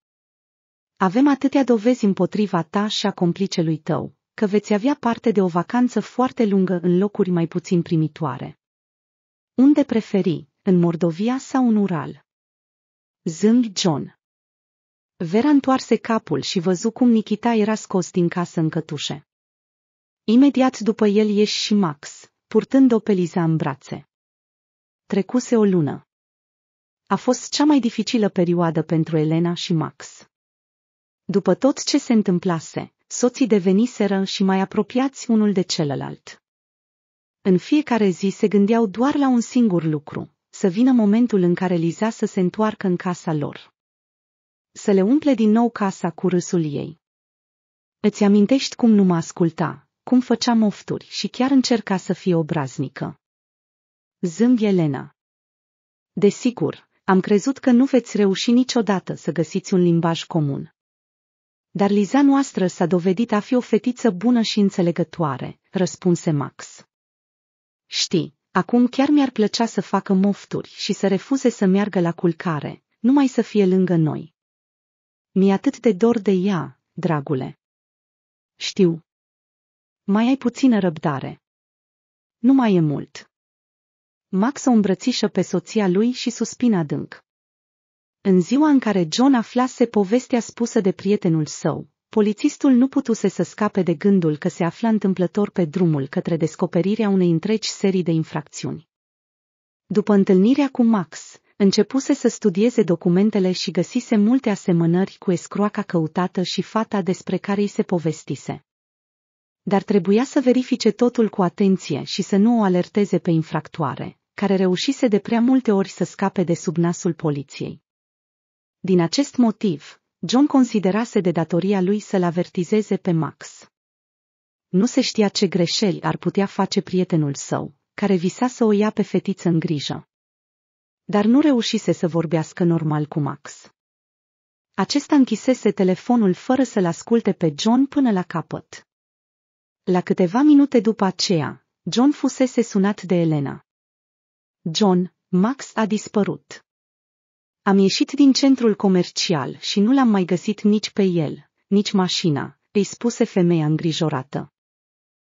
[SPEAKER 1] Avem atâtea dovezi împotriva ta și a complicelui tău, că veți avea parte de o vacanță foarte lungă în locuri mai puțin primitoare. Unde preferi, în Mordovia sau în Ural? Zâng John. Vera întoarse capul și văzu cum Nikita era scos din casă în cătușe. Imediat după el ieși și Max, purtând-o pe Liza în brațe. Trecuse o lună. A fost cea mai dificilă perioadă pentru Elena și Max. După tot ce se întâmplase, soții deveniseră și mai apropiați unul de celălalt. În fiecare zi se gândeau doar la un singur lucru, să vină momentul în care Liza să se întoarcă în casa lor. Să le umple din nou casa cu râsul ei. Îți amintești cum nu mă asculta, cum făcea mofturi și chiar încerca să fie obraznică. Zâmbi Elena. Desigur, am crezut că nu veți reuși niciodată să găsiți un limbaj comun. Dar Liza noastră s-a dovedit a fi o fetiță bună și înțelegătoare, răspunse Max. Știi, acum chiar mi-ar plăcea să facă mofturi și să refuze să meargă la culcare, numai să fie lângă noi. Mi-e
[SPEAKER 2] atât de dor de ea, dragule. Știu, mai ai puțină răbdare. Nu mai e mult. Max o îmbrățișă pe
[SPEAKER 1] soția lui și suspină adânc. În ziua în care John aflase povestea spusă de prietenul său, polițistul nu putuse să scape de gândul că se afla întâmplător pe drumul către descoperirea unei întregi serii de infracțiuni. După întâlnirea cu Max, începuse să studieze documentele și găsise multe asemănări cu escroaca căutată și fata despre care îi se povestise dar trebuia să verifice totul cu atenție și să nu o alerteze pe infractoare, care reușise de prea multe ori să scape de sub nasul poliției. Din acest motiv, John considerase de datoria lui să-l avertizeze pe Max. Nu se știa ce greșeli ar putea face prietenul său, care visa să o ia pe fetiță în grijă. Dar nu reușise să vorbească normal cu Max. Acesta închisese telefonul fără să-l asculte pe John până la capăt. La câteva minute după aceea, John fusese sunat de Elena. John, Max a dispărut. Am ieșit din centrul comercial și nu l-am mai găsit nici pe el, nici mașina, îi spuse femeia îngrijorată.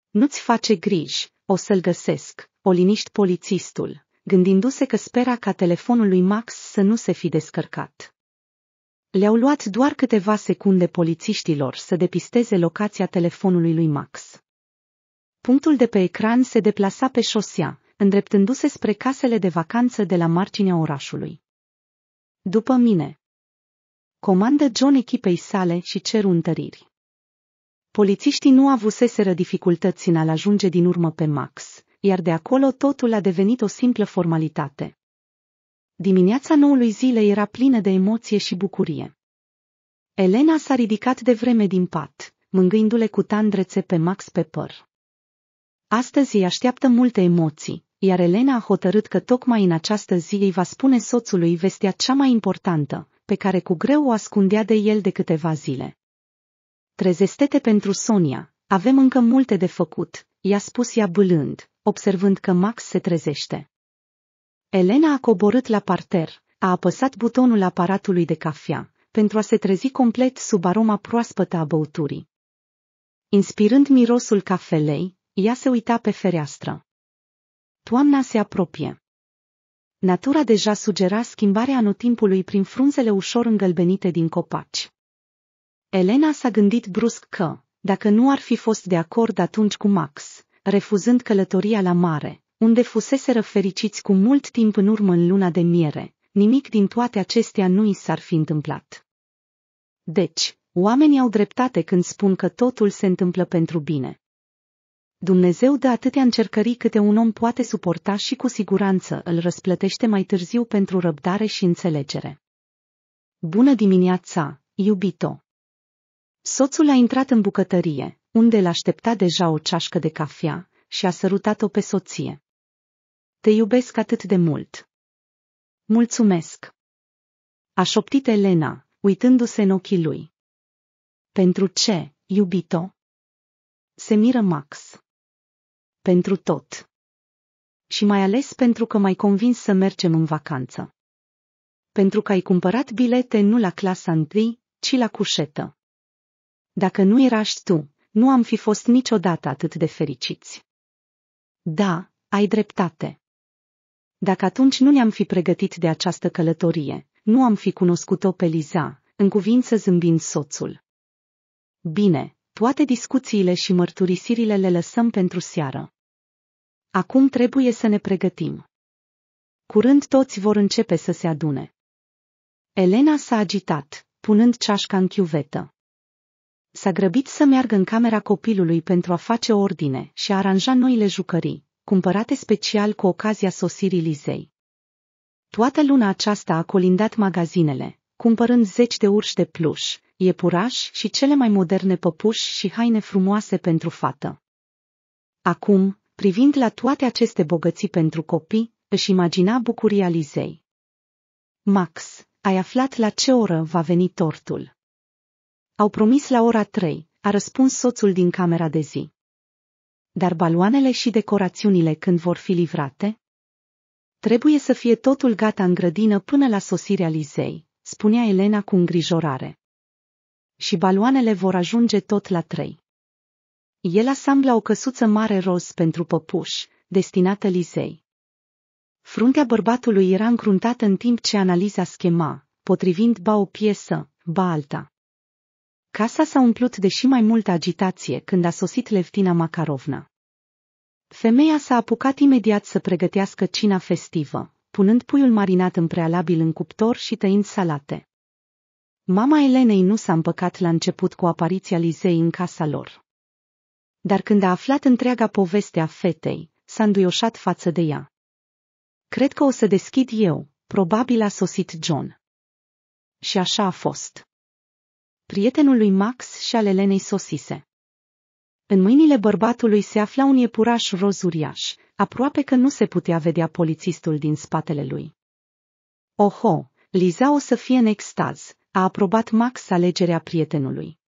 [SPEAKER 1] Nu-ți face griji, o să-l găsesc, o liniști polițistul, gândindu-se că spera ca telefonul lui Max să nu se fi descărcat. Le-au luat doar câteva secunde polițiștilor să depisteze locația telefonului lui Max. Punctul de pe ecran se deplasa pe șosea, îndreptându-se spre casele de vacanță de la marginea orașului. După mine. Comandă John echipei sale și cer întăriri. Polițiștii nu avuseseră dificultăți în a-l ajunge din urmă pe Max, iar de acolo totul a devenit o simplă formalitate. Dimineața noului zile era plină de emoție și bucurie. Elena s-a ridicat de vreme din pat, mângâindu-le cu tandrețe pe Max pe păr. Astăzi îi așteaptă multe emoții, iar Elena a hotărât că tocmai în această zi îi va spune soțului vestea cea mai importantă, pe care cu greu o ascundea de el de câteva zile. Trezestete pentru Sonia, avem încă multe de făcut, i-a spus ea bâlând, observând că Max se trezește. Elena a coborât la parter, a apăsat butonul aparatului de cafea, pentru a se trezi complet sub aroma proaspătă a băuturii. Inspirând mirosul cafelei, ea se uita pe fereastră. Toamna se apropie. Natura deja sugera schimbarea anotimpului prin frunzele ușor îngălbenite din copaci. Elena s-a gândit brusc că, dacă nu ar fi fost de acord atunci cu Max, refuzând călătoria la mare, unde fusese fericiți cu mult timp în urmă în luna de miere, nimic din toate acestea nu i s-ar fi întâmplat. Deci, oamenii au dreptate când spun că totul se întâmplă pentru bine. Dumnezeu dă atâtea încercări câte un om poate suporta și cu siguranță îl răsplătește mai târziu pentru răbdare și înțelegere. Bună dimineața, iubito! Soțul a intrat în bucătărie, unde l-aștepta deja o ceașcă de cafea, și a sărutat-o pe soție. Te iubesc atât de mult.
[SPEAKER 2] Mulțumesc. A șoptit Elena, uitându-se în ochii lui. Pentru ce, iubito? Se miră Max. Pentru tot. Și mai ales pentru că m-ai convins să mergem
[SPEAKER 1] în vacanță. Pentru că ai cumpărat bilete nu la clasa întâi, ci la cușetă. Dacă nu erași tu, nu am fi fost niciodată atât de fericiți. Da, ai dreptate. Dacă atunci nu ne-am fi pregătit de această călătorie, nu am fi cunoscut-o pe Liza, în cuvință zâmbind soțul. Bine, toate discuțiile și mărturisirile le lăsăm pentru seară. Acum trebuie să ne pregătim. Curând toți vor începe să se adune. Elena s-a agitat, punând ceașca în chiuvetă. S-a grăbit să meargă în camera copilului pentru a face ordine și a aranja noile jucării, cumpărate special cu ocazia sosirii Lizei. Toată luna aceasta a colindat magazinele, cumpărând zeci de urși de pluș, iepuraș și cele mai moderne păpuși și haine frumoase pentru fată. Acum, privind la toate aceste bogății pentru copii, își imagina bucuria Lizei. Max, ai aflat la ce oră va veni tortul? Au promis la ora trei, a răspuns soțul din camera de zi. Dar baloanele și decorațiunile când vor fi livrate? Trebuie să fie totul gata în grădină până la sosirea Lizei, spunea Elena cu îngrijorare. Și baloanele vor ajunge tot la trei. El asambla o căsuță mare roz pentru păpuși, destinată Lizei. Fruntea bărbatului era încruntată în timp ce analiza schema, potrivind ba o piesă, ba alta. Casa s-a umplut de și mai multă agitație când a sosit Levtina Macarovna. Femeia s-a apucat imediat să pregătească cina festivă, punând puiul marinat în prealabil în cuptor și tăind salate. Mama Elenei nu s-a împăcat la început cu apariția Lizei în casa lor. Dar când a aflat întreaga poveste a fetei, s-a înduioșat față de ea. Cred că o să deschid eu, probabil a sosit John. Și așa a fost prietenul lui Max și al Elenei sosise. În mâinile bărbatului se afla un iepuraș roz uriaș, aproape că nu se putea vedea polițistul din spatele lui. Oho, Liza o să fie în extaz, a aprobat Max alegerea prietenului.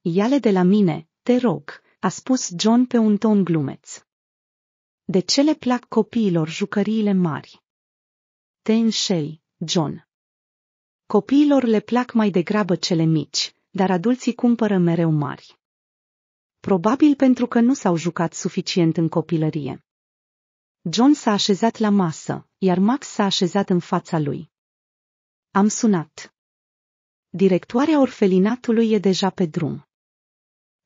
[SPEAKER 1] ia de la mine, te rog, a spus John pe un ton glumeț. De ce le plac copiilor jucăriile mari? Te înșeli, John. Copiilor le plac mai degrabă cele mici, dar adulții cumpără mereu mari. Probabil pentru că nu s-au jucat suficient în copilărie. John s-a așezat la masă, iar Max s-a așezat în fața lui. Am sunat. Directoarea orfelinatului e deja pe drum.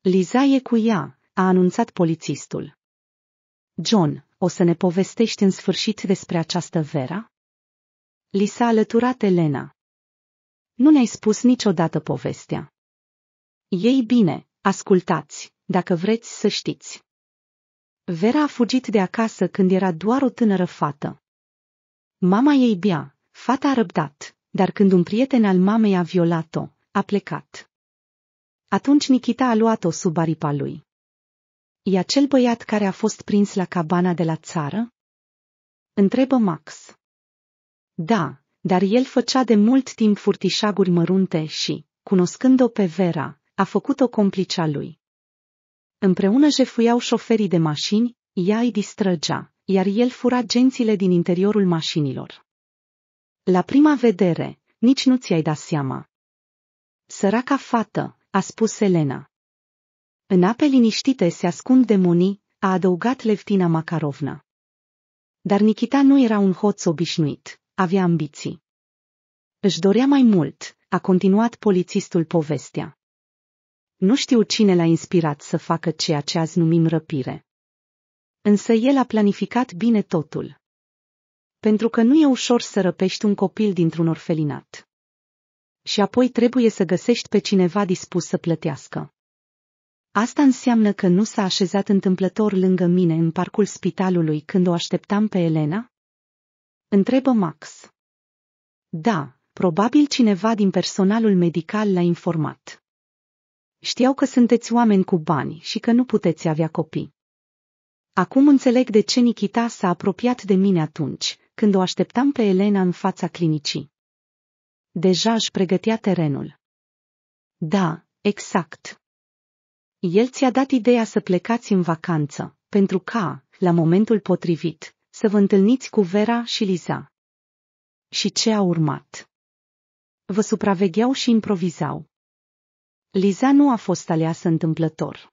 [SPEAKER 1] Liza e cu ea, a anunțat polițistul. John, o să ne povestești în sfârșit despre această Vera? Li s-a alăturat Elena. Nu ne-ai spus niciodată povestea. Ei bine, ascultați, dacă vreți să știți. Vera a fugit de acasă când era doar o tânără fată. Mama ei bea, fata a răbdat, dar când un prieten al mamei a violat-o, a plecat. Atunci Nikita a luat-o sub aripa lui. E acel băiat care a fost prins la cabana de la țară? Întrebă Max. Da, dar el făcea de mult timp furtișaguri mărunte și, cunoscând-o pe Vera, a făcut-o complicea lui. Împreună jefuiau șoferii de mașini, ea îi distrăgea, iar el fura gențile din interiorul mașinilor. La prima vedere, nici nu ți-ai dat seama. Săraca fată, a spus Elena. În ape liniștite se ascund demonii, a adăugat Levtina Macarovna. Dar Nikita nu era un hoț obișnuit. Avea ambiții. Își dorea mai mult, a continuat polițistul povestea. Nu știu cine l-a inspirat să facă ceea ce azi numim răpire. Însă el a planificat bine totul. Pentru că nu e ușor să răpești un copil dintr-un orfelinat. Și apoi trebuie să găsești pe cineva dispus să plătească. Asta înseamnă că nu s-a așezat întâmplător lângă mine în parcul spitalului când o așteptam pe Elena? Întrebă Max. Da, probabil cineva din personalul medical l-a informat. Știau că sunteți oameni cu bani și că nu puteți avea copii. Acum înțeleg de ce Nikita s-a apropiat de mine atunci, când o așteptam pe Elena în fața clinicii. Deja își pregătea terenul. Da, exact. El ți-a dat ideea să plecați în vacanță, pentru că, la momentul potrivit, să vă întâlniți cu Vera și Liza. Și ce a urmat? Vă supravegheau și improvizau. Liza nu a fost aleasă întâmplător.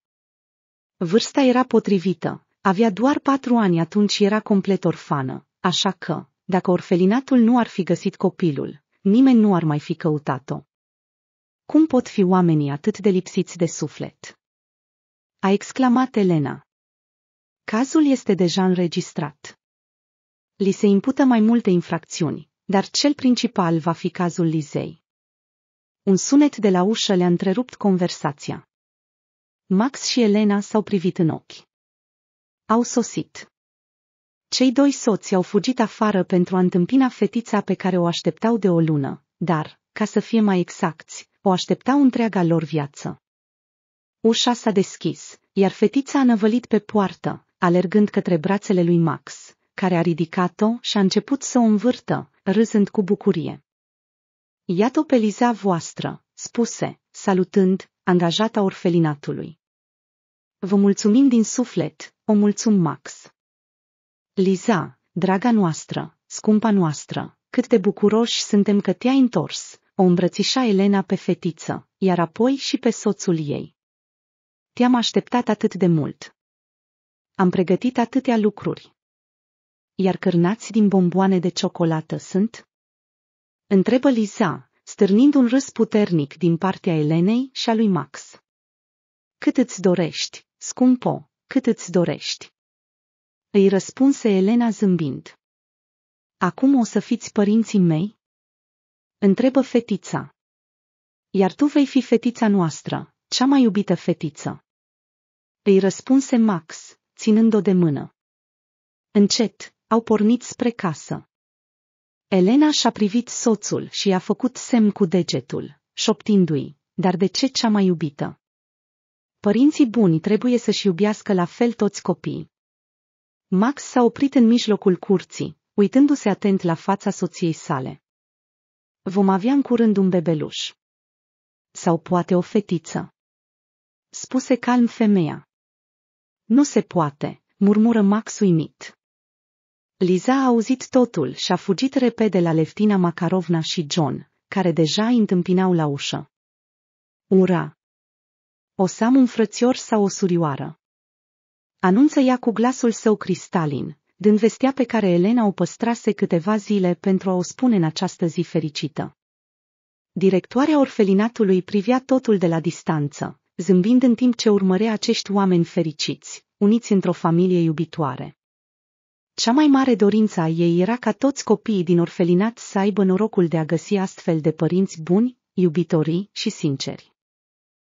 [SPEAKER 1] Vârsta era potrivită, avea doar patru ani atunci era complet orfană, așa că, dacă orfelinatul nu ar fi găsit copilul, nimeni nu ar mai fi căutat-o. Cum pot fi oamenii atât de lipsiți de suflet? A exclamat Elena. Cazul este deja înregistrat. Li se impută mai multe infracțiuni, dar cel principal va fi cazul Lizei. Un sunet de la ușă le-a întrerupt conversația. Max și Elena s-au privit în ochi. Au sosit. Cei doi soți au fugit afară pentru a întâmpina fetița pe care o așteptau de o lună, dar, ca să fie mai exacți, o așteptau întreaga lor viață. Ușa s-a deschis, iar fetița a năvălit pe poartă, alergând către brațele lui Max care a ridicat-o și a început să o învârtă, râzând cu bucurie. Iată-o pe Liza voastră, spuse, salutând, angajata orfelinatului. Vă mulțumim din suflet, o mulțum Max. Liza, draga noastră, scumpa noastră, cât de bucuroși suntem că te-ai întors, o îmbrățișa Elena pe fetiță, iar apoi și pe soțul ei. Te-am așteptat atât de mult. Am pregătit atâtea lucruri iar cârnați din bomboane de ciocolată sunt? Întrebă Lisa, stârnind un râs puternic din partea Elenei și a lui Max. Cât îți dorești, scumpo, cât îți
[SPEAKER 2] dorești? Îi răspunse Elena zâmbind. Acum o să fiți părinții mei? Întrebă fetița. Iar tu vei
[SPEAKER 1] fi fetița noastră, cea mai iubită fetiță. Îi răspunse Max, ținând-o de mână. Încet, au pornit spre casă. Elena și-a privit soțul și i-a făcut semn cu degetul, șoptindu-i, dar de ce cea mai iubită? Părinții buni trebuie să-și iubească la fel toți copiii. Max s-a oprit în mijlocul curții, uitându-se atent la
[SPEAKER 2] fața soției sale. Vom avea în curând un bebeluș. Sau poate o fetiță. Spuse calm femeia. Nu se
[SPEAKER 1] poate, murmură Max uimit. Liza a auzit totul și a fugit repede la Leftina Macarovna și John, care deja îi întâmpinau la ușă. Ura! O să am un frățior sau o surioară? Anunță ea cu glasul său cristalin, dând vestea pe care Elena o păstrase câteva zile pentru a o spune în această zi fericită. Directoarea orfelinatului privea totul de la distanță, zâmbind în timp ce urmărea acești oameni fericiți, uniți într-o familie iubitoare. Cea mai mare dorință a ei era ca toți copiii
[SPEAKER 2] din orfelinat să aibă norocul de a găsi astfel de părinți buni, iubitorii și sinceri.